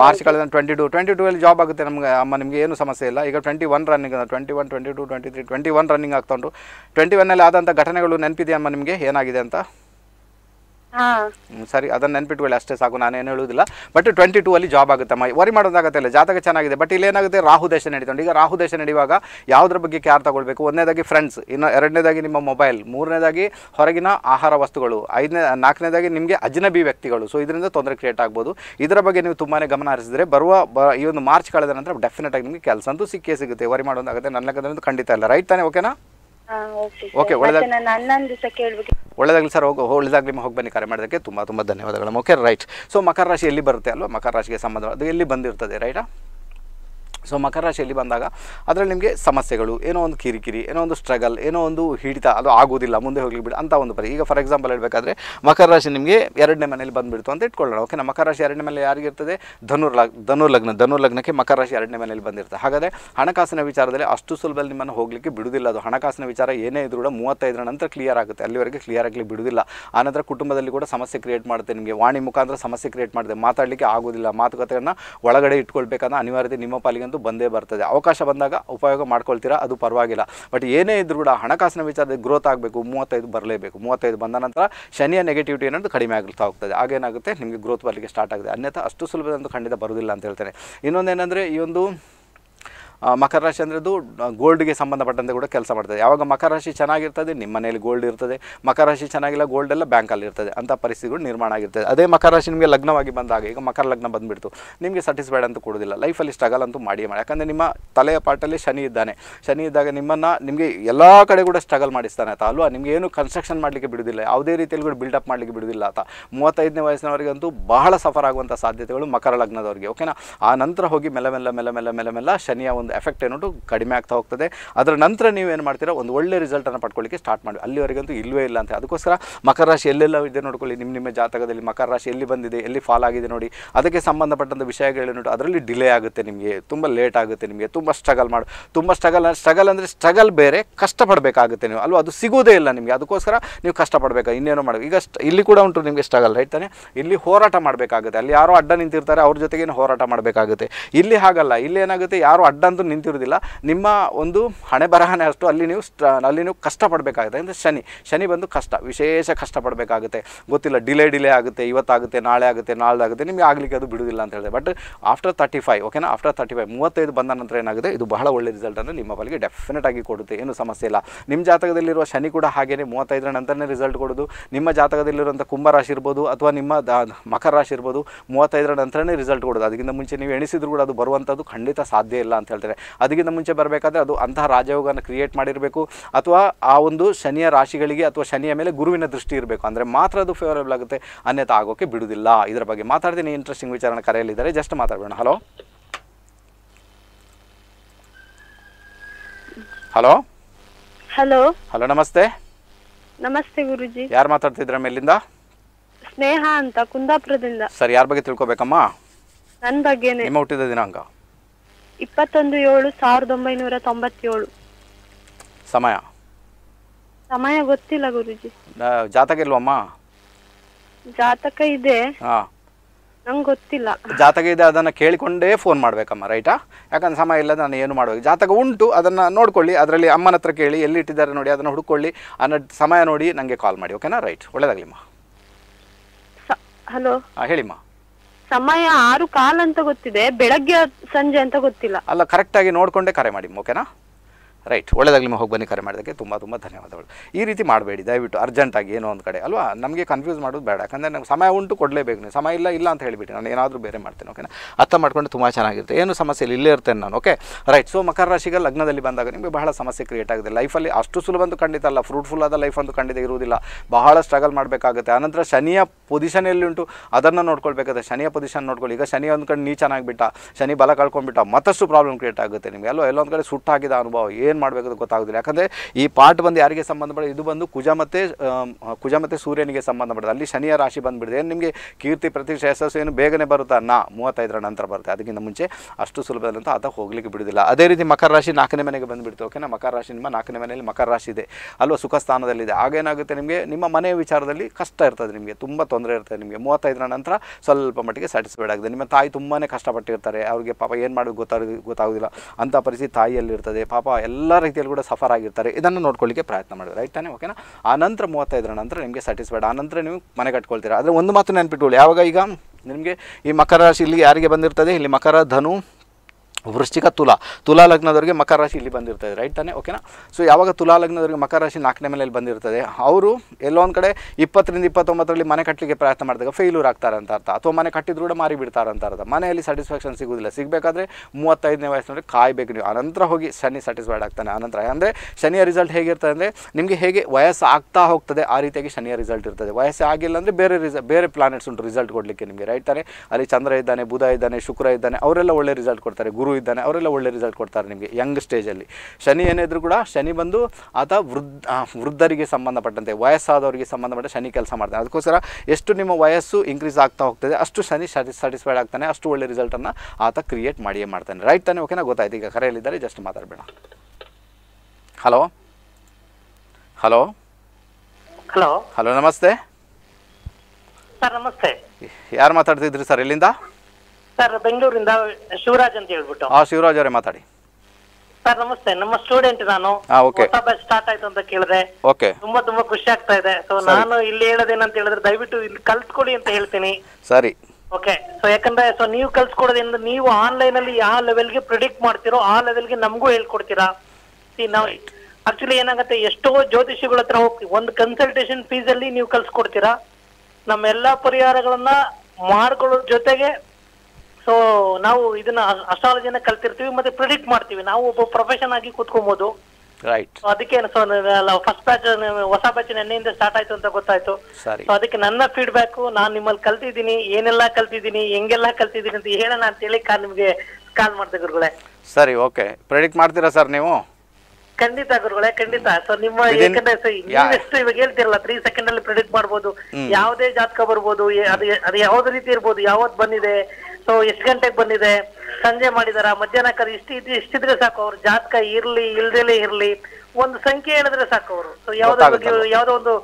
ಮಾರ್ಚ್ ಕಳೆದ ಟ್ವೆಂಟಿ ಟು ಟ್ವೆಂಟಿ ಟೂ ಅಲ್ಲಿ ಜಾಬ್ ಆಗುತ್ತೆ ನಮಗೆ ಅಮ್ಮ ನಿಮಗೆ ಏನು ಸಮಸ್ಯೆ ಇಲ್ಲ ಈಗ twenty one running twenty one twenty two twenty three twenty one running ಆಗ್ತಾ ಉಂಟು ಟ್ವೆಂಟಿ ಒನ್ನಲ್ಲಿ ಆದಂಥ ಘಟನೆಗಳು ನೆನಪಿದೆಯಮ್ಮ ನಿಮಗೆ ಏನಾಗಿದೆ ಅಂತ ಸರಿ ಅದನ್ನ ನೆನ್ಪಿಟ್ಕೊಳ್ಳಿ ಅಷ್ಟೇ ಸಾಕು ನಾನೇನು ಹೇಳುವುದಿಲ್ಲ ಬಟ್ ಟ್ವೆಂಟಿ ಟೂ ಅಲ್ಲಿ ಜಾಬ್ ಆಗುತ್ತಮ್ಮ ವರಿ ಮಾಡೋದಾಗತ್ತಲ್ಲ ಜಾತಕ ಚೆನ್ನಾಗಿದೆ ಬಟ್ ಏನಾಗುತ್ತೆ ರಾಹು ದೇಶ ನಡೀತಂಡು ಈಗ ರಾಹು ದೇಶ ನಡೆಯುವಾಗ ಯಾವುದ್ರ ಬಗ್ಗೆ ಕೇರ್ ತಗೊಳ್ಬೇಕು ಒಂದನೇದಾಗಿ ಫ್ರೆಂಡ್ಸ್ ಇನ್ನು ಎರಡನೇದಾಗಿ ನಿಮ್ಮ ಮೊಬೈಲ್ ಮೂರನೇದಾಗಿ ಹೊರಗಿನ ಆಹಾರ ವಸ್ತುಗಳು ಐದನೇ ನಾಲ್ಕನೇದಾಗಿ ನಿಮಗೆ ಅಜ್ನಬಿ ವ್ಯಕ್ತಿಗಳು ಸೊ ಇದರಿಂದ ತೊಂದರೆ ಕ್ರಿಯೇಟ್ ಆಗ್ಬೋದು ಇದರ ಬಗ್ಗೆ ನೀವು ತುಂಬಾ ಗಮನ ಹರಿಸಿದ್ರೆ ಬರುವ ಈ ಒಂದು ಮಾರ್ಚ್ ಕಳೆದ ನಂತರ ಡೆಫಿನೆಟ್ ಆಗಿ ನಿಮಗೆ ಕೆಲಸ ಅಂತೂ ಸಿಕ್ಕೇ ಸಿಗುತ್ತೆ ವರಿ ಮಾಡೋದಾಗುತ್ತೆ ನನ್ನ ಖಂಡಿತ ಇಲ್ಲ ರೈಟ್ ತಾನೇ ಓಕೆನಾ ಓಕೆ ಒಳ್ಳೆದಾಗಲಿ ಸರ್ ಹೋಗಿ ಒಳ್ಳೆದಾಗಲಿ ಹೋಗಿ ಬನ್ನಿ ಕರೆ ಮಾಡೋದಕ್ಕೆ ತುಂಬ ತುಂಬ ಧನ್ಯವಾದಗಳು ಓಕೆ ರೈಟ್ ಸೊ ಮಕರ ರಾಶಿ ಎಲ್ಲಿ ಬರುತ್ತೆ ಅಲ್ವಾ ಮಕರ ರಾಶಿಗೆ ಸಂಬಂಧ ಅದು ಎಲ್ಲಿ ಬಂದಿರ್ತದೆ ರೈಟಾ ಸೊ ಮಕರ ರಾಶಿಯಲ್ಲಿ ಬಂದಾಗ ಅದರಲ್ಲಿ ನಿಮಗೆ ಸಮಸ್ಯೆಗಳು ಏನೋ ಒಂದು ಕಿರಿಕಿರಿ ಏನೋ ಒಂದು ಸ್ಟ್ರಗಲ್ ಏನೋ ಒಂದು ಹಿಡಿತ ಅದು ಆಗೋದಿಲ್ಲ ಮುಂದೆ ಹೋಗ್ಲಿ ಬಿಡು ಅಂತ ಒಂದು ಪರಿ ಈಗ ಫಾರ್ ಎಕ್ಸಾಂಪಲ್ ಹೇಳಬೇಕಾದ್ರೆ ಮಕರ ರಾಶಿ ನಿಮಗೆ ಎರಡನೇ ಮನೇಲಿ ಬಂದುಬಿಡ್ತು ಅಂತ ಇಟ್ಕೊಳ್ಳೋಣ ಓಕೆ ಮಕರ ರಾಶಿ ಎರಡನೇ ಮನೇಲಿ ಯಾರಿಗಿರ್ತದೆ ಧನುರ್ ಧನುರ್ಲಗ್ನ ಲಗ್ನ ಧನುರ್ ಲಗ್ನಕ್ಕೆ ಮಕರ ರಾಶಿ ಎರಡನೇ ಮನೇಲಿ ಬಂದಿರುತ್ತೆ ಹಾಗಾದರೆ ಹಣಕಾಸಿನ ವಿಚಾರದಲ್ಲಿ ಅಷ್ಟು ಸುಲಭದಲ್ಲಿ ನಿಮ್ಮನ್ನು ಹೋಗಲಿಕ್ಕೆ ಬಿಡುವುದಿಲ್ಲ ಅದು ಹಣಕಾಸಿನ ವಿಚಾರ ಏನೇ ಇದ್ರೂ ಕೂಡ ಮೂವತ್ತೈದರ ನಂತರ ಕ್ಲಿಯರ್ ಆಗುತ್ತೆ ಅಲ್ಲಿವರೆಗೆ ಕ್ಲಿಯರ್ ಆಗಲಿ ಬಿಡುವುದಿಲ್ಲ ಆನಂತರ ಕುಟುಂಬದಲ್ಲಿ ಕೂಡ ಸಮಸ್ಯೆ ಕ್ರಿಯೇಟ್ ಮಾಡುತ್ತೆ ನಿಮಗೆ ವಾಣಿ ಮುಖಾಂತರ ಸಮಸ್ಯೆ ಕ್ರಿಯೇಟ್ ಮಾಡುತ್ತೆ ಮಾತಾಡಲಿಕ್ಕೆ ಆಗೋದಿಲ್ಲ ಮಾತುಕತೆಯನ್ನು ಒಳಗಡೆ ಇಟ್ಕೊಳ್ಬೇಕಾದ ಅನಿವಾರ್ಯತೆ ನಿಮ್ಮ ಪಾಲಿಗೆ ಅನ್ನೋದು ಬಂದೇ ಬರ್ತದೆ ಅವಕಾಶ ಬಂದಾಗ ಉಪಯೋಗ ಮಾಡ್ಕೊಳ್ತೀರಾ ಅದು ಪರವಾಗಿಲ್ಲ ಬಟ್ ಏನೇ ಇದ್ರೂ ಕೂಡ ಹಣಕಾಸಿನ ವಿಚಾರದಲ್ಲಿ ಗ್ರೋತ್ ಆಗಬೇಕು ಮೂವತ್ತೈದು ಬರಲೇಬೇಕು ಮೂವತ್ತೈದು ಬಂದ ನಂತರ ಶನಿಯ ನೆಗೆಟಿವಿಟಿ ಅನ್ನೋದು ಕಡಿಮೆ ಆಗ್ತಾ ಹೋಗ್ತದೆ ಹಾಗೇನಾಗುತ್ತೆ ನಿಮಗೆ ಗ್ರೋತ್ ಬರಲಿಕ್ಕೆ ಸ್ಟಾರ್ಟ್ ಆಗುತ್ತೆ ಅನ್ಯಥ ಅಷ್ಟು ಸುಲಭದಂದು ಖಂಡಿತ ಬರುವುದಿಲ್ಲ ಅಂತ ಹೇಳ್ತೇನೆ ಇನ್ನೊಂದೇನೆಂದರೆ ಈ ಒಂದು ಮಕರ ರಾಶಿ ಅಂದ್ರದ್ದು ಗೋಲ್ಡ್ಗೆ ಸಂಬಂಧಪಟ್ಟಂತೆ ಕೂಡ ಕೆಲಸ ಮಾಡ್ತದೆ ಯಾವಾಗ ಮಕರ ರಾಶಿ ಚೆನ್ನಾಗಿರ್ತದೆ ನಿಮ್ಮ ಮನೆಯಲ್ಲಿ ಗೋಲ್ಡ್ ಇರ್ತದೆ ಮಕರ ರಾಶಿ ಚೆನ್ನಾಗಿಲ್ಲ ಗೋಲ್ಡ್ ಎಲ್ಲ ಬ್ಯಾಂಕಲ್ಲಿ ಇರ್ತದೆ ಅಂತ ಪರಿಸ್ಥಿತಿಗಳು ನಿರ್ಮಾಣ ಆಗಿರ್ತದೆ ಅದೇ ಮಕರ ರಾಶಿ ನಿಮಗೆ ಲಗ್ನವಾಗಿ ಬಂದಾಗ ಈಗ ಮಕರ ಲಗ್ನ ಬಂದುಬಿಡ್ತು ನಿಮಗೆ ಸ್ಯಾಟಿಸ್ಫೈಡ್ ಅಂತೂ ಕೊಡೋದಿಲ್ಲ ಲೈಫಲ್ಲಿ ಸ್ಟ್ರಗಲ್ ಅಂತೂ ಮಾಡಿ ಮಾಡಿ ಯಾಕಂದರೆ ನಿಮ್ಮ ತಲೆಯ ಪಾಟಲ್ಲಿ ಶನಿ ಇದ್ದಾನೆ ಶನಿ ಇದ್ದಾಗ ನಿಮ್ಮನ್ನು ನಿಮಗೆ ಎಲ್ಲ ಕಡೆ ಕೂಡ ಸ್ಟ್ರಗಲ್ ಮಾಡಿಸ್ತಾನೆ ಆತ ಅಲ್ವಾ ನಿಮಗೆ ಏನು ಕನ್ಸ್ಟ್ರಕ್ಷನ್ ಮಾಡಲಿಕ್ಕೆ ಬಿಡೋದಿಲ್ಲ ಯಾವುದೇ ರೀತಿಯಲ್ಲಿ ಕೂಡ ಬಿಲ್ಡಪ್ ಮಾಡಲಿಕ್ಕೆ ಬಿಡೋದಿಲ್ಲ ಆತ ಮೂವತ್ತೈದನೇ ವಯಸ್ಸಿನವರಿಗಂತೂ ಬಹಳ ಸಫರ್ ಆಗುವಂಥ ಸಾಧ್ಯತೆಗಳು ಮಕರ ಲಗ್ನದವರಿಗೆ ಓಕೆನಾ ಆ ನಂತರ ಹೋಗಿ ಮೆಲ್ಲ ಮೆಲ್ಲ ಮೆಲ್ಲ ಮೆಲ್ಲ ಮೆಲ್ಲ ಮೆಲ್ಲ ಶನಿಯ ಒಂದು ಒಂದು ಎಫೆಕ್ಟ್ ಏನೋ ಕಡಿಮೆ ಆಗ್ತಾ ಹೋಗ್ತದೆ ಅದರ ನಂತರ ನೀವು ಏನು ಮಾಡ್ತೀರಾ ಒಂದು ಒಳ್ಳೆ ರಿಸಲ್ಟನ್ನು ಪಡ್ಕೊಳ್ಳಿಕ್ಕೆ ಸ್ಟಾರ್ಟ್ ಮಾಡಿ ಅಲ್ಲಿವರೆಗಂತೂ ಇಲ್ಲವೇ ಇಲ್ಲ ಅಂತ ಅದಕ್ಕೋಸ್ಕರ ಮಕರ ರಾಶಿ ಎಲ್ಲೆಲ್ಲ ಇದೆ ನೋಡ್ಕೊಳ್ಳಿ ನಿಮ್ಮ ನಿಮ್ಮ ಜಾತಕದಲ್ಲಿ ಮಕರ ರಾಶಿ ಎಲ್ಲಿ ಬಂದಿದೆ ಎಲ್ಲಿ ಫಾಲ್ ಆಗಿದೆ ನೋಡಿ ಅದಕ್ಕೆ ಸಂಬಂಧಪಟ್ಟಂಥ ವಿಷಯಗಳು ನೋಡಿ ಅದರಲ್ಲಿ ಡಿಲೇ ಆಗುತ್ತೆ ನಿಮಗೆ ತುಂಬ ಲೇಟ್ ಆಗುತ್ತೆ ನಿಮಗೆ ತುಂಬ ಸ್ಟ್ರಗಲ್ ಮಾಡಿ ತುಂಬ ಸ್ಟ್ರಗಲ್ ಸ್ಟ್ರಗಲ್ ಅಂದರೆ ಸ್ಟ್ರಗಲ್ ಬೇರೆ ಕಷ್ಟಪಡಬೇಕಾಗುತ್ತೆ ನೀವು ಅಲ್ವಾ ಅದು ಸಿಗೋದೇ ಇಲ್ಲ ನಿಮಗೆ ಅದಕ್ಕೋಸ್ಕರ ನೀವು ಕಷ್ಟಪಡಬೇಕು ಇನ್ನೇನೋ ಮಾಡಬೇಕು ಈಗ ಇಲ್ಲಿ ಕೂಡ ಉಂಟು ನಿಮಗೆ ಸ್ಟ್ರಗಲ್ ರೈಟ್ ತಾನೆ ಇಲ್ಲಿ ಹೋರಾಟ ಮಾಡಬೇಕಾಗುತ್ತೆ ಅಲ್ಲಿ ಯಾರೋ ಅಡ್ಡ ನಿಂತಿರ್ತಾರೆ ಅವ್ರ ಜೊತೆಗೇನು ಹೋರಾಟ ಮಾಡಬೇಕಾಗುತ್ತೆ ಇಲ್ಲಿ ಹಾಗಲ್ಲ ಇಲ್ಲಿ ಏನಾಗುತ್ತೆ ಯಾರು ಅಡ್ಡ ನಿಂತಿರುವುದಿಲ್ಲ ನಿಂತಿರೋದಿಲ್ಲ ನಿಮ್ಮ ಒಂದು ಹಣೆ ಬರಹನೇ ಅಷ್ಟು ಅಲ್ಲಿ ನೀವು ಸ್ಟ ಅಲ್ಲಿ ನೀವು ಕಷ್ಟಪಡಬೇಕಾಗುತ್ತೆ ಅಂದರೆ ಶನಿ ಶನಿ ಬಂದು ಕಷ್ಟ ವಿಶೇಷ ಕಷ್ಟಪಡಬೇಕಾಗುತ್ತೆ ಗೊತ್ತಿಲ್ಲ ಡಿಲೇ ಡಿಲೇ ಆಗುತ್ತೆ ಇವತ್ತಾಗುತ್ತೆ ನಾಳೆ ಆಗುತ್ತೆ ನಾಳೆ ಆಗುತ್ತೆ ನಿಮಗೆ ಆಗಲಿಕ್ಕೆ ಅದು ಬಿಡುವುದಿಲ್ಲ ಅಂತ ಹೇಳಿದೆ ಬಟ್ ಆಫ್ಟರ್ ತರ್ಟಿ ಫೈವ್ ಓಕೆನಾ ಆಫ್ಟರ್ ತರ್ಟಿ ಫೈವ್ ಮೂವತ್ತೈದು ಬಂದ ನಂತರ ಏನಾಗುತ್ತೆ ಇದು ಬಹಳ ಒಳ್ಳೆ ಅಂದರೆ ನಿಮ್ಮ ಪಾಲಿಗೆ ಡೆಫಿನೆಟ್ ಆಗಿ ಕೊಡುತ್ತೆ ಏನು ಸಮಸ್ಯೆ ಇಲ್ಲ ನಿಮ್ಮ ಜಾತಕದಲ್ಲಿರುವ ಶನಿ ಕೂಡ ಹಾಗೆಯೇ ಮೂವತ್ತೈದರ ನಂತರನೇ ರಿಸಲ್ಟ್ ಕೊಡೋದು ನಿಮ್ಮ ಜಾತಕದಲ್ಲಿರುವಂಥ ರಾಶಿ ಇರ್ಬೋದು ಅಥವಾ ನಿಮ್ಮ ಮಕರ ರಾಶಿ ಇರ್ಬೋದು ಮೂವತ್ತೈದರ ನಂತರನೇ ರಿಸಲ್ಟ್ ಕೊಡೋದು ಅದಕ್ಕಿಂತ ಮುಂಚೆ ನೀವು ಎಣಿಸಿದ್ರು ಕೂಡ ಅದು ಬರುವಂಥದ್ದು ಖಂಡಿತ ಸಾಧ್ಯ ಇಲ್ಲ ಅಂತ ಹೇಳ್ತಾರೆ ಹೇಳ್ತಾರೆ ಅದಕ್ಕಿಂತ ಮುಂಚೆ ಬರಬೇಕಾದ್ರೆ ಅದು ಅಂತಹ ರಾಜಯೋಗವನ್ನು ಕ್ರಿಯೇಟ್ ಮಾಡಿರಬೇಕು ಅಥವಾ ಆ ಒಂದು ಶನಿಯ ರಾಶಿಗಳಿಗೆ ಅಥವಾ ಶನಿಯ ಮೇಲೆ ಗುರುವಿನ ದೃಷ್ಟಿ ಇರಬೇಕು ಅಂದರೆ ಮಾತ್ರ ಅದು ಫೇವರೇಬಲ್ ಆಗುತ್ತೆ ಅನ್ಯತೆ ಆಗೋಕ್ಕೆ ಬಿಡುವುದಿಲ್ಲ ಇದರ ಬಗ್ಗೆ ಮಾತಾಡ್ತೀನಿ ಇಂಟ್ರೆಸ್ಟಿಂಗ್ ವಿಚಾರನ ಕರೆಯಲಿದ್ದಾರೆ ಜಸ್ಟ್ ಮಾತಾಡೋಣ ಹಲೋ ಹಲೋ ಹಲೋ ಹಲೋ ನಮಸ್ತೆ ನಮಸ್ತೆ ಗುರುಜಿ ಯಾರು ಮಾತಾಡ್ತಿದ್ರ ಮೇಲಿಂದ ಸ್ನೇಹ ಅಂತ ಕುಂದಾಪುರದಿಂದ ಸರ್ ಯಾರ ಬಗ್ಗೆ ತಿಳ್ಕೊಬೇಕಮ್ಮ ನನ್ನ ಬಗ್ಗೆ ನಿಮ್ಮ ಹುಟ್ಟಿದ ದಿನಾಂಕ ಇಪ್ಪತ್ತೊಂದು ಏಳು ಸಾವಿರದ ಒಂಬೈನೂರ ತೊಂಬತ್ತೇಳು ಸಮಯ ಸಮಯ ಗೊತ್ತಿಲ್ಲ ಗುರುಜಿ ಜಾತಕ ಇಲ್ವಮ್ಮ ಜಾತಕ ಇದೆ ಹಾ ನಂಗೆ ಗೊತ್ತಿಲ್ಲ ಜಾತಕ ಇದೆ ಅದನ್ನು ಕೇಳಿಕೊಂಡೇ ಫೋನ್ ಮಾಡಬೇಕಮ್ಮ ರೈಟಾ ಯಾಕಂದ್ರೆ ಸಮಯ ಇಲ್ಲ ನಾನು ಏನು ಮಾಡಬೇಕು ಜಾತಕ ಉಂಟು ಅದನ್ನು ನೋಡ್ಕೊಳ್ಳಿ ಅದರಲ್ಲಿ ಅಮ್ಮನ ಹತ್ರ ಕೇಳಿ ಎಲ್ಲಿ ಇಟ್ಟಿದ್ದಾರೆ ನೋಡಿ ಅದನ್ನು ಹುಡುಕೊಳ್ಳಿ ಅನ್ನೋ ಸಮಯ ನೋಡಿ ನನಗೆ ಕಾಲ್ ಮಾಡಿ ಓಕೆನಾ ರೈಟ್ ಒಳ್ಳೇದಾಗಲಿಮ್ಮ ಹಲೋ ಹಾಂ ಹೇಳಿಮ್ಮ ಸಮಯ ಆರು ಕಾಲ್ ಅಂತ ಗೊತ್ತಿದೆ ಬೆಳಗ್ಗೆ ಸಂಜೆ ಅಂತ ಗೊತ್ತಿಲ್ಲ ಅಲ್ಲ ಕರೆಕ್ಟ್ ಆಗಿ ನೋಡ್ಕೊಂಡೇ ಕರೆ ಮಾಡಿ ಓಕೆನಾ ರೈಟ್ ಒಳ್ಳೆದಾಗಲಿ ಹೋಗಿ ಬನ್ನಿ ಕರೆ ಮಾಡೋದಕ್ಕೆ ತುಂಬ ತುಂಬ ಧನ್ಯವಾದಗಳು ಈ ರೀತಿ ಮಾಡಬೇಡಿ ದಯವಿಟ್ಟು ಅರ್ಜೆಂಟಾಗಿ ಏನೋ ಒಂದು ಕಡೆ ಅಲ್ವಾ ನಮಗೆ ಕನ್ಫ್ಯೂಸ್ ಮಾಡೋದು ಬೇಡ ಯಾಕಂದರೆ ನಮ್ಗೆ ಸಮಯ ಉಂಟು ಕೊಡಲೇಬೇಕು ನೀವು ಸಮಯ ಇಲ್ಲ ಇಲ್ಲ ಅಂತ ಹೇಳಿಬಿಟ್ಟು ನಾನು ಏನಾದರೂ ಬೇರೆ ಮಾಡ್ತೇನೆ ಓಕೆನಾ ಅರ್ಥ ಮಾಡ್ಕೊಂಡು ತುಂಬ ಚೆನ್ನಾಗಿರುತ್ತೆ ಏನು ಸಮಸ್ಯೆ ಇಲ್ಲೇ ಇರ್ತೇನೆ ನಾನು ಓಕೆ ರೈಟ್ ಸೊ ಮಕರ ರಾಶಿಗೆ ಲಗ್ನದಲ್ಲಿ ಬಂದಾಗ ನಿಮಗೆ ಬಹಳ ಸಮಸ್ಯೆ ಕ್ರಿಯೇಟ್ ಆಗಿದೆ ಲೈಫಲ್ಲಿ ಅಷ್ಟು ಸುಲಭಂದು ಖಂಡಿತ ಅಲ್ಲ ಫ್ರೂಟ್ಫುಲ್ ಆದ ಲೈಫ್ ಅಂತೂ ಖಂಡಿತ ಇರುವುದಿಲ್ಲ ಬಹಳ ಸ್ಟ್ರಗಲ್ ಮಾಡಬೇಕಾಗುತ್ತೆ ಆನಂತರ ಶನಿಯ ಪೊಸಿಷನ್ ಎಲ್ಲಿ ಉಂಟು ಅದನ್ನು ನೋಡ್ಕೊಳ್ಬೇಕಾದ್ರೆ ಶನಿಯ ಪೊಸಿಷನ್ ನೋಡ್ಕೊಳ್ಳಿ ಈಗ ಶನಿ ಒಂದು ಕಡೆ ನೀ ಬಿಟ್ಟ ಶನಿ ಬಲ ಕಳ್ಕೊಂಡ್ಬಿಟ್ಟ ಮತ್ತಷ್ಟು ಪ್ರಾಬ್ಲಮ್ ಕ್ರಿಯೇಟ್ ಆಗುತ್ತೆ ನಿಮಗೆ ಅಲ್ಲೋ ಎಲ್ಲೊಂದು ಕಡೆ ಸುಟ್ಟಾಗಿದ್ದ ಅನುಭವ ಏನು ಏನು ಮಾಡಬೇಕು ಅಂತ ಗೊತ್ತಾಗೋದಿಲ್ಲ ಯಾಕಂದರೆ ಈ ಪಾಠ ಬಂದು ಯಾರಿಗೆ ಸಂಬಂಧಪಟ್ಟ ಇದು ಬಂದು ಕುಜ ಮತ್ತೆ ಕುಜ ಮತ್ತೆ ಸೂರ್ಯನಿಗೆ ಸಂಬಂಧಪಡೋದು ಅಲ್ಲಿ ಶನಿಯ ರಾಶಿ ಬಂದುಬಿಡಿದೆ ಏನು ನಿಮಗೆ ಕೀರ್ತಿ ಪ್ರತಿಷ್ಠೆ ಯಶಸ್ಸು ಏನು ಬೇಗನೆ ಬರುತ್ತಾ ನಾ ಮೂವತ್ತೈದರ ನಂತರ ಬರುತ್ತೆ ಅದಕ್ಕಿಂತ ಮುಂಚೆ ಅಷ್ಟು ಸುಲಭದಂತ ಆತ ಹೋಗ್ಲಿಕ್ಕೆ ಬಿಡೋದಿಲ್ಲ ಅದೇ ರೀತಿ ಮಕರ ರಾಶಿ ನಾಲ್ಕನೇ ಮನೆಗೆ ಬಂದುಬಿಡ್ತು ಓಕೆನಾ ಮಕರ ರಾಶಿ ನಿಮ್ಮ ನಾಲ್ಕನೇ ಮನೆಯಲ್ಲಿ ಮಕರ ರಾಶಿ ಇದೆ ಅಲ್ವಾ ಸುಖ ಸ್ಥಾನದಲ್ಲಿದೆ ಆಗೇನಾಗುತ್ತೆ ನಿಮಗೆ ನಿಮ್ಮ ಮನೆಯ ವಿಚಾರದಲ್ಲಿ ಕಷ್ಟ ಇರ್ತದೆ ನಿಮಗೆ ತುಂಬ ತೊಂದರೆ ಇರ್ತದೆ ನಿಮಗೆ ಮೂವತ್ತೈದರ ನಂತರ ಸ್ವಲ್ಪ ಮಟ್ಟಿಗೆ ಸ್ಯಾಟಿಸ್ಫೈಡ್ ಆಗಿದೆ ನಿಮ್ಮ ತಾಯಿ ತುಂಬಾ ಕಷ್ಟಪಟ್ಟಿರ್ತಾರೆ ಅವರಿಗೆ ಪಾಪ ಏನು ಮಾಡೋದು ಗೊತ್ತಾಗ ಗೊತ್ತಾಗೋದಿಲ್ಲ ಅಂಥ ಪರಿಸ್ಥಿತಿ ತಾಯಿಯಲ್ಲಿರ್ತದೆ ಇರ್ತದೆ ಪಾಪ ಎಲ್ಲ ಎಲ್ಲ ರೀತಿಯಲ್ಲಿ ಕೂಡ ಸಫರ್ ಆಗಿರ್ತಾರೆ ಇದನ್ನು ನೋಡ್ಕೊಳ್ಳಿಕ್ಕೆ ಪ್ರಯತ್ನ ಮಾಡಿದ್ರೆ ರೈಟ್ ತಾನೇ ಓಕೆನಾ ನಂತರ ಮೂವತ್ತೈದರ ನಂತರ ನಿಮಗೆ ಸ್ಯಾಟಿಸ್ಫೈಡ್ ಆ ನಂತರ ನೀವು ಮನೆ ಕಟ್ಕೊಳ್ತೀರಾ ಆದರೆ ಒಂದು ಮಾತು ನೆನ್ಪಿಟ್ಕೊಳ್ಳಿ ಯಾವಾಗ ಈಗ ನಿಮಗೆ ಈ ಮಕರ ರಾಶಿ ಇಲ್ಲಿ ಯಾರಿಗೆ ಬಂದಿರ್ತದೆ ಇಲ್ಲಿ ಮಕರ ಧನು ವೃಶ್ಚಿಕ ತುಲಾ ತುಲಾ ಲಗ್ನದವರಿಗೆ ಮಕರ ರಾಶಿ ಇಲ್ಲಿ ಬಂದಿರ್ತದೆ ರೈಟ್ ತಾನೇ ಓಕೆನಾ ಸೊ ಯಾವಾಗ ತುಲಾ ಲಗ್ನದವರಿಗೆ ಮಕರ ರಾಶಿ ನಾಲ್ಕನೇ ಮೇಲೆ ಬಂದಿರ್ತದೆ ಅವರು ಎಲ್ಲೊಂದು ಕಡೆ ಇಪ್ಪತ್ತರಿಂದ ಇಪ್ಪತ್ತೊಂಬತ್ತರಲ್ಲಿ ಮನೆ ಕಟ್ಟಲಿಕ್ಕೆ ಪ್ರಯತ್ನ ಮಾಡಿದಾಗ ಫೇಲ್ಯೂರ್ ಆಗ್ತಾರೆ ಅಂತ ಅರ್ಥ ಅಥವಾ ಮನೆ ಕಟ್ಟಿದ್ರು ಕೂಡ ಮಾರಿ ಬಿಡ್ತಾರೆ ಅಂತ ಅರ್ಥ ಮನೆಯಲ್ಲಿ ಸ್ಯಾಟಿಸ್ಫ್ಯಾಕ್ಷನ್ ಸಿಗೋದಿಲ್ಲ ಸಿಗಬೇಕಾದ್ರೆ ಮೂವತ್ತೈದನೇ ವಯಸ್ಸಿನಲ್ಲಿ ಕಾಯಬೇಕು ನೀವು ಅನಂತರ ಹೋಗಿ ಶನಿ ಸ್ಯಾಟಿಸ್ಫೈಡ್ ಆಗ್ತಾನೆ ಅನಂತರ ಅಂದರೆ ಶನಿಯ ರಿಸಲ್ಟ್ ಹೇಗಿರ್ತದೆ ಅಂದರೆ ನಿಮಗೆ ಹೇಗೆ ವಯಸ್ಸು ಆಗ್ತಾ ಹೋಗ್ತದೆ ಆ ರೀತಿಯಾಗಿ ಶನಿಯ ರಿಸಲ್ಟ್ ಇರ್ತದೆ ವಯಸ್ಸು ಆಗಿಲ್ಲ ಅಂದರೆ ಬೇರೆ ರಿಸ ಬೇರೆ ಪ್ಲಾನೆಟ್ಸ್ ಉಂಟು ರಿಸಲ್ಟ್ ಕೊಡಲಿಕ್ಕೆ ನಿಮಗೆ ರೈಟ್ ತಾನೆ ಅಲ್ಲಿ ಚಂದ್ರ ಇದ್ದಾನೆ ಬುಧ ಇದ್ದಾನೆ ಶುಕ್ರ ಇದ್ದಾನೆ ಅವರೆಲ್ಲ ಒಳ್ಳೆ ರಿಸಲ್ಟ್ ಕೊಡ್ತಾರೆ ಗುರು ಇದ್ದಾನೆ ಅವರೆಲ್ಲ ಒಳ್ಳೆ ರಿಸಲ್ಟ್ ಕೊಡ್ತಾರೆ ನಿಮಗೆ ಯಂಗ್ ಸ್ಟೇಜಲ್ಲಿ ಶನಿ ಏನಿದ್ರು ಕೂಡ ಶನಿ ಬಂದು ಆತ ವೃದ್ಧ ವೃದ್ಧರಿಗೆ ಸಂಬಂಧಪಟ್ಟಂತೆ ವಯಸ್ಸಾದವರಿಗೆ ಸಂಬಂಧಪಟ್ಟ ಶನಿ ಕೆಲಸ ಮಾಡ್ತಾನೆ ಅದಕ್ಕೋಸ್ಕರ ಎಷ್ಟು ನಿಮ್ಮ ವಯಸ್ಸು ಇನ್ಕ್ರೀಸ್ ಆಗ್ತಾ ಹೋಗ್ತದೆ ಅಷ್ಟು ಶನಿ ಸ್ಯಾಟಿಸ್ಫೈಡ್ ಆಗ್ತಾನೆ ಅಷ್ಟು ಒಳ್ಳೆ ರಿಸಲ್ಟನ್ನು ಆತ ಕ್ರಿಯೇಟ್ ಮಾಡಿಯೇ ಮಾಡ್ತಾನೆ ರೈಟ್ ತಾನೆ ಓಕೆನಾ ಗೊತ್ತಾಯ್ತು ಈಗ ಕರೆಯಲ್ಲಿದ್ದಾರೆ ಜಸ್ಟ್ ಮಾತಾಡಬೇಡ ಹಲೋ ಹಲೋ ಹಲೋ ಹಲೋ ನಮಸ್ತೆ ಸರ್ ನಮಸ್ತೆ ಯಾರು ಮಾತಾಡ್ತಿದ್ರಿ ಸರ್ ಎಲ್ಲಿಂದ ಸರ್ ಬೆಂಗಳೂರಿಂದ ಶಿವರಾಜ್ ಅಂತ ಹೇಳ್ಬಿಟ್ಟು ಆ ಶಿವರಾಜ್ ಅವರೇ ಮಾತಾಡಿ ಸರ್ ನಮಸ್ತೆ ನಮ್ಮ ಸ್ಟೂಡೆಂಟ್ ನಾನು ಸ್ಟಾರ್ಟ್ ಆಯ್ತು ಅಂತ ಕೇಳಿದೆ ತುಂಬಾ ತುಂಬಾ ಖುಷಿ ಆಗ್ತಾ ಇದೆ ಸೊ ನಾನು ಇಲ್ಲಿ ಹೇಳೋದೇನಂತ ಹೇಳಿದ್ರೆ ದಯವಿಟ್ಟು ಇಲ್ಲಿ ಕಲ್ಸ್ಕೊಡಿ ಅಂತ ಹೇಳ್ತೀನಿ ಸರಿ ಓಕೆ ಸೊ ಯಾಕಂದ್ರೆ ಸೊ ನೀವು ಕಲ್ಸ್ಕೊಡೋದ್ರಿಂದ ನೀವು ಆನ್ಲೈನ್ ಅಲ್ಲಿ ಯಾವ ಗೆ ಪ್ರಿಡಿಕ್ಟ್ ಮಾಡ್ತಿರೋ ಆ ಗೆ ನಮಗೂ ಹೇಳ್ಕೊಡ್ತೀರಾ ನಾವು ಆಕ್ಚುಲಿ ಏನಾಗುತ್ತೆ ಎಷ್ಟೋ ಜ್ಯೋತಿಷಿಗಳ ಹತ್ರ ಹೋಗ್ತೀವಿ ಒಂದು ಕನ್ಸಲ್ಟೇಷನ್ ಫೀಸ್ ಅಲ್ಲಿ ನೀವು ಕಲ್ಸ್ಕೊಡ್ತೀರಾ ನಮ್ಮೆಲ್ಲಾ ಪರಿಹಾರಗಳನ್ನ ಮಾಡ್ಕೊಳ್ಳೋ ಜೊತೆಗೆ ಸೊ ನಾವು ಇದನ್ನ ಅಸ್ಟ್ರಾಲಜಿನ ಕಲ್ತಿರ್ತೀವಿ ಮತ್ತೆ ಪ್ರಿಡಿಕ್ಟ್ ಮಾಡ್ತೀವಿ ನಾವು ಒಬ್ಬ ಪ್ರೊಫೆಷನ್ ಆಗಿ ಕುತ್ಕೊಬಹುದು ರೈಟ್ ಅದಕ್ಕೆ ಸೊ ಫಸ್ಟ್ ಬ್ಯಾಚ್ ಹೊಸ ಬ್ಯಾಚ್ ನೆನ್ನೆಯಿಂದ ಸ್ಟಾರ್ಟ್ ಆಯ್ತು ಅಂತ ಗೊತ್ತಾಯ್ತು ಸೊ ಅದಕ್ಕೆ ನನ್ನ ಫೀಡ್ಬ್ಯಾಕ್ ನಾನು ನಿಮ್ಮಲ್ಲಿ ಕಲ್ತಿದ್ದೀನಿ ಏನೆಲ್ಲ ಕಲ್ತಿದ್ದೀನಿ ಹೆಂಗೆಲ್ಲ ಕಲ್ತಿದ್ದೀನಿ ಅಂತ ಹೇಳೋಣ ಹೇಳಿ ಕಾಲ್ ನಿಮಗೆ ಕಾಲ್ ಮಾಡ್ದೆ ಗುರುಗಳೇ ಸರಿ ಓಕೆ ಪ್ರೆಡಿಕ್ಟ್ ಮಾಡ್ತೀರಾ ಸರ್ ನೀವು ಖಂಡಿತ ಗುರುಗಳೇ ಖಂಡಿತ ಸೊ ನಿಮ್ಮ ಎಷ್ಟು ಇವಾಗ ಹೇಳ್ತಿರಲ್ಲ ತ್ರೀ ಸೆಕೆಂಡ್ ಅಲ್ಲಿ ಪ್ರಿಡಿಕ್ಟ್ ಮಾಡ್ಬೋದು ಯಾವ್ದೇ ಜಾತಕ ಬರ್ಬೋದು ಅದು ಅದು ಯಾವ್ದು ರೀತಿ ಇರ್ಬೋದು ಯಾವತ್ ಬಂದಿದೆ ಸೊ ಎಷ್ಟು ಗಂಟೆಗೆ ಬಂದಿದೆ ಸಂಜೆ ಮಾಡಿದಾರ ಮಧ್ಯಾಹ್ನ ಕರೆ ಇಷ್ಟು ಇಷ್ಟಿದ್ರೆ ಸಾಕು ಅವ್ರ ಜಾತಕ ಇರ್ಲಿ ಇಲ್ದೇಲೆ ಇರ್ಲಿ ಒಂದು ಸಂಖ್ಯೆ ಹೇಳಿದ್ರೆ ಸಾಕು ಅವರು ಸೊ ಯಾವ್ದೋ ಯಾವ್ದೋ ಒಂದು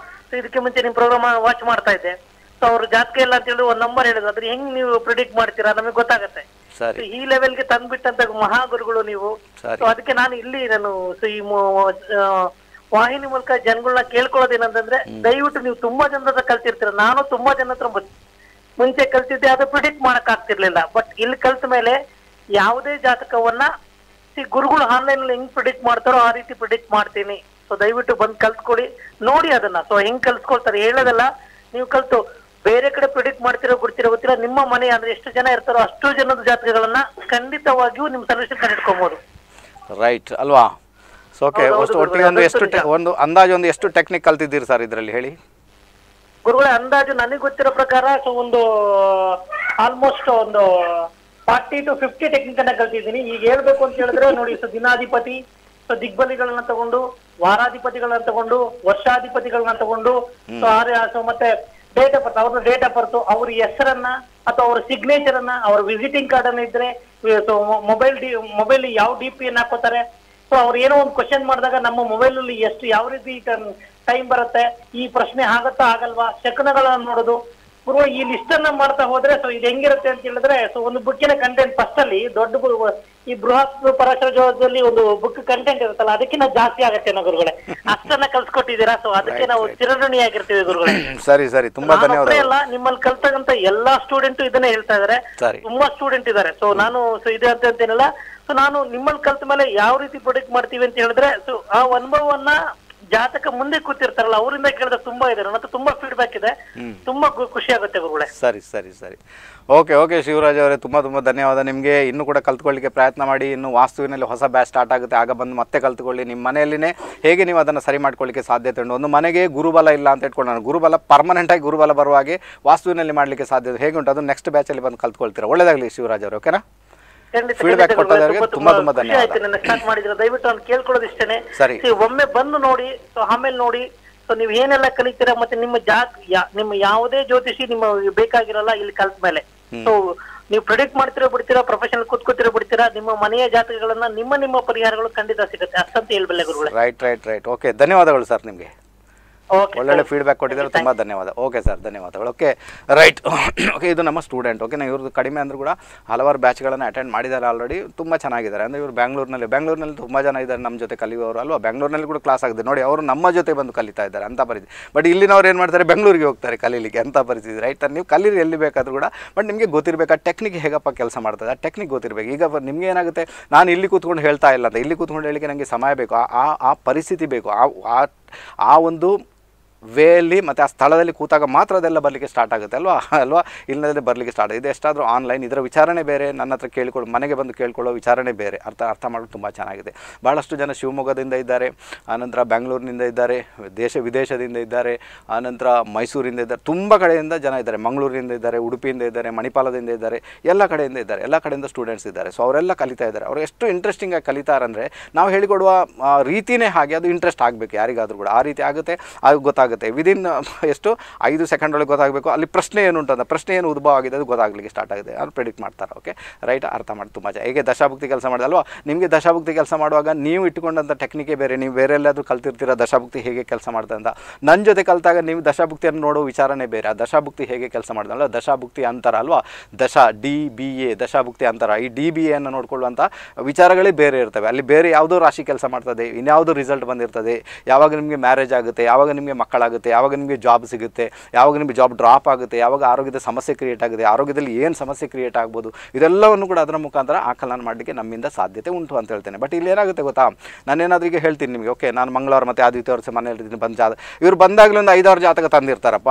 ಇದಕ್ಕೆ ಮುಂಚೆ ನಿಮ್ ಪ್ರೋಗ್ರಾಮ್ ವಾಚ್ ಮಾಡ್ತಾ ಇದ್ದೆ ಸೊ ಅವ್ರ ಜಾತಕ ಇಲ್ಲ ಅಂತ ಹೇಳಿ ಒಂದ್ ನಂಬರ್ ಹೇಳಿದ್ರು ಅದ್ರ ಹೆಂಗ್ ನೀವು ಪ್ರಿಡಿಕ್ಟ್ ಮಾಡ್ತೀರಾ ನಮಗೆ ಗೊತ್ತಾಗತ್ತೆ ಈ ಗೆ ತಂದ್ಬಿಟ್ಟಂತ ಮಹಾಗುರುಗಳು ನೀವು ಸೊ ಅದಕ್ಕೆ ನಾನು ಇಲ್ಲಿ ನಾನು ಈ ವಾಹಿನಿ ಮೂಲಕ ಜನಗಳನ್ನ ಕೇಳ್ಕೊಳ್ಳೋದೇನಂತಂದ್ರೆ ದಯವಿಟ್ಟು ನೀವು ತುಂಬಾ ಜನರ ಕಲ್ತಿರ್ತೀರ ನಾನು ತುಂಬಾ ಜನ ಹತ್ರ ಮುಂಚೆ ಕಲ್ತಿದ್ದೆ ಅದು ಪ್ರಿಡಿಕ್ಟ್ ಮಾಡಕ್ ಆಗ್ತಿರ್ಲಿಲ್ಲ ಬಟ್ ಇಲ್ಲಿ ಕಲ್ತ ಮೇಲೆ ಯಾವುದೇ ಜಾತಕವನ್ನ ಗುರುಗಳು ಆನ್ಲೈನ್ ಹೆಂಗ್ ಪ್ರಿಡಿಕ್ಟ್ ಮಾಡ್ತಾರೋ ಆ ರೀತಿ ಪ್ರಿಡಿಕ್ಟ್ ಮಾಡ್ತೀನಿ ಸೊ ದಯವಿಟ್ಟು ಬಂದ್ ಕಲ್ತ್ಕೊಳ್ಳಿ ನೋಡಿ ಅದನ್ನ ಸೊ ಹೆಂಗ್ ಕಲ್ಸ್ಕೊಳ್ತಾರೆ ಹೇಳೋದಲ್ಲ ನೀವು ಕಲ್ತು ಬೇರೆ ಕಡೆ ಪ್ರಿಡಿಕ್ಟ್ ಮಾಡ್ತಿರೋ ಗೊತ್ತಿರೋ ಗೊತ್ತಿಲ್ಲ ನಿಮ್ಮ ಮನೆ ಅಂದ್ರೆ ಎಷ್ಟು ಜನ ಇರ್ತಾರೋ ಅಷ್ಟು ಜನದ ಜಾತಕಗಳನ್ನ ಖಂಡಿತವಾಗಿಯೂ ನಿಮ್ ಸೊಲ್ಯೂಷನ್ ಕಂಡಿಡ್ಕೊಬಹುದು ರೈಟ್ ಅಲ್ವಾ ಒಂದು ಎಷ್ಟು ಒಂದು ಅಂದಾಜು ಒಂದು ಎಷ್ಟು ಟೆಕ್ನಿಕ್ ಕಲ್ತಿದ್ದೀರಿ ಸರ್ ಇದರಲ್ಲಿ ಹೇಳಿ ಗುರುಗಳ ಅಂದಾಜು ನನಗೆ ಗೊತ್ತಿರೋ ಪ್ರಕಾರ ಸೊ ಒಂದು ಆಲ್ಮೋಸ್ಟ್ ಒಂದು ಫಾರ್ಟಿ ಟು ಫಿಫ್ಟಿ ಟೆಕ್ನಿಕ್ ಅನ್ನ ಕಲ್ತಿದ್ದೀನಿ ಈಗ ಹೇಳ್ಬೇಕು ಅಂತ ಹೇಳಿದ್ರೆ ನೋಡಿ ಸೊ ದಿನಾಧಿಪತಿ ಸೊ ದಿಗ್ಬಲಿಗಳನ್ನ ತಗೊಂಡು ವಾರಾಧಿಪತಿಗಳನ್ನ ತಗೊಂಡು ವರ್ಷಾಧಿಪತಿಗಳನ್ನ ತಗೊಂಡು ಸೊ ಸೊ ಮತ್ತೆ ಡೇಟ್ ಆಫ್ ಬರ್ತ್ ಅವ್ರ ಡೇಟ್ ಆಫ್ ಬರ್ತು ಅವ್ರ ಹೆಸರನ್ನ ಅಥವಾ ಅವ್ರ ಸಿಗ್ನೇಚರ್ ಅನ್ನ ಅವ್ರ ವಿಸಿಟಿಂಗ್ ಕಾರ್ಡ್ ಅನ್ನ ಇದ್ರೆ ಸೊ ಮೊಬೈಲ್ ಡಿ ಮೊಬೈಲ್ ಯಾವ ಡಿ ಪಿ ಅನ್ನ ಹಾಕೋತಾರೆ ಸೊ ಅವ್ರು ಏನೋ ಒಂದು ಕ್ವಶನ್ ಮಾಡಿದಾಗ ನಮ್ಮ ಮೊಬೈಲ್ ಅಲ್ಲಿ ಎಷ್ಟು ಯಾವ ರೀತಿ ಟೈಮ್ ಬರುತ್ತೆ ಈ ಪ್ರಶ್ನೆ ಆಗತ್ತಾ ಆಗಲ್ವಾ ಶಕನಗಳನ್ನು ನೋಡೋದು ಪೂರ್ವ ಈ ಲಿಸ್ಟ್ ಅನ್ನ ಮಾಡ್ತಾ ಹೋದ್ರೆ ಸೊ ಇದು ಹೆಂಗಿರುತ್ತೆ ಅಂತ ಹೇಳಿದ್ರೆ ಸೊ ಒಂದು ಬುಕ್ಕಿನ ಕಂಟೆಂಟ್ ಫಸ್ಟ್ ಅಲ್ಲಿ ದೊಡ್ಡ ಈ ಬೃಹತ್ ಪರಾಶರಜೋಧದಲ್ಲಿ ಒಂದು ಬುಕ್ ಕಂಟೆಂಟ್ ಇರುತ್ತಲ್ಲ ಅದಕ್ಕಿಂತ ಜಾಸ್ತಿ ಆಗತ್ತೆ ನಾವು ಗುರುಗಳೇ ಅಷ್ಟನ್ನ ಕಲ್ಸ್ಕೊಟ್ಟಿದ್ದೀರಾ ಸೊ ಅದಕ್ಕೆ ನಾವು ಆಗಿರ್ತೀವಿ ಗುರುಗಳೇ ಸರಿ ಸರಿ ತುಂಬಾ ಧನ್ಯವಾದ ಅಲ್ಲ ನಿಮ್ಮಲ್ಲಿ ಕಲ್ತಕ್ಕಂತ ಎಲ್ಲಾ ಸ್ಟೂಡೆಂಟ್ ಇದನ್ನೇ ಹೇಳ್ತಾ ಇದಾರೆ ತುಂಬಾ ಸ್ಟೂಡೆಂಟ್ ಇದಾರೆ ಸೊ ನಾನು ಸೊ ಇದೆ ಅಂತ ಅಂತೇನಿಲ್ಲ ಸೊ ನಾನು ನಿಮ್ಮಲ್ಲಿ ಕಲ್ತ ಮೇಲೆ ಯಾವ ರೀತಿ ಪ್ರೊಡಕ್ಟ್ ಮಾಡ್ತೀವಿ ಅಂತ ಹೇಳಿದ್ರೆ ಸೊ ಆ ಅನುಭವವನ್ನ ಜಾತಕ ಮುಂದೆ ಕೂತಿರ್ತಾರಲ್ಲ ಅವರಿಂದ ಕೇಳಿದ್ರೆ ತುಂಬಾ ಇದೆ ನನ್ನ ತುಂಬಾ ಫೀಡ್ಬ್ಯಾಕ್ ಇದೆ ತುಂಬಾ ಖುಷಿ ಆಗುತ್ತೆ ಗುರುಗಳೇ ಸರಿ ಸರಿ ಸರಿ ಓಕೆ ಓಕೆ ಶಿವರಾಜ್ ಅವರೇ ತುಂಬಾ ತುಂಬಾ ಧನ್ಯವಾದ ನಿಮಗೆ ಇನ್ನು ಕೂಡ ಕಲ್ತ್ಕೊಳ್ಳಿಕ್ಕೆ ಪ್ರಯತ್ನ ಮಾಡಿ ಇನ್ನು ವಾಸ್ತುವಿನಲ್ಲಿ ಹೊಸ ಬ್ಯಾಚ್ ಸ್ಟಾರ್ಟ್ ಆಗುತ್ತೆ ಆಗ ಬಂದು ಮತ್ತೆ ಕಲ್ತ್ಕೊಳ್ಳಿ ನಿಮ್ಮ ಮನೆಯಲ್ಲಿನೇ ಹೇಗೆ ನೀವು ಅದನ್ನು ಸರಿ ಮಾಡ್ಕೊಳ್ಳಿಕ್ಕೆ ಸಾಧ್ಯತೆ ಉಂಟು ಒಂದು ಮನೆಗೆ ಗುರುಬಲ ಇಲ್ಲ ಅಂತ ಇಟ್ಕೊಂಡು ನಾನು ಗುರುಬಲ ಪರ್ಮನೆಂಟ್ ಆಗಿ ಗುರುಬಲ ಬರುವ ಹಾಗೆ ವಾಸ್ತುವಿನಲ್ಲಿ ಮಾಡಲಿಕ್ಕೆ ಸಾಧ್ಯತೆ ಹೇಗೆ ಉಂಟು ಅದು ನೆಕ್ಸ್ಟ್ ಬ್ಯಾಚಲ್ಲಿ ಬಂದು ಕಲ್ತ್ಕೊಳ್ತೀರಾ ಒಳ್ಳೇದಾಗಲಿ ಶಿವರಾಜ್ ಅವರು ಓಕೆನಾ ಸ್ಟಾರ್ಟ್ ದಯವಿಟ್ಟು ನಾನು ಇಷ್ಟೇನೆ ಒಮ್ಮೆ ಬಂದು ನೋಡಿ ಸೊ ಆಮೇಲೆ ನೋಡಿ ಸೊ ನೀವ್ ಏನೆಲ್ಲ ಕಲಿತೀರಾ ಮತ್ತೆ ನಿಮ್ಮ ಜಾಗ ನಿಮ್ಮ ಯಾವುದೇ ಜ್ಯೋತಿಷಿ ನಿಮ್ಮ ಬೇಕಾಗಿರಲ್ಲ ಇಲ್ಲಿ ಕಲ್ತ ಮೇಲೆ ಸೊ ನೀವು ಪ್ರೆಡಿಕ್ಟ್ ಮಾಡ್ತಿರೋ ಬಿಡ್ತೀರಾ ಪ್ರೊಫೆಷನ್ ಕೂತ್ಕೋತಿರೋ ಬಿಡ್ತೀರಾ ನಿಮ್ಮ ಮನೆಯ ಜಾತಕಗಳನ್ನ ನಿಮ್ಮ ನಿಮ್ಮ ಪರಿಹಾರಗಳು ಖಂಡಿತ ಸಿಗುತ್ತೆ ಅಷ್ಟಂತ ಹೇಳ್ಬಲ್ಲೆ ಗುರುಗಳೇ ರೈಟ್ ರೈಟ್ ರೈಟ್ ಓಕೆ ಧನ್ಯವಾದಗಳು ಸರ್ ನಿಮಗೆ ಒಳ್ಳೊಳ್ಳೆ ಫೀಡ್ಬ್ಯಾಕ್ ಕೊಟ್ಟಿದ್ದಾರೆ ತುಂಬ ಧನ್ಯವಾದ ಓಕೆ ಸರ್ ಧನ್ಯವಾದಗಳು ಓಕೆ ರೈಟ್ ಓಕೆ ಇದು ನಮ್ಮ ಸ್ಟೂಡೆಂಟ್ ಓಕೆ ಇವ್ರದ್ದು ಕಡಿಮೆ ಅಂದರೂ ಕೂಡ ಹಲವಾರು ಬ್ಯಾಚ್ಗಳನ್ನು ಅಟೆಂಡ್ ಮಾಡಿದ್ದಾರೆ ಆಲ್ರೆಡಿ ತುಂಬ ಚೆನ್ನಾಗಿದ್ದಾರೆ ಅಂದರೆ ಇವರು ಬ್ಯಾಂಗ್ಳೂರಿನಲ್ಲಿ ಬೆಂಗಳೂರಿನಲ್ಲಿ ತುಂಬ ಜನ ಇದ್ದಾರೆ ನಮ್ಮ ಜೊತೆ ಕಲಿಯುವವರು ಅಲ್ವಾ ಬ್ಯಾಂಗ್ಳೂರಿನಲ್ಲಿ ಕೂಡ ಕ್ಲಾಸ್ ಆಗಿದೆ ನೋಡಿ ಅವರು ನಮ್ಮ ಜೊತೆ ಬಂದು ಕಲಿತಾ ಇದ್ದಾರೆ ಅಂತ ಪರಿಸ್ಥಿತಿ ಬಟ್ ಇಲ್ಲಿನವ್ರು ಏನು ಮಾಡ್ತಾರೆ ಬೆಂಗಳೂರಿಗೆ ಹೋಗ್ತಾರೆ ಕಲೀಲಿಕ್ಕೆ ಅಂತ ಪರಿಸ್ಥಿತಿ ರೈಟ್ ನೀವು ಕಲೀರಿ ಎಲ್ಲಿ ಬೇಕಾದರೂ ಕೂಡ ಬಟ್ ನಿಮಗೆ ಗೊತ್ತಿರಬೇಕು ಆ ಟೆಕ್ನಿಕ್ ಹೇಗಪ್ಪ ಕೆಲಸ ಮಾಡ್ತದೆ ಆ ಟೆಕ್ನಿಕ್ ಗೊತ್ತಿರಬೇಕು ಈಗ ನಿಮಗೆ ಏನಾಗುತ್ತೆ ನಾನು ಇಲ್ಲಿ ಕೂತ್ಕೊಂಡು ಹೇಳ್ತಾ ಇಲ್ಲ ಅಂತ ಇಲ್ಲಿ ಕೂತ್ಕೊಂಡು ಹೇಳಿಕೆ ನನಗೆ ಸಮಯ ಬೇಕು ಆ ಆ ಪರಿಸ್ಥಿತಿ ಬೇಕು ಆ ಆ ಒಂದು ವೇಯಲ್ಲಿ ಮತ್ತು ಆ ಸ್ಥಳದಲ್ಲಿ ಕೂತಾಗ ಮಾತ್ರ ಅದೆಲ್ಲ ಬರಲಿಕ್ಕೆ ಸ್ಟಾರ್ಟ್ ಆಗುತ್ತೆ ಅಲ್ವಾ ಅಲ್ವಾ ಇಲ್ಲದೇ ಬರಲಿಕ್ಕೆ ಸ್ಟಾರ್ಟ್ ಇದೆ ಎಷ್ಟಾದರೂ ಆನ್ಲೈನ್ ಇದರ ವಿಚಾರಣೆ ಬೇರೆ ನನ್ನ ಹತ್ರ ಕೇಳಿಕೊಳ್ಳೋ ಮನೆಗೆ ಬಂದು ಕೇಳಿಕೊಳ್ಳೋ ವಿಚಾರಣೆ ಬೇರೆ ಅರ್ಥ ಅರ್ಥ ಮಾಡೋದು ತುಂಬ ಚೆನ್ನಾಗಿದೆ ಭಾಳಷ್ಟು ಜನ ಶಿವಮೊಗ್ಗದಿಂದ ಇದ್ದಾರೆ ಆನಂತರ ಬೆಂಗಳೂರಿನಿಂದ ಇದ್ದಾರೆ ದೇಶ ವಿದೇಶದಿಂದ ಇದ್ದಾರೆ ಆನಂತರ ಮೈಸೂರಿಂದ ಇದ್ದಾರೆ ತುಂಬ ಕಡೆಯಿಂದ ಜನ ಇದ್ದಾರೆ ಮಂಗಳೂರಿನಿಂದ ಇದ್ದಾರೆ ಉಡುಪಿಯಿಂದ ಇದ್ದಾರೆ ಮಣಿಪಾಲದಿಂದ ಇದ್ದಾರೆ ಎಲ್ಲ ಕಡೆಯಿಂದ ಇದ್ದಾರೆ ಎಲ್ಲ ಕಡೆಯಿಂದ ಸ್ಟೂಡೆಂಟ್ಸ್ ಇದ್ದಾರೆ ಸೊ ಅವರೆಲ್ಲ ಕಲಿತಾ ಇದ್ದಾರೆ ಅವರು ಎಷ್ಟು ಇಂಟ್ರೆಸ್ಟಿಂಗಾಗಿ ಅಂದರೆ ನಾವು ಹೇಳಿಕೊಡುವ ರೀತಿಯೇ ಹಾಗೆ ಅದು ಇಂಟ್ರೆಸ್ಟ್ ಆಗಬೇಕು ಯಾರಿಗಾದರೂ ಕೂಡ ಆ ರೀತಿ ಆಗುತ್ತೆ ಅದು ಗೊತ್ತಾಗುತ್ತೆ ಗೊತ್ತಾಗುತ್ತೆ ವಿದಿನ್ <laughs> ಎಷ್ಟು ಐದು ಸೆಕೆಂಡ್ ಒಳಗೆ ಗೊತ್ತಾಗಬೇಕು ಅಲ್ಲಿ ಪ್ರಶ್ನೆ ಏನು ಉಂಟಂತ ಪ್ರಶ್ನೆ ಏನು ಉದ್ಭವ ಆಗಿದೆ ಅದು ಗೊತ್ತಾಗಲಿಕ್ಕೆ ಸ್ಟಾರ್ಟ್ ಆಗಿದೆ ಅವ್ರು ಪ್ರಿಡಿಕ್ಟ್ ಮಾಡ್ತಾರೆ ಓಕೆ ರೈಟ್ ಅರ್ಥ ಮಾಡಿ ತುಂಬ ಚೆನ್ನಾಗಿ ಹೇಗೆ ದಶಾಭುಕ್ತಿ ಕೆಲಸ ಅಲ್ವಾ ನಿಮಗೆ ದಶಾಭುಕ್ತಿ ಕೆಲಸ ಮಾಡುವಾಗ ನೀವು ಇಟ್ಟುಕೊಂಡಂಥ ಟೆಕ್ನಿಕೇ ಬೇರೆ ನೀವು ಬೇರೆ ಎಲ್ಲಾದರೂ ಕಲ್ತಿರ್ತೀರ ದಶಾಭುಕ್ತಿ ಹೇಗೆ ಕೆಲಸ ಮಾಡ್ತಾ ಅಂತ ನನ್ನ ಜೊತೆ ಕಲಿತಾಗ ನೀವು ದಶಾಭುಕ್ತಿಯನ್ನು ನೋಡೋ ವಿಚಾರನೇ ಬೇರೆ ಆ ದಶಾಭುಕ್ತಿ ಹೇಗೆ ಕೆಲಸ ಅಲ್ವಾ ದಶಾಭುಕ್ತಿ ಅಂತಾರ ಅಲ್ವಾ ದಶ ಡಿ ಬಿ ಎ ದಶಾಭುಕ್ತಿ ಅಂತಾರ ಈ ಡಿ ಬಿ ಎನ್ನು ನೋಡ್ಕೊಳ್ಳುವಂಥ ವಿಚಾರಗಳೇ ಬೇರೆ ಇರ್ತವೆ ಅಲ್ಲಿ ಬೇರೆ ಯಾವುದೋ ರಾಶಿ ಕೆಲಸ ಮಾಡ್ತದೆ ಇನ್ಯಾವುದೋ ರಿಸಲ್ಟ್ ಬಂದಿರ್ತದೆ ಯಾವಾಗ ನಿಮಗೆ ಮ್ಯಾರೇಜ್ ಆಗುತ್ತೆ ಯಾವಾಗ ನಿಮಗೆ ಮಕ್ಕಳ ಹಾಳಾಗುತ್ತೆ ಯಾವಾಗ ನಿಮಗೆ ಜಾಬ್ ಸಿಗುತ್ತೆ ಯಾವಾಗ ನಿಮಗೆ ಜಾಬ್ ಡ್ರಾಪ್ ಆಗುತ್ತೆ ಯಾವಾಗ ಆರೋಗ್ಯದ ಸಮಸ್ಯೆ ಕ್ರಿಯೇಟ್ ಆಗಿದೆ ಆರೋಗ್ಯದಲ್ಲಿ ಏನು ಸಮಸ್ಯೆ ಕ್ರಿಯೇಟ್ ಆಗ್ಬೋದು ಇದೆಲ್ಲವನ್ನು ಕೂಡ ಅದರ ಮುಖಾಂತರ ಆಕಲನ ಮಾಡಲಿಕ್ಕೆ ನಮ್ಮಿಂದ ಸಾಧ್ಯತೆ ಉಂಟು ಅಂತ ಹೇಳ್ತೇನೆ ಬಟ್ ಇಲ್ಲಿ ಏನಾಗುತ್ತೆ ಗೊತ್ತಾ ನಾನೇನಾದ್ರೂ ಈಗ ಹೇಳ್ತೀನಿ ನಿಮಗೆ ಓಕೆ ನಾನು ಮಂಗಳವಾರ ಮತ್ತು ಆದಿತ್ಯವಾರ ವರ್ಷ ಮನೆಯಲ್ಲಿ ಬಂದ ಜಾತ ಇವರು ಬಂದಾಗಲೇ ಐದಾರು ಜಾತಕ ತಂದಿರ್ತಾರಪ್ಪ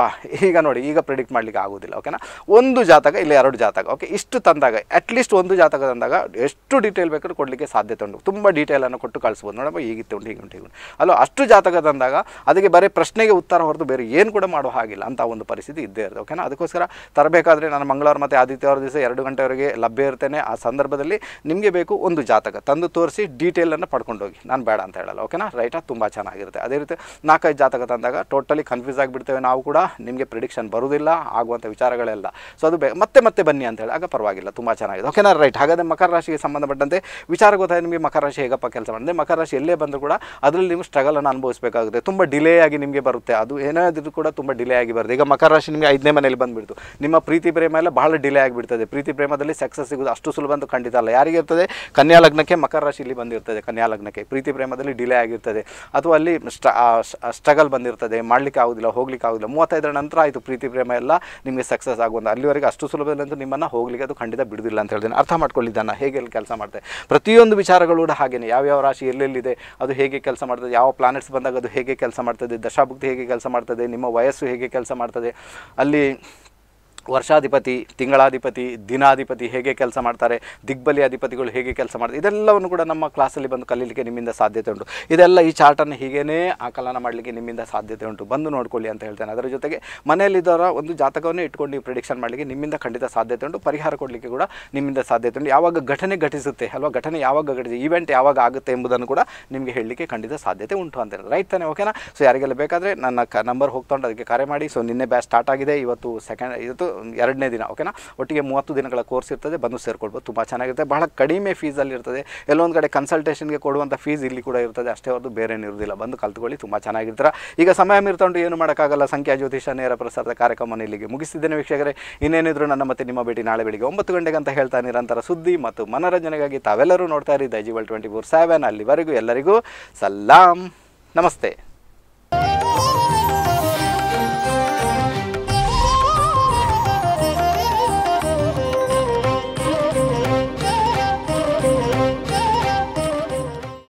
ಈಗ ನೋಡಿ ಈಗ ಪ್ರಿಡಿಕ್ಟ್ ಮಾಡಲಿಕ್ಕೆ ಆಗೋದಿಲ್ಲ ಓಕೆನಾ ಒಂದು ಜಾತಕ ಇಲ್ಲಿ ಎರಡು ಜಾತಕ ಓಕೆ ಇಷ್ಟು ತಂದಾಗ ಅಟ್ಲೀಸ್ಟ್ ಒಂದು ಜಾತಕ ತಂದಾಗ ಎಷ್ಟು ಡೀಟೇಲ್ ಬೇಕಾದ್ರೂ ಕೊಡಲಿಕ್ಕೆ ಸಾಧ್ಯತೆ ಉಂಟು ತುಂಬ ಡೀಟೇಲನ್ನು ಕೊಟ್ಟು ಕಳಿಸ್ಬೋದು ನೋಡಪ್ಪ ಈಗಿತ್ತು ಉಂಟು ಹೀಗೆ ಉಂಟು ಉಂಟು ಅಲ್ಲೋ ಅಷ್ಟು ಜಾತಕ ತಂದಾಗ ಅದಕ್ಕೆ ಬರೀ ಪ್ರಶ್ನೆಗೆ ಉತ್ತರ ಹೊರತು ಬೇರೆ ಏನು ಕೂಡ ಮಾಡೋ ಹಾಗಿಲ್ಲ ಅಂತ ಒಂದು ಪರಿಸ್ಥಿತಿ ಇದ್ದೇ ಇರುತ್ತೆ ಓಕೆನಾ ಅದಕ್ಕೋಸ್ಕರ ತರಬೇಕಾದ್ರೆ ನಾನು ಮಂಗಳವಾರ ಮತ್ತು ಆದಿತ್ಯವಾರ ದಿವಸ ಎರಡು ಗಂಟೆವರೆಗೆ ಲಭ್ಯ ಇರ್ತೇನೆ ಆ ಸಂದರ್ಭದಲ್ಲಿ ನಿಮಗೆ ಬೇಕು ಒಂದು ಜಾತಕ ತಂದು ತೋರಿಸಿ ಡೀಟೇಲನ್ನು ಪಡ್ಕೊಂಡೋಗಿ ನಾನು ಬೇಡ ಅಂತ ಹೇಳಲ್ಲ ಓಕೆನಾ ರೈಟಾ ತುಂಬ ಚೆನ್ನಾಗಿರುತ್ತೆ ಅದೇ ರೀತಿ ನಾಲ್ಕೈದು ಜಾತಕ ತಂದಾಗ ಟೋಟಲಿ ಕನ್ಫ್ಯೂಸ್ ಆಗಿಬಿಡ್ತೇವೆ ನಾವು ಕೂಡ ನಿಮಗೆ ಪ್ರಿಡಿಕ್ಷನ್ ಬರುವುದಿಲ್ಲ ಆಗುವಂಥ ವಿಚಾರಗಳೆಲ್ಲ ಸೊ ಅದು ಮತ್ತೆ ಮತ್ತೆ ಬನ್ನಿ ಅಂತ ಹೇಳಿ ಆಗ ಪರವಾಗಿಲ್ಲ ತುಂಬ ಚೆನ್ನಾಗಿದೆ ಓಕೆನಾ ರೈಟ್ ಹಾಗಾದರೆ ಮಕರ ರಾಶಿಗೆ ಸಂಬಂಧಪಟ್ಟಂತೆ ವಿಚಾರ ಗೊತ್ತಾಗಿದೆ ನಿಮಗೆ ಮಕರ ರಾಶಿ ಹೇಗಪ್ಪ ಕೆಲಸ ಮಾಡಿದೆ ಮಕರ ರಾಶಿ ಎಲ್ಲೇ ಬಂದರೂ ಕೂಡ ಅದರಲ್ಲಿ ನೀವು ಸ್ಟ್ರಗಲನ್ನು ಅನುಭವಿಸಬೇಕಾಗುತ್ತೆ ತುಂಬ ಡಿಲೇ ಆಗಿ ನಿಮಗೆ ಬರುತ್ತೆ ಅದು ಏನಾದರೂ ಕೂಡ ತುಂಬ ಡಿಲೇ ಆಗಿ ಬರುತ್ತೆ ಈಗ ಮಕರ ರಾಶಿ ನಿಮಗೆ ಐದನೇ ಮನೆಯಲ್ಲಿ ಬಂದುಬಿಡ್ತು ನಿಮ್ಮ ಪ್ರೀತಿ ಪ್ರೇಮ ಎಲ್ಲ ಬಹಳ ಡಿಲೇ ಆಗಿಬಿಡ್ತದೆ ಪ್ರೀತಿ ಪ್ರೇಮದಲ್ಲಿ ಸಕ್ಸಸ್ ಸಿಗೋದು ಅಷ್ಟು ಸುಲಭ ಅಂತ ಖಂಡಿತ ಅಲ್ಲ ಯಾರಿಗೆ ಇರ್ತದೆ ಕನ್ಯಾ ಲಗ್ನಕ್ಕೆ ಮಕರ ರಾಶಿ ಇಲ್ಲಿ ಬಂದಿರ್ತದೆ ಕನ್ಯಾ ಲಗ್ನಕ್ಕೆ ಪ್ರೀತಿ ಪ್ರೇಮದಲ್ಲಿ ಡಿಲೇ ಆಗಿರ್ತದೆ ಅಥವಾ ಅಲ್ಲಿ ಸ್ಟ್ರಗಲ್ ಬಂದಿರ್ತದೆ ಮಾಡಲಿಕ್ಕೆ ಆಗೋದಿಲ್ಲ ಹೋಗ್ಲಿಕ್ಕೆ ಆಗೋದಿಲ್ಲ ಮೂವತ್ತೈದರ ನಂತರ ಆಯಿತು ಪ್ರೀತಿ ಪ್ರೇಮ ಎಲ್ಲ ನಿಮಗೆ ಸಕ್ಸಸ್ ಆಗುವಂತ ಅಲ್ಲಿವರೆಗೆ ಅಷ್ಟು ಸುಲಭದಂತೂ ನಿಮ್ಮನ್ನು ಹೋಗ್ಲಿಕ್ಕೆ ಅದು ಖಂಡಿತ ಬಿಡುವುದಿಲ್ಲ ಅಂತ ಹೇಳ್ತೀನಿ ಅರ್ಥ ಮಾಡ್ಕೊಳ್ಳಿದ್ದಾನ ಹೇಗೆ ಅಲ್ಲಿ ಕೆಲಸ ಮಾಡ್ತೇವೆ ಪ್ರತಿಯೊಂದು ವಿಚಾರಗಳು ಕೂಡ ಹಾಗೇನೆ ಯಾವ್ಯಾವ ರಾಶಿ ಎಲ್ಲೆಲ್ಲಿದೆ ಅದು ಹೇಗೆ ಕೆಲಸ ಮಾಡ್ತದೆ ಯಾವ ಪ್ಲಾನೆಟ್ಸ್ ಬಂದಾಗ ಅದು ಹೇಗೆ ಕೆಲಸ ಮಾಡ್ತದೆ ದಶಾಭುಕ್ತಿ ಹೇಗೆ ಕೆಲಸ ಮಾಡ್ತದೆ ನಿಮ್ಮ ವಯಸ್ಸು ಹೇಗೆ ಕೆಲಸ ಮಾಡ್ತದೆ ಅಲ್ಲಿ ವರ್ಷಾಧಿಪತಿ ತಿಂಗಳಾಧಿಪತಿ ದಿನಾಧಿಪತಿ ಹೇಗೆ ಕೆಲಸ ಮಾಡ್ತಾರೆ ದಿಗ್ಬಲಿ ಅಧಿಪತಿಗಳು ಹೇಗೆ ಕೆಲಸ ಮಾಡ್ತಾರೆ ಇದೆಲ್ಲವನ್ನು ಕೂಡ ನಮ್ಮ ಕ್ಲಾಸಲ್ಲಿ ಬಂದು ಕಲೀಲಿಕ್ಕೆ ನಿಮ್ಮಿಂದ ಸಾಧ್ಯತೆ ಉಂಟು ಇದೆಲ್ಲ ಈ ಚಾರ್ಟನ್ನು ಹೀಗೇ ಆಕಲನ ಮಾಡಲಿಕ್ಕೆ ನಿಮ್ಮಿಂದ ಸಾಧ್ಯತೆ ಉಂಟು ಬಂದು ನೋಡ್ಕೊಳ್ಳಿ ಅಂತ ಹೇಳ್ತೇನೆ ಅದರ ಜೊತೆಗೆ ಮನೆಯಲ್ಲಿದ್ದವರ ಒಂದು ಜಾತಕವನ್ನೇ ಇಟ್ಕೊಂಡು ನೀವು ಪ್ರಿಡಿಕ್ಷನ್ ಮಾಡಲಿಕ್ಕೆ ನಿಮ್ಮಿಂದ ಖಂಡಿತ ಸಾಧ್ಯತೆ ಉಂಟು ಪರಿಹಾರ ಕೊಡಲಿಕ್ಕೆ ಕೂಡ ನಿಮ್ಮಿಂದ ಸಾಧ್ಯತೆ ಉಂಟು ಯಾವಾಗ ಘಟನೆ ಘಟಿಸುತ್ತೆ ಅಲ್ವಾ ಘಟನೆ ಯಾವಾಗ ಘಟಿಸಿ ಈವೆಂಟ್ ಯಾವಾಗ ಆಗುತ್ತೆ ಎಂಬುದನ್ನು ಕೂಡ ನಿಮಗೆ ಹೇಳಲಿಕ್ಕೆ ಖಂಡಿತ ಸಾಧ್ಯತೆ ಉಂಟು ಅಂತ ರೈಟ್ ತಾನೆ ಓಕೆನಾ ಸೊ ಯಾರಿಗೆಲ್ಲ ಬೇಕಾದರೆ ನನ್ನ ಕ ನಂಬರ್ ಹೋಗ್ತಾ ಅದಕ್ಕೆ ಕರೆ ಮಾಡಿ ಸೊ ನಿನ್ನೆ ಬ್ಯಾಚ್ ಸ್ಟಾರ್ಟ್ ಆಗಿದೆ ಇವತ್ತು ಸೆಕೆಂಡ್ ಇವತ್ತು ಎರಡನೇ ದಿನ ಓಕೆನಾ ಒಟ್ಟಿಗೆ ಮೂವತ್ತು ದಿನಗಳ ಕೋರ್ಸ್ ಇರ್ತದೆ ಬಂದು ಸೇರ್ಕೊಳ್ಬೋದು ತುಂಬ ಚೆನ್ನಾಗಿರುತ್ತೆ ಬಹಳ ಕಡಿಮೆ ಫೀಸಲ್ಲಿ ಇರ್ತದೆ ಎಲ್ಲೊಂದು ಕಡೆ ಕನ್ಸಲ್ಟೇಷನ್ಗೆ ಕೊಡುವಂಥ ಫೀಸ್ ಇಲ್ಲಿ ಕೂಡ ಇರ್ತದೆ ಅಷ್ಟೇ ಹೊರತು ಬೇರೇನು ಇರೋದಿಲ್ಲ ಬಂದು ಕಲ್ತ್ಕೊಳ್ಳಿ ತುಂಬ ಚೆನ್ನಾಗಿರ್ತಾರೆ ಈಗ ಸಮಯ ಮೀರ್ತೊಂಡು ಏನು ಮಾಡೋಕ್ಕಾಗಲ್ಲ ಸಂಖ್ಯಾ ಜ್ಯೋತಿಷ ನೇರ ಪ್ರಸಾರದ ಕಾರ್ಯಕ್ರಮವನ್ನು ಇಲ್ಲಿಗೆ ಮುಗಿಸಿದ್ದೇನೆ ವೀಕ್ಷಕರೇ ಇನ್ನೇನಿದ್ರು ನನ್ನ ಮತ್ತೆ ನಿಮ್ಮ ಭೇಟಿ ನಾಳೆ ಬೆಳಿಗ್ಗೆ ಒಂಬತ್ತು ಗಂಟೆಗೆ ಅಂತ ಹೇಳ್ತಾ ನಿರಂತರ ಸುದ್ದಿ ಮತ್ತು ಮನರಂಜನೆಗಾಗಿ ತಾವೆಲ್ಲರೂ ನೋಡ್ತಾ ಇರಿ ದೈಜಿವಲ್ ಟ್ವೆಂಟಿ ಫೋರ್ ಸೆವೆನ್ ಅಲ್ಲಿವರೆಗೂ ಎಲ್ಲರಿಗೂ ಸಲಾಂ ನಮಸ್ತೆ